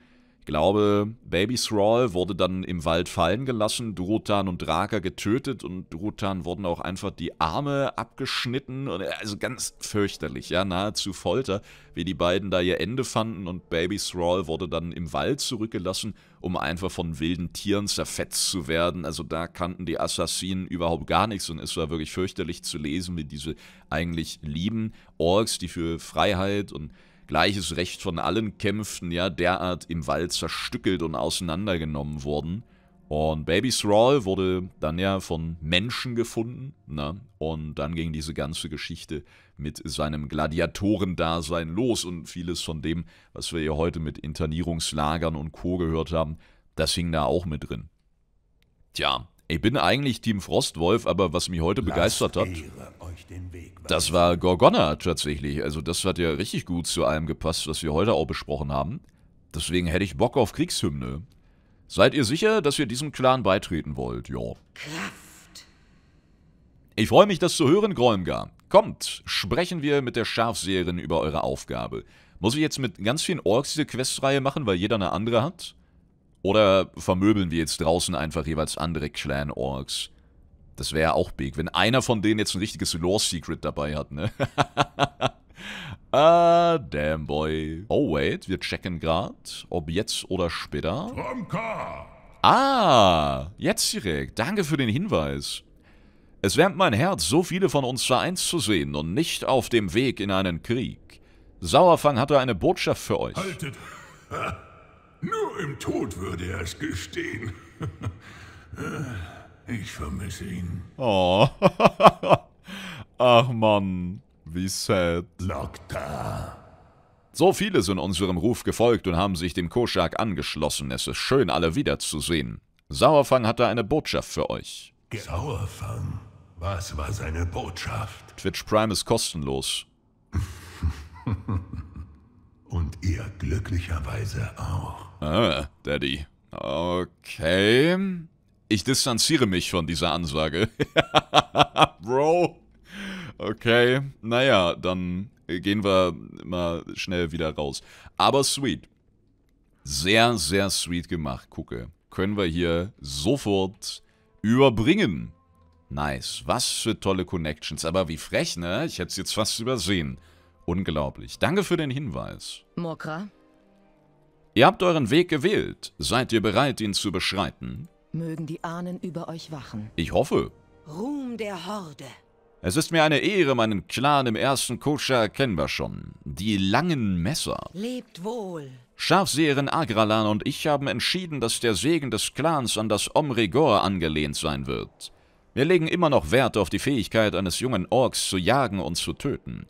glaube, Baby Thrall wurde dann im Wald fallen gelassen, Durotan und Draka getötet und Durotan wurden auch einfach die Arme abgeschnitten. Und, äh, also ganz fürchterlich, ja, nahezu Folter, wie die beiden da ihr Ende fanden und Baby Thrall wurde dann im Wald zurückgelassen, um einfach von wilden Tieren zerfetzt zu werden. Also da kannten die Assassinen überhaupt gar nichts und es war wirklich fürchterlich zu lesen, wie diese eigentlich lieben Orks, die für Freiheit und gleiches Recht von allen Kämpfen ja, derart im Wald zerstückelt und auseinandergenommen wurden. Und Baby Thrall wurde dann ja von Menschen gefunden, ne? Und dann ging diese ganze Geschichte mit seinem Gladiatorendasein los und vieles von dem, was wir hier heute mit Internierungslagern und Co. gehört haben, das hing da auch mit drin. Tja, ich bin eigentlich Team Frostwolf, aber was mich heute Lasst begeistert hat, das war Gorgona tatsächlich. Also das hat ja richtig gut zu allem gepasst, was wir heute auch besprochen haben. Deswegen hätte ich Bock auf Kriegshymne. Seid ihr sicher, dass ihr diesem Clan beitreten wollt? Ja. Kraft. Ich freue mich, das zu hören, Gräumgar. Kommt, sprechen wir mit der Scharfseherin über eure Aufgabe. Muss ich jetzt mit ganz vielen Orks diese Questreihe machen, weil jeder eine andere hat? Oder vermöbeln wir jetzt draußen einfach jeweils andere Clan-Orks? Das wäre ja auch big, wenn einer von denen jetzt ein richtiges Lore-Secret dabei hat, ne? ah, damn boy. Oh wait, wir checken gerade, ob jetzt oder später. Tromka. Ah, jetzt direkt. Danke für den Hinweis. Es wärmt mein Herz, so viele von uns vereint zu sehen und nicht auf dem Weg in einen Krieg. Sauerfang hatte eine Botschaft für euch. Haltet! Nur im Tod würde er es gestehen. ich vermisse ihn. Oh. Ach Mann, wie sad. Lokta. So viele sind unserem Ruf gefolgt und haben sich dem Koschak angeschlossen. Es ist schön, alle wiederzusehen. Sauerfang hatte eine Botschaft für euch. Sauerfang? Was war seine Botschaft? Twitch Prime ist kostenlos. Und ihr glücklicherweise auch. Ah, Daddy. Okay. Ich distanziere mich von dieser Ansage. Bro. Okay. Naja, dann gehen wir mal schnell wieder raus. Aber sweet. Sehr, sehr sweet gemacht. Gucke. Können wir hier sofort überbringen. Nice. Was für tolle Connections. Aber wie frech, ne? Ich hätte es jetzt fast übersehen. Unglaublich. Danke für den Hinweis. Mokra? Ihr habt euren Weg gewählt. Seid ihr bereit, ihn zu beschreiten? Mögen die Ahnen über euch wachen. Ich hoffe. Ruhm der Horde. Es ist mir eine Ehre, meinen Clan im ersten Koscher kennen wir schon. Die langen Messer. Lebt wohl. Scharfseherin Agralan und ich haben entschieden, dass der Segen des Clans an das Omrigor angelehnt sein wird. Wir legen immer noch Wert auf die Fähigkeit eines jungen Orks zu jagen und zu töten.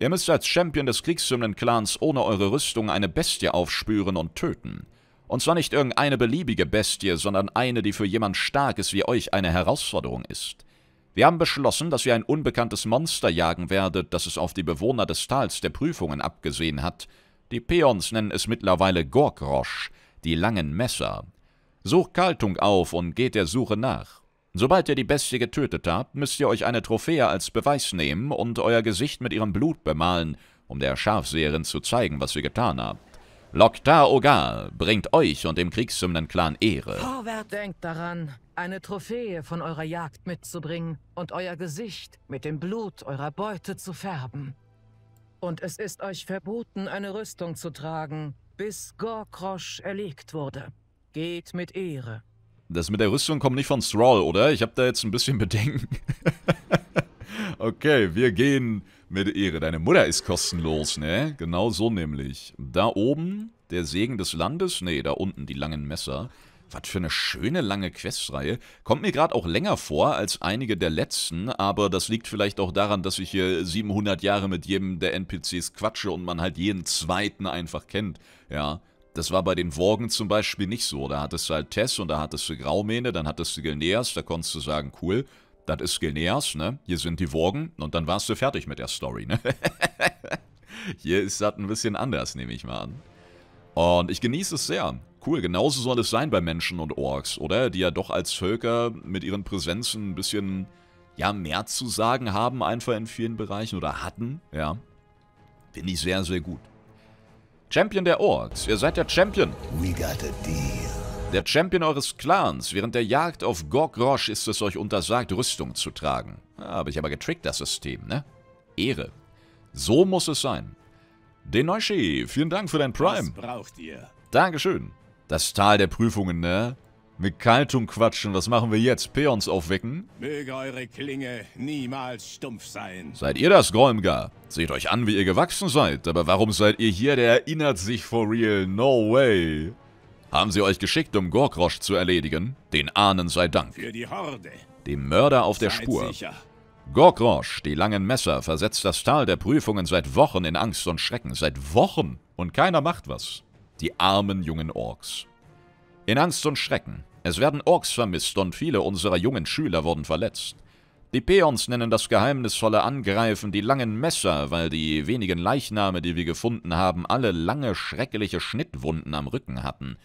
Ihr müsst als Champion des kriegshymnen Clans ohne eure Rüstung eine Bestie aufspüren und töten. Und zwar nicht irgendeine beliebige Bestie, sondern eine, die für jemand Starkes wie euch eine Herausforderung ist. Wir haben beschlossen, dass ihr ein unbekanntes Monster jagen werdet, das es auf die Bewohner des Tals der Prüfungen abgesehen hat. Die Peons nennen es mittlerweile Gorkrosch, die langen Messer. Sucht Kaltung auf und geht der Suche nach. Sobald ihr die Bestie getötet habt, müsst ihr euch eine Trophäe als Beweis nehmen und euer Gesicht mit ihrem Blut bemalen, um der Schafseherin zu zeigen, was ihr getan habt. Loktar Ogar bringt euch und dem kriegszümmenden Clan Ehre. Vorwärts! Denkt daran, eine Trophäe von eurer Jagd mitzubringen und euer Gesicht mit dem Blut eurer Beute zu färben. Und es ist euch verboten, eine Rüstung zu tragen, bis Gorkrosch erlegt wurde. Geht mit Ehre. Das mit der Rüstung kommt nicht von Thrall, oder? Ich habe da jetzt ein bisschen Bedenken. okay, wir gehen mit Ehre. Deine Mutter ist kostenlos, ne? Genau so nämlich. Da oben der Segen des Landes. Ne, da unten die langen Messer. Was für eine schöne lange Questreihe. Kommt mir gerade auch länger vor als einige der letzten, aber das liegt vielleicht auch daran, dass ich hier 700 Jahre mit jedem der NPCs quatsche und man halt jeden zweiten einfach kennt. Ja, das war bei den Worgen zum Beispiel nicht so. Da hattest du halt Tess und da hattest du Graumähne, dann hattest du Gilneas, da konntest du sagen, cool, das ist Gilneas, ne? Hier sind die Worgen und dann warst du fertig mit der Story, ne? Hier ist das ein bisschen anders, nehme ich mal an. Und ich genieße es sehr. Cool, genauso soll es sein bei Menschen und Orks, oder? Die ja doch als Völker mit ihren Präsenzen ein bisschen, ja, mehr zu sagen haben, einfach in vielen Bereichen oder hatten, ja. Finde ich sehr, sehr gut. Champion der Orks, ihr seid der Champion. We got a deal. Der Champion eures Clans. Während der Jagd auf Gorgrosh ist es euch untersagt, Rüstung zu tragen. Ja, ah, Habe ich aber getrickt, das System, ne? Ehre. So muss es sein. Denoishi, vielen Dank für dein Prime. Was braucht ihr? Dankeschön. Das Tal der Prüfungen, ne? Mit Kaltung quatschen, was machen wir jetzt? Peons aufwecken? Möge eure Klinge niemals stumpf sein. Seid ihr das, Golmgar? Seht euch an, wie ihr gewachsen seid. Aber warum seid ihr hier? Der erinnert sich for real. No way. Haben sie euch geschickt, um Gorkrosch zu erledigen? Den Ahnen sei Dank. Für die Horde. Dem Mörder auf der seid Spur. Sicher. Gorkrosch, die langen Messer, versetzt das Tal der Prüfungen seit Wochen in Angst und Schrecken. Seit Wochen. Und keiner macht was. Die armen jungen Orks. In Angst und Schrecken. Es werden Orks vermisst und viele unserer jungen Schüler wurden verletzt. Die Peons nennen das geheimnisvolle Angreifen die langen Messer, weil die wenigen Leichname, die wir gefunden haben, alle lange, schreckliche Schnittwunden am Rücken hatten.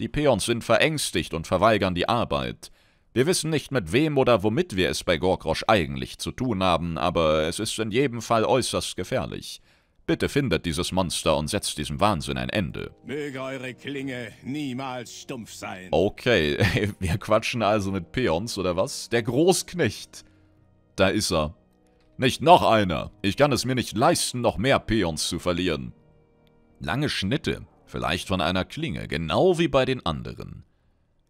Die Peons sind verängstigt und verweigern die Arbeit. Wir wissen nicht, mit wem oder womit wir es bei Gorkrosch eigentlich zu tun haben, aber es ist in jedem Fall äußerst gefährlich. Bitte findet dieses Monster und setzt diesem Wahnsinn ein Ende. Möge eure Klinge niemals stumpf sein. Okay, wir quatschen also mit Peons, oder was? Der Großknecht. Da ist er. Nicht noch einer. Ich kann es mir nicht leisten, noch mehr Peons zu verlieren. Lange Schnitte, vielleicht von einer Klinge, genau wie bei den anderen.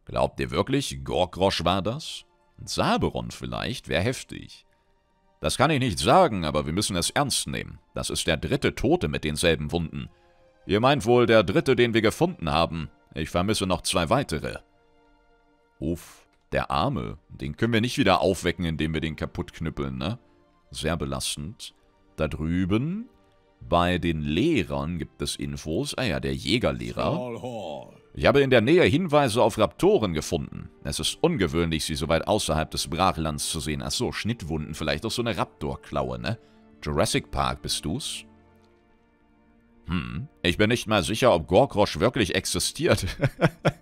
Glaubt ihr wirklich, Gorgrosch war das? Saberon vielleicht, wäre heftig. Das kann ich nicht sagen, aber wir müssen es ernst nehmen. Das ist der dritte Tote mit denselben Wunden. Ihr meint wohl der dritte, den wir gefunden haben. Ich vermisse noch zwei weitere. Uff, der Arme. Den können wir nicht wieder aufwecken, indem wir den kaputt knüppeln, ne? Sehr belastend. Da drüben bei den Lehrern gibt es Infos. Ah ja, der Jägerlehrer. Ich habe in der Nähe Hinweise auf Raptoren gefunden. Es ist ungewöhnlich, sie so weit außerhalb des Brachlands zu sehen. Ach so, Schnittwunden, vielleicht auch so eine Raptorklaue, ne? Jurassic Park bist du's? Hm, ich bin nicht mal sicher, ob Gorkrosch wirklich existiert.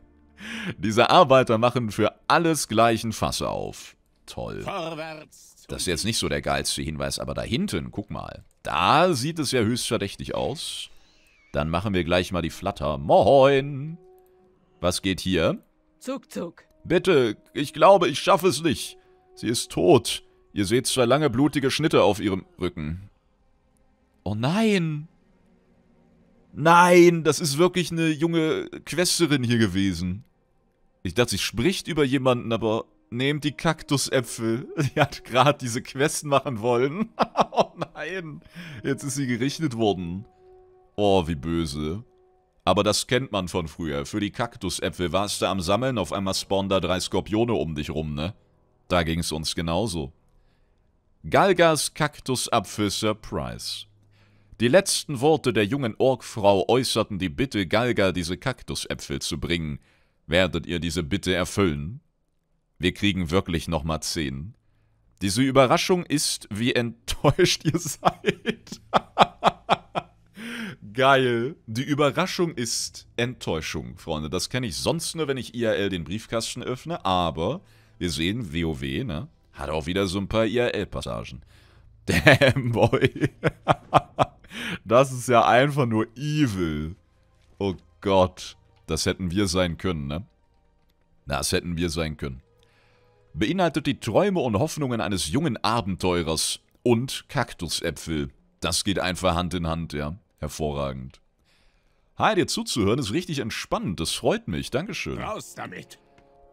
Diese Arbeiter machen für alles gleichen Fass auf. Toll. Vorwärts! Das ist jetzt nicht so der geilste Hinweis, aber da hinten, guck mal. Da sieht es ja höchst verdächtig aus. Dann machen wir gleich mal die Flatter. Moin! Was geht hier? Zuck, zuck. Bitte, ich glaube, ich schaffe es nicht. Sie ist tot. Ihr seht zwei lange blutige Schnitte auf ihrem Rücken. Oh nein! Nein, das ist wirklich eine junge Questerin hier gewesen. Ich dachte, sie spricht über jemanden, aber Nehmt die Kaktusäpfel. Die hat gerade diese Quest machen wollen. oh nein. Jetzt ist sie gerichtet worden. Oh, wie böse. Aber das kennt man von früher. Für die Kaktusäpfel warst du am Sammeln, auf einmal spawnen da drei Skorpione um dich rum, ne? Da ging's uns genauso. Galgas Kaktusapfel Surprise. Die letzten Worte der jungen Orgfrau äußerten die Bitte, Galga diese Kaktusäpfel zu bringen. Werdet ihr diese Bitte erfüllen? wir kriegen wirklich nochmal 10. Diese Überraschung ist, wie enttäuscht ihr seid. Geil. Die Überraschung ist Enttäuschung, Freunde. Das kenne ich sonst nur, wenn ich IRL den Briefkasten öffne, aber wir sehen WoW, ne? Hat auch wieder so ein paar IRL-Passagen. Damn, boy. das ist ja einfach nur evil. Oh Gott. Das hätten wir sein können, ne? Das hätten wir sein können beinhaltet die Träume und Hoffnungen eines jungen Abenteurers und Kaktusäpfel. Das geht einfach Hand in Hand, ja. Hervorragend. Hi, dir zuzuhören ist richtig entspannt. Das freut mich. Dankeschön. Raus damit.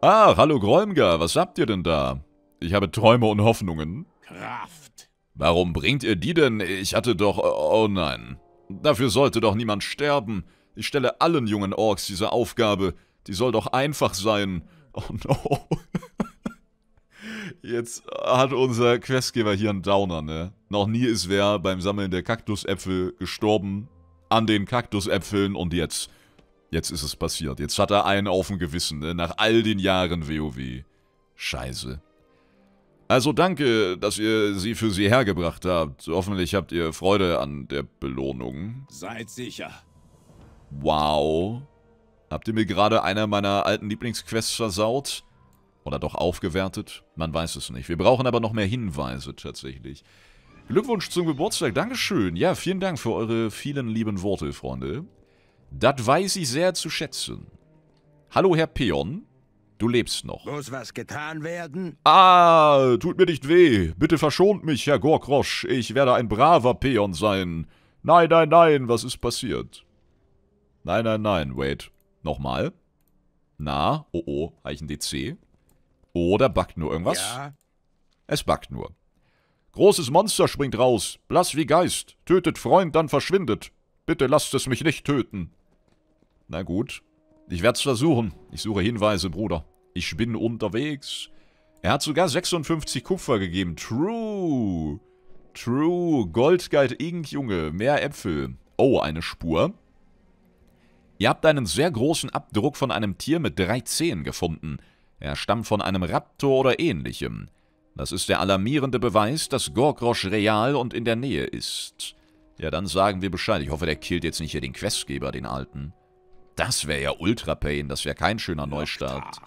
Ah, hallo Gräumger. Was habt ihr denn da? Ich habe Träume und Hoffnungen. Kraft. Warum bringt ihr die denn? Ich hatte doch... Oh nein. Dafür sollte doch niemand sterben. Ich stelle allen jungen Orks diese Aufgabe. Die soll doch einfach sein. Oh no. Jetzt hat unser Questgeber hier einen Downer, ne? Noch nie ist wer beim Sammeln der Kaktusäpfel gestorben an den Kaktusäpfeln und jetzt, jetzt ist es passiert. Jetzt hat er einen auf dem Gewissen, ne? Nach all den Jahren WoW. Scheiße. Also danke, dass ihr sie für sie hergebracht habt. Hoffentlich habt ihr Freude an der Belohnung. Seid sicher. Wow. Habt ihr mir gerade einer meiner alten Lieblingsquests versaut? Oder doch aufgewertet? Man weiß es nicht. Wir brauchen aber noch mehr Hinweise tatsächlich. Glückwunsch zum Geburtstag. Dankeschön. Ja, vielen Dank für eure vielen lieben Worte, Freunde. Das weiß ich sehr zu schätzen. Hallo, Herr Peon. Du lebst noch. Muss was getan werden? Ah, tut mir nicht weh. Bitte verschont mich, Herr Gorkrosch. Ich werde ein braver Peon sein. Nein, nein, nein, was ist passiert? Nein, nein, nein, wait. Nochmal. Na, oh oh, Eichen DC. Oder backt nur irgendwas? Ja. Es backt nur. Großes Monster springt raus, blass wie Geist, tötet Freund, dann verschwindet. Bitte lasst es mich nicht töten. Na gut, ich werd's versuchen. Ich suche Hinweise, Bruder. Ich bin unterwegs. Er hat sogar 56 Kupfer gegeben. True. True. Goldguide Ink, Junge. Mehr Äpfel. Oh, eine Spur. Ihr habt einen sehr großen Abdruck von einem Tier mit drei Zehen gefunden. Er stammt von einem Raptor oder ähnlichem. Das ist der alarmierende Beweis, dass Gorgrosch real und in der Nähe ist. Ja, dann sagen wir Bescheid. Ich hoffe, der killt jetzt nicht hier den Questgeber, den alten. Das wäre ja Ultra Pain. Das wäre kein schöner Neustart.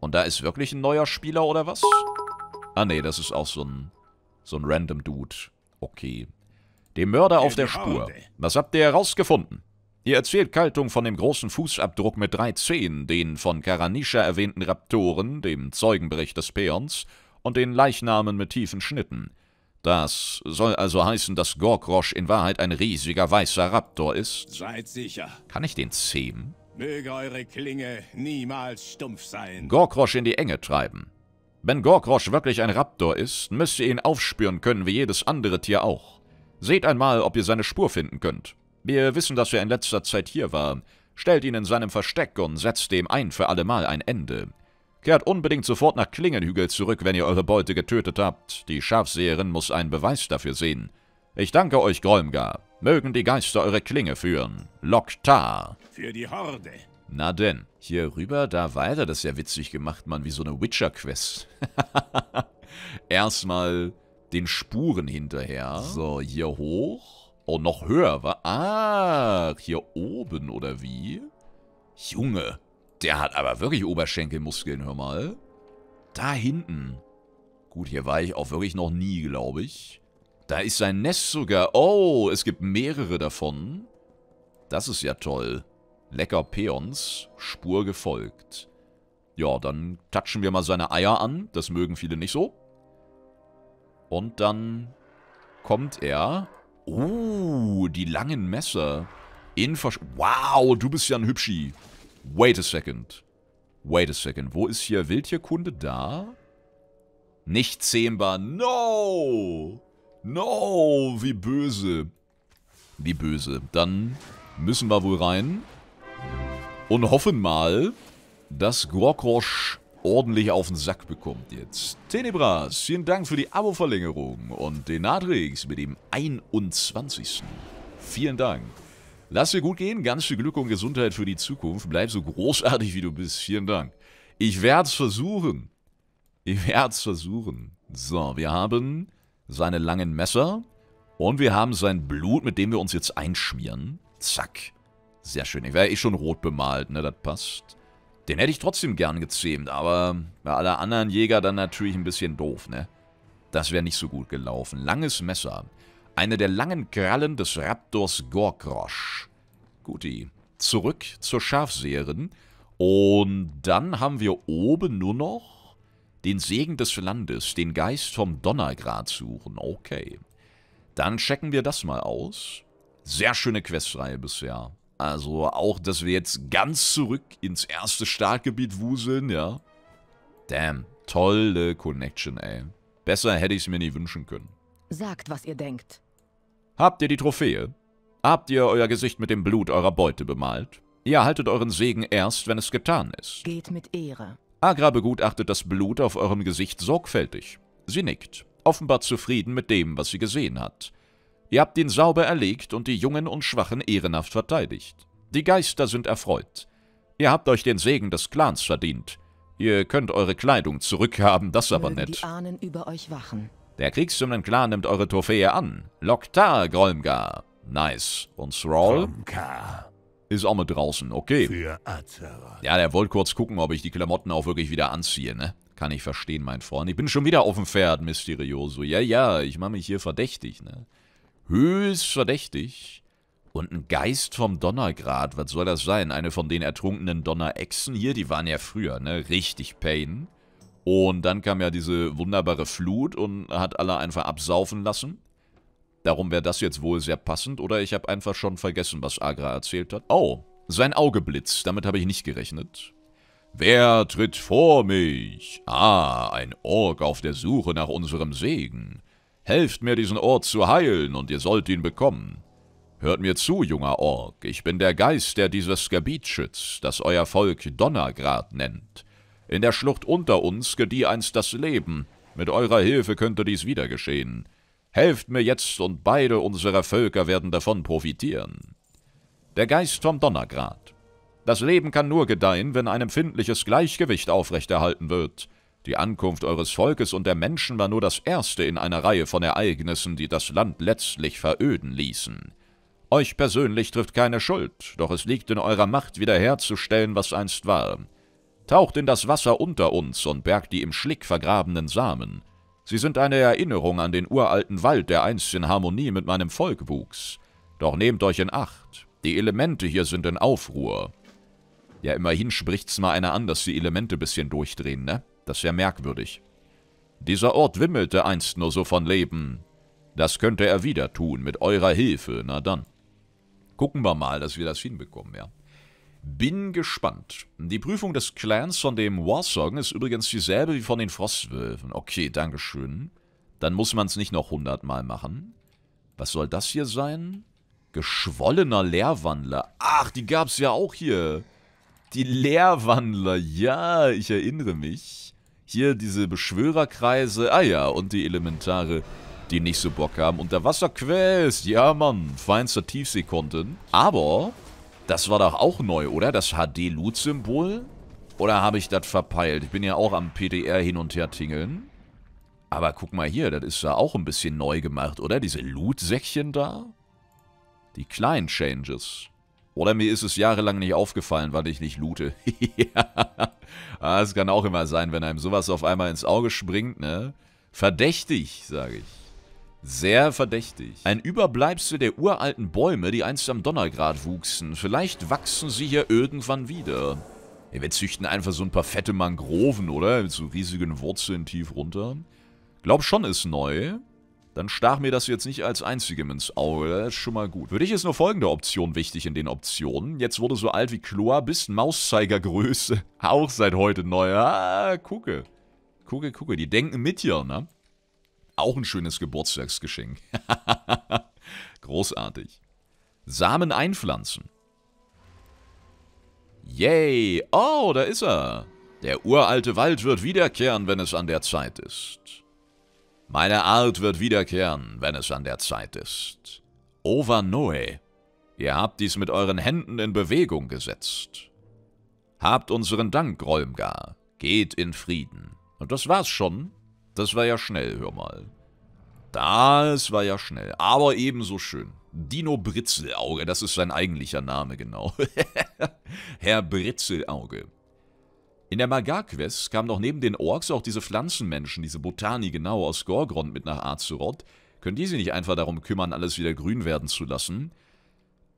Und da ist wirklich ein neuer Spieler oder was? Ah, nee, das ist auch so ein, so ein random Dude. Okay. Dem Mörder auf der Spur. Was habt ihr herausgefunden? Hier erzählt Kaltung von dem großen Fußabdruck mit drei Zehen, den von Karanischa erwähnten Raptoren, dem Zeugenbericht des Peons, und den Leichnamen mit tiefen Schnitten. Das soll also heißen, dass Gorkrosch in Wahrheit ein riesiger weißer Raptor ist? Seid sicher. Kann ich den zähmen? Möge eure Klinge niemals stumpf sein. Gorkrosch in die Enge treiben. Wenn Gorkrosch wirklich ein Raptor ist, müsst ihr ihn aufspüren können wie jedes andere Tier auch. Seht einmal, ob ihr seine Spur finden könnt. Wir wissen, dass er in letzter Zeit hier war. Stellt ihn in seinem Versteck und setzt dem ein für allemal ein Ende. Kehrt unbedingt sofort nach Klingenhügel zurück, wenn ihr eure Beute getötet habt. Die Schafseherin muss einen Beweis dafür sehen. Ich danke euch, Golmgar. Mögen die Geister eure Klinge führen. Loktar. Für die Horde. Na denn, hier rüber, da weiter, das ist ja witzig gemacht, Mann, wie so eine Witcher-Quest. Erstmal den Spuren hinterher. So, hier hoch. Oh, noch höher, wa? Ah, hier oben, oder wie? Junge, der hat aber wirklich Oberschenkelmuskeln, hör mal. Da hinten. Gut, hier war ich auch wirklich noch nie, glaube ich. Da ist sein Nest sogar. Oh, es gibt mehrere davon. Das ist ja toll. Lecker Peons. Spur gefolgt. Ja, dann touchen wir mal seine Eier an. Das mögen viele nicht so. Und dann kommt er Oh, die langen Messer. In Versch Wow, du bist ja ein Hübschi. Wait a second. Wait a second. Wo ist hier Wildtierkunde? Da? Nicht zähmbar. No! No! Wie böse. Wie böse. Dann müssen wir wohl rein. Und hoffen mal, dass Gorkosch ordentlich auf den Sack bekommt jetzt. Tenebras, vielen Dank für die Abo-Verlängerung und den Denatrix mit dem 21. Vielen Dank. Lass dir gut gehen, ganz viel Glück und Gesundheit für die Zukunft. Bleib so großartig, wie du bist. Vielen Dank. Ich werde es versuchen. Ich werde es versuchen. So, wir haben seine langen Messer und wir haben sein Blut, mit dem wir uns jetzt einschmieren. Zack. Sehr schön. Ich wäre eh schon rot bemalt, ne? Das passt. Den hätte ich trotzdem gern gezähmt, aber bei aller anderen Jäger dann natürlich ein bisschen doof, ne? Das wäre nicht so gut gelaufen. Langes Messer. Eine der langen Krallen des Raptors Gorkrosch. Guti. Zurück zur Schafseherin. Und dann haben wir oben nur noch den Segen des Landes, den Geist vom Donnergrad suchen. Okay. Dann checken wir das mal aus. Sehr schöne Questreihe bisher. Also auch, dass wir jetzt ganz zurück ins erste Startgebiet wuseln, ja. Damn, tolle Connection, ey. Besser hätte ich es mir nie wünschen können. Sagt, was ihr denkt. Habt ihr die Trophäe? Habt ihr euer Gesicht mit dem Blut eurer Beute bemalt? Ihr erhaltet euren Segen erst, wenn es getan ist. Geht mit Ehre. Agra begutachtet das Blut auf eurem Gesicht sorgfältig. Sie nickt, offenbar zufrieden mit dem, was sie gesehen hat. Ihr habt ihn sauber erlegt und die Jungen und Schwachen ehrenhaft verteidigt. Die Geister sind erfreut. Ihr habt euch den Segen des Clans verdient. Ihr könnt eure Kleidung zurückhaben, das aber nett. Die Ahnen über euch wachen. Der Kriegssummen-Clan nimmt eure Trophäe an. Loktar Grolmgar. Nice. Und Thrall? Grolmgar. Ist auch mit draußen, okay. Für Azeroth. Ja, der wollte kurz gucken, ob ich die Klamotten auch wirklich wieder anziehe, ne? Kann ich verstehen, mein Freund. Ich bin schon wieder auf dem Pferd, Mysterioso. Ja, ja, ich mache mich hier verdächtig, ne? höchst verdächtig. Und ein Geist vom Donnergrad, was soll das sein? Eine von den ertrunkenen Donnerechsen hier, die waren ja früher, ne? Richtig Pain. Und dann kam ja diese wunderbare Flut und hat alle einfach absaufen lassen. Darum wäre das jetzt wohl sehr passend, oder ich habe einfach schon vergessen, was Agra erzählt hat. Oh, sein Augeblitz, damit habe ich nicht gerechnet. Wer tritt vor mich? Ah, ein Ork auf der Suche nach unserem Segen. Helft mir, diesen Ort zu heilen, und ihr sollt ihn bekommen. Hört mir zu, junger Org, ich bin der Geist, der dieses Gebiet schützt, das euer Volk Donnergrad nennt. In der Schlucht unter uns gedieh einst das Leben, mit eurer Hilfe könnte dies wieder geschehen. Helft mir jetzt, und beide unserer Völker werden davon profitieren. Der Geist vom Donnergrad. Das Leben kann nur gedeihen, wenn ein empfindliches Gleichgewicht aufrechterhalten wird. Die Ankunft eures Volkes und der Menschen war nur das erste in einer Reihe von Ereignissen, die das Land letztlich veröden ließen. Euch persönlich trifft keine Schuld, doch es liegt in eurer Macht, wiederherzustellen, was einst war. Taucht in das Wasser unter uns und bergt die im Schlick vergrabenen Samen. Sie sind eine Erinnerung an den uralten Wald, der einst in Harmonie mit meinem Volk wuchs. Doch nehmt euch in Acht, die Elemente hier sind in Aufruhr. Ja, immerhin spricht's mal einer an, dass die Elemente bisschen durchdrehen, ne? Das wäre merkwürdig. Dieser Ort wimmelte einst nur so von Leben. Das könnte er wieder tun, mit eurer Hilfe, na dann. Gucken wir mal, dass wir das hinbekommen, ja. Bin gespannt. Die Prüfung des Clans von dem Warsong ist übrigens dieselbe wie von den Frostwölfen. Okay, dankeschön. Dann muss man es nicht noch hundertmal machen. Was soll das hier sein? Geschwollener Leerwandler. Ach, die gab es ja auch hier. Die Leerwandler. Ja, ich erinnere mich. Hier diese Beschwörerkreise, ah ja, und die Elementare, die nicht so Bock haben. Wasserquest, ja Mann, feinster tiefsee Aber, das war doch auch neu, oder? Das HD-Loot-Symbol? Oder habe ich das verpeilt? Ich bin ja auch am PDR hin und her tingeln. Aber guck mal hier, das ist ja auch ein bisschen neu gemacht, oder? Diese Loot-Säckchen da? Die kleinen Changes. Oder mir ist es jahrelang nicht aufgefallen, weil ich nicht loote. ja, das ah, kann auch immer sein, wenn einem sowas auf einmal ins Auge springt, ne? Verdächtig, sage ich. Sehr verdächtig. Ein Überbleibsel der uralten Bäume, die einst am Donnergrad wuchsen. Vielleicht wachsen sie hier irgendwann wieder. Ey, wir züchten einfach so ein paar fette Mangroven, oder? Mit so riesigen Wurzeln tief runter. Glaub schon, ist neu dann stach mir das jetzt nicht als einzigem ins Auge. Das ist schon mal gut. Für dich ist nur folgende Option wichtig in den Optionen. Jetzt wurde so alt wie Kloa bis Mauszeigergröße auch seit heute neu. Ah, gucke. Gucke, gucke. Die denken mit hier, ne? Auch ein schönes Geburtstagsgeschenk. Großartig. Samen einpflanzen. Yay! Oh, da ist er! Der uralte Wald wird wiederkehren, wenn es an der Zeit ist. Meine Art wird wiederkehren, wenn es an der Zeit ist. Ova Noe, ihr habt dies mit euren Händen in Bewegung gesetzt. Habt unseren Dank, Rolmgar. Geht in Frieden. Und das war's schon. Das war ja schnell, hör mal. Das war ja schnell, aber ebenso schön. Dino Britzelauge, das ist sein eigentlicher Name, genau. Herr Britzelauge. In der Magar-Quest kamen noch neben den Orks auch diese Pflanzenmenschen, diese Botani genau aus Gorgrond mit nach Azeroth. Können die sich nicht einfach darum kümmern, alles wieder grün werden zu lassen?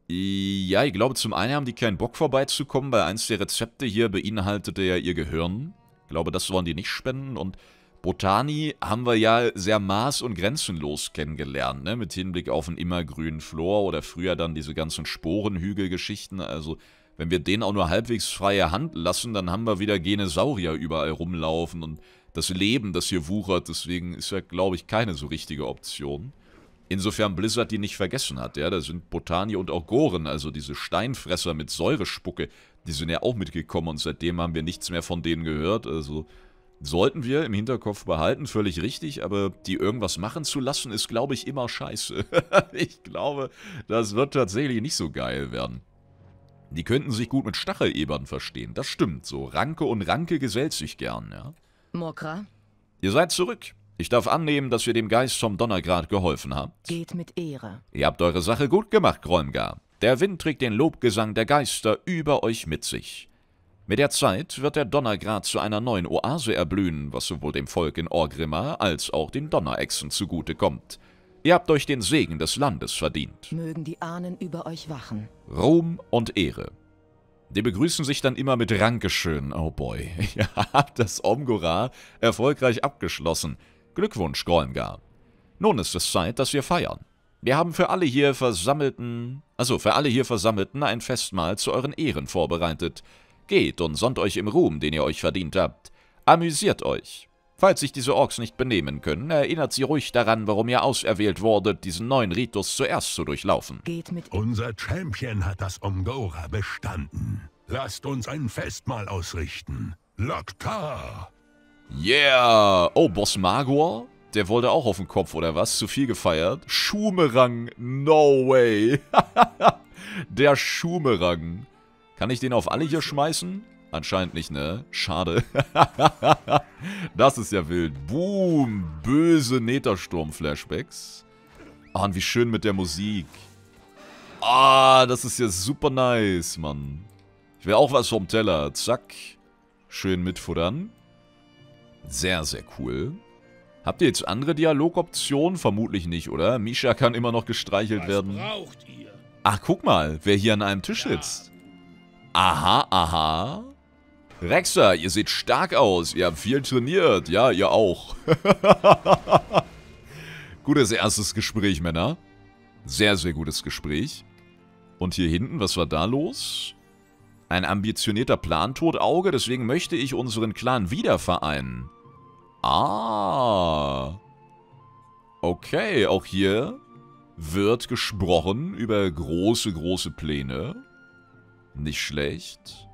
Ja, ich glaube, zum einen haben die keinen Bock vorbeizukommen, weil eins der Rezepte hier beinhaltete ja ihr Gehirn. Ich glaube, das wollen die nicht spenden. Und Botani haben wir ja sehr maß- und grenzenlos kennengelernt, ne? mit Hinblick auf einen immergrünen Flor oder früher dann diese ganzen Sporenhügel-Geschichten. Also wenn wir denen auch nur halbwegs freie Hand lassen, dann haben wir wieder Genesaurier überall rumlaufen und das Leben, das hier wuchert, deswegen ist ja, glaube ich, keine so richtige Option. Insofern Blizzard die nicht vergessen hat, ja, da sind Botanie und auch Goren, also diese Steinfresser mit Säurespucke, die sind ja auch mitgekommen und seitdem haben wir nichts mehr von denen gehört, also sollten wir im Hinterkopf behalten, völlig richtig, aber die irgendwas machen zu lassen, ist, glaube ich, immer scheiße. ich glaube, das wird tatsächlich nicht so geil werden. Die könnten sich gut mit Stachelebern verstehen, das stimmt so. Ranke und Ranke gesellt sich gern, ja. Mokra? Ihr seid zurück. Ich darf annehmen, dass ihr dem Geist vom Donnergrad geholfen habt. Geht mit Ehre. Ihr habt eure Sache gut gemacht, Grolmgar. Der Wind trägt den Lobgesang der Geister über euch mit sich. Mit der Zeit wird der Donnergrad zu einer neuen Oase erblühen, was sowohl dem Volk in Orgrimmar als auch den Donnerechsen zugute kommt. Ihr habt euch den Segen des Landes verdient. Mögen die Ahnen über euch wachen. Ruhm und Ehre. Die begrüßen sich dann immer mit Rankeschön. Oh boy, ihr habt das Omgora erfolgreich abgeschlossen. Glückwunsch, Golmgar. Nun ist es Zeit, dass wir feiern. Wir haben für alle hier Versammelten, also für alle hier Versammelten ein Festmahl zu euren Ehren vorbereitet. Geht und sonnt euch im Ruhm, den ihr euch verdient habt. Amüsiert euch. Falls sich diese Orks nicht benehmen können, erinnert sie ruhig daran, warum ihr auserwählt wurdet, diesen neuen Ritus zuerst zu durchlaufen. Geht mit Unser Champion hat das Omgora bestanden. Lasst uns ein Festmahl ausrichten. Loktar! Yeah! Oh, Boss Magor? Der wollte auch auf den Kopf, oder was? Zu viel gefeiert? Schumerang, no way! Der Schumerang. Kann ich den auf alle hier schmeißen? Anscheinend nicht, ne? Schade. das ist ja wild. Boom. Böse Netersturm-Flashbacks. Ah, und wie schön mit der Musik. Ah, das ist ja super nice, Mann. Ich will auch was vom Teller. Zack. Schön mitfuttern. Sehr, sehr cool. Habt ihr jetzt andere Dialogoptionen? Vermutlich nicht, oder? Misha kann immer noch gestreichelt was werden. Braucht ihr? Ach, guck mal, wer hier an einem Tisch ja. sitzt. Aha, aha. Rexer, ihr seht stark aus. Ihr habt viel trainiert. Ja, ihr auch. gutes erstes Gespräch, Männer. Sehr, sehr gutes Gespräch. Und hier hinten, was war da los? Ein ambitionierter Plan, Todauge. Deswegen möchte ich unseren Clan wieder vereinen. Ah. Okay, auch hier wird gesprochen über große, große Pläne. Nicht schlecht.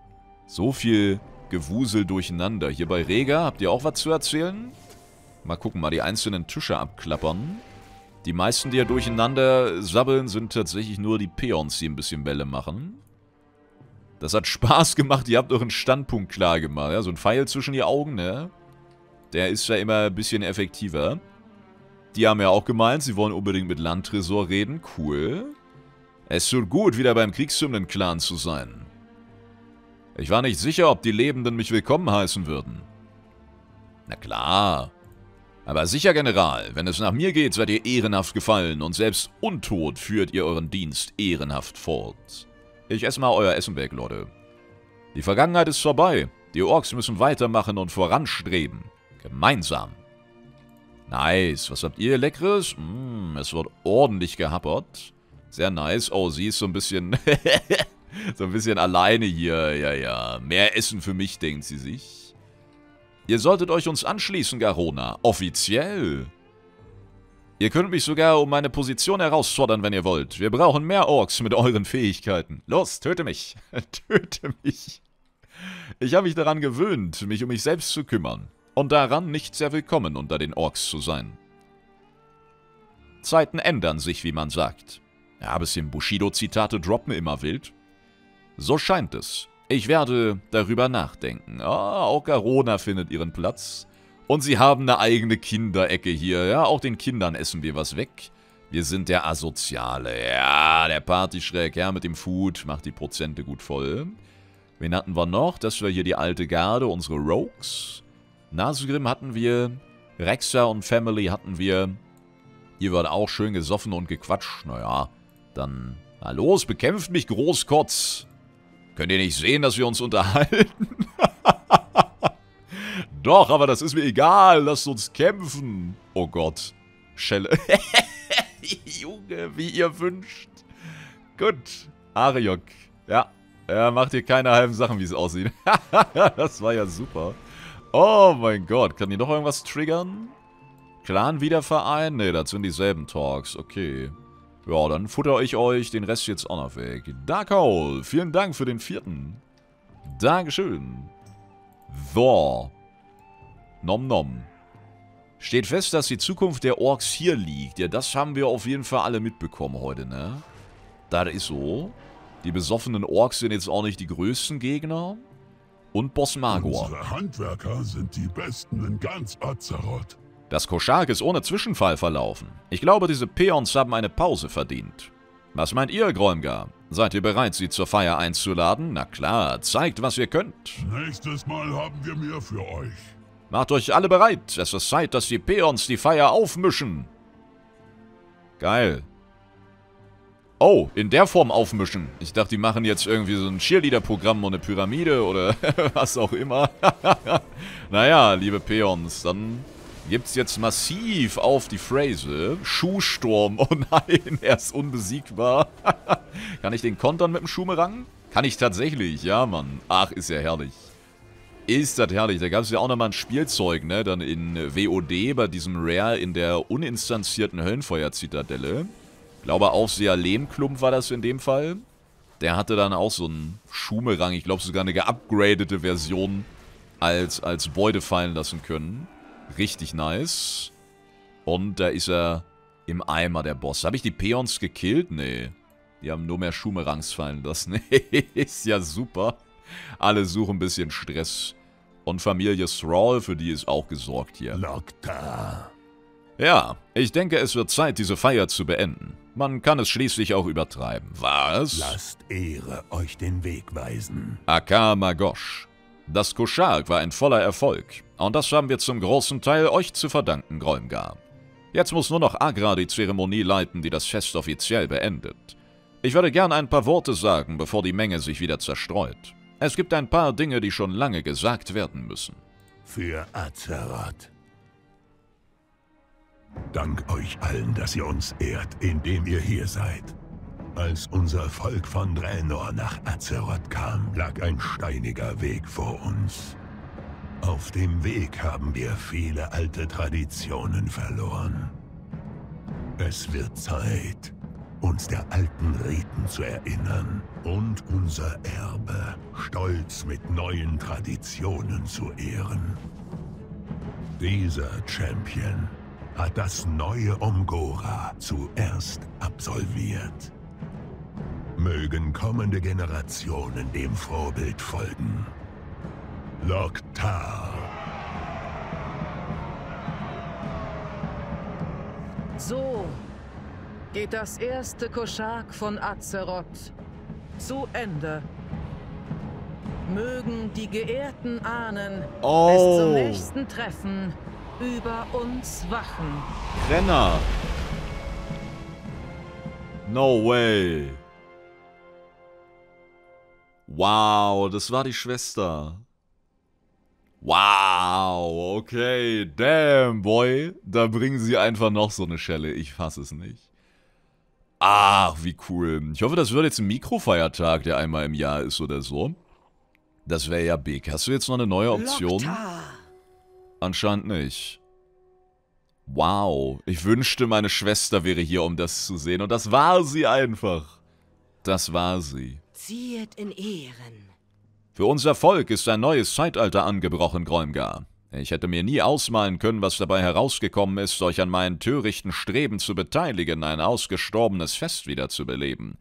So viel Gewusel durcheinander. Hier bei Rega habt ihr auch was zu erzählen? Mal gucken, mal die einzelnen Tische abklappern. Die meisten, die ja durcheinander sabbeln, sind tatsächlich nur die Peons, die ein bisschen Welle machen. Das hat Spaß gemacht, ihr habt euren Standpunkt klar gemacht. Ja, so ein Pfeil zwischen die Augen, ne? Der ist ja immer ein bisschen effektiver. Die haben ja auch gemeint, sie wollen unbedingt mit Landtresor reden. Cool. Es tut gut, wieder beim kriegstümenden Clan zu sein. Ich war nicht sicher, ob die Lebenden mich willkommen heißen würden. Na klar. Aber sicher, General, wenn es nach mir geht, seid ihr ehrenhaft gefallen und selbst untot führt ihr euren Dienst ehrenhaft fort. Ich esse mal euer Essen weg, Leute. Die Vergangenheit ist vorbei. Die Orks müssen weitermachen und voranstreben. Gemeinsam. Nice. Was habt ihr Leckeres? Mm, es wird ordentlich gehappert. Sehr nice. Oh, sie ist so ein bisschen... so ein bisschen alleine hier. Ja, ja. Mehr Essen für mich, denkt sie sich. Ihr solltet euch uns anschließen, Garona. Offiziell. Ihr könnt mich sogar um meine Position herausfordern, wenn ihr wollt. Wir brauchen mehr Orks mit euren Fähigkeiten. Los, töte mich. töte mich. Ich habe mich daran gewöhnt, mich um mich selbst zu kümmern. Und daran nicht sehr willkommen unter den Orks zu sein. Zeiten ändern sich, wie man sagt. Ja, bisschen Bushido-Zitate droppen immer wild. So scheint es. Ich werde darüber nachdenken. Ah, auch Garona findet ihren Platz. Und sie haben eine eigene Kinderecke hier. Ja, auch den Kindern essen wir was weg. Wir sind der Asoziale. Ja, der Partyschreck. Ja, mit dem Food macht die Prozente gut voll. Wen hatten wir noch? Das war hier die alte Garde, unsere Rogues. Nasegrim hatten wir. Rexa und Family hatten wir. Hier wird auch schön gesoffen und gequatscht. Naja, dann... Na los, bekämpft mich, Großkotz. Könnt ihr nicht sehen, dass wir uns unterhalten? Doch, aber das ist mir egal. Lasst uns kämpfen. Oh Gott. Schelle. Junge, wie ihr wünscht. Gut. Ariok. Ja. Er macht hier keine halben Sachen, wie es aussieht. das war ja super. Oh mein Gott. Kann die noch irgendwas triggern? Clan-Wiederverein? Ne, das sind dieselben Talks. Okay. Ja, dann futter ich euch den Rest jetzt auch noch weg. Dark Hole, vielen Dank für den vierten. Dankeschön. So. Nom nom. Steht fest, dass die Zukunft der Orks hier liegt. Ja, das haben wir auf jeden Fall alle mitbekommen heute, ne? Da ist so. Die besoffenen Orks sind jetzt auch nicht die größten Gegner. Und Boss Magor. Unsere Handwerker sind die Besten in ganz Azeroth. Das Koschak ist ohne Zwischenfall verlaufen. Ich glaube, diese Peons haben eine Pause verdient. Was meint ihr, Grolmgar? Seid ihr bereit, sie zur Feier einzuladen? Na klar, zeigt, was ihr könnt. Nächstes Mal haben wir mehr für euch. Macht euch alle bereit. Es ist Zeit, dass die Peons die Feier aufmischen. Geil. Oh, in der Form aufmischen. Ich dachte, die machen jetzt irgendwie so ein Cheerleader-Programm und eine Pyramide oder was auch immer. naja, liebe Peons, dann gibt es jetzt massiv auf die Phrase. Schuhsturm. Oh nein, er ist unbesiegbar. Kann ich den kontern mit dem Schumerang? Kann ich tatsächlich, ja, Mann. Ach, ist ja herrlich. Ist das herrlich. Da gab es ja auch nochmal ein Spielzeug, ne? Dann in WOD bei diesem Rare in der uninstanzierten Höllenfeuer-Zitadelle. Glaube, Aufseher Lehmklump war das in dem Fall. Der hatte dann auch so einen Schumerang. Ich glaube, sogar eine geupgradete Version als, als Beute fallen lassen können. Richtig nice. Und da ist er im Eimer, der Boss. Habe ich die Peons gekillt? Nee. Die haben nur mehr Schumerangs fallen lassen. ist ja super. Alle suchen ein bisschen Stress. Und Familie Thrall, für die ist auch gesorgt hier. Lokta. Ja, ich denke, es wird Zeit, diese Feier zu beenden. Man kann es schließlich auch übertreiben. Was? Lasst Ehre euch den Weg weisen. Akamagosh. Das Koschark war ein voller Erfolg. Und das haben wir zum großen Teil euch zu verdanken, Gräumgar. Jetzt muss nur noch Agra die Zeremonie leiten, die das Fest offiziell beendet. Ich würde gern ein paar Worte sagen, bevor die Menge sich wieder zerstreut. Es gibt ein paar Dinge, die schon lange gesagt werden müssen. Für Azeroth. Dank euch allen, dass ihr uns ehrt, indem ihr hier seid. Als unser Volk von Draenor nach Azeroth kam, lag ein steiniger Weg vor uns. Auf dem Weg haben wir viele alte Traditionen verloren. Es wird Zeit, uns der alten Riten zu erinnern und unser Erbe stolz mit neuen Traditionen zu ehren. Dieser Champion hat das neue Omgora zuerst absolviert. Mögen kommende Generationen dem Vorbild folgen. Loktar. So geht das erste Koschak von Azeroth zu Ende. Mögen die geehrten Ahnen oh. bis zum nächsten Treffen über uns wachen. Renner. No way. Wow, das war die Schwester. Wow, okay, damn, boy. Da bringen sie einfach noch so eine Schelle. Ich fasse es nicht. Ach, wie cool. Ich hoffe, das wird jetzt ein Mikrofeiertag, der einmal im Jahr ist oder so. Das wäre ja big. Hast du jetzt noch eine neue Option? Anscheinend nicht. Wow. Ich wünschte, meine Schwester wäre hier, um das zu sehen. Und das war sie einfach. Das war sie. Ziehet in Ehren. Für unser Volk ist ein neues Zeitalter angebrochen, Gräumgar. Ich hätte mir nie ausmalen können, was dabei herausgekommen ist, euch an meinen törichten Streben zu beteiligen, ein ausgestorbenes Fest wiederzubeleben.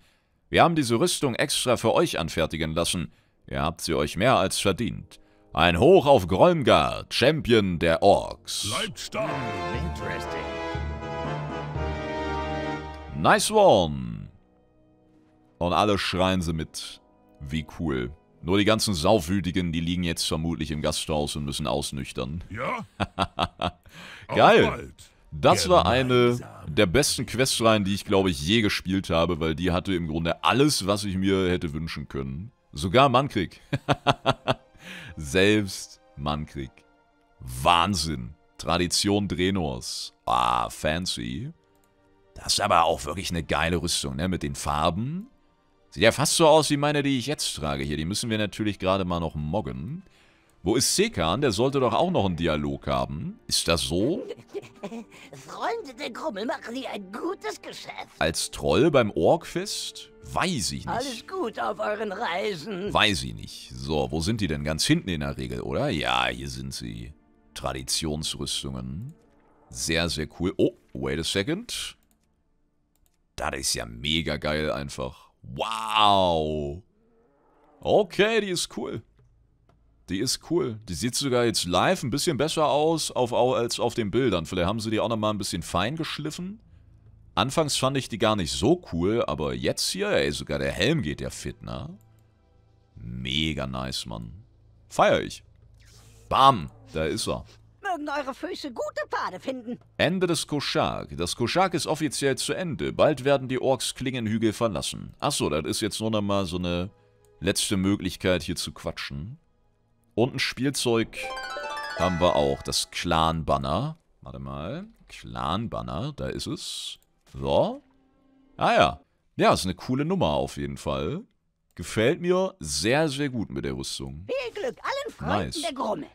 Wir haben diese Rüstung extra für euch anfertigen lassen. Ihr habt sie euch mehr als verdient. Ein Hoch auf Gräumgar, Champion der Orks. Bleibt stark! Nice one! Und alle schreien sie mit. Wie cool. Nur die ganzen Saufwütigen, die liegen jetzt vermutlich im Gasthaus und müssen ausnüchtern. Ja? Geil. Das war genau. eine der besten Questline, die ich, glaube ich, je gespielt habe, weil die hatte im Grunde alles, was ich mir hätte wünschen können. Sogar Mannkrieg. Selbst Mannkrieg. Wahnsinn. Tradition Drenors. Ah, fancy. Das ist aber auch wirklich eine geile Rüstung, ne? Mit den Farben. Sieht ja fast so aus wie meine, die ich jetzt trage hier. Die müssen wir natürlich gerade mal noch moggen. Wo ist Sekan? Der sollte doch auch noch einen Dialog haben. Ist das so? Freunde der Krummel machen hier ein gutes Geschäft. Als Troll beim Orgfest? Weiß ich nicht. Alles gut auf euren Reisen. Weiß ich nicht. So, wo sind die denn? Ganz hinten in der Regel, oder? Ja, hier sind sie. Traditionsrüstungen. Sehr, sehr cool. Oh, wait a second. Das ist ja mega geil einfach. Wow. Okay, die ist cool. Die ist cool. Die sieht sogar jetzt live ein bisschen besser aus auf, als auf den Bildern. Vielleicht haben sie die auch nochmal ein bisschen fein geschliffen. Anfangs fand ich die gar nicht so cool, aber jetzt hier, ey, sogar der Helm geht ja fit, ne? Mega nice, Mann. Feier ich. Bam, da ist er mögen eure Füße gute Pfade finden. Ende des Koschak. Das Koschak ist offiziell zu Ende. Bald werden die Orks Klingenhügel verlassen. Achso, das ist jetzt nur noch mal so eine letzte Möglichkeit, hier zu quatschen. Und ein Spielzeug haben wir auch. Das Clan-Banner. Warte mal. Clan-Banner, da ist es. So. Ah ja. Ja, ist eine coole Nummer auf jeden Fall. Gefällt mir sehr, sehr gut mit der Rüstung. Viel Glück allen Freunden nice. der Grumme.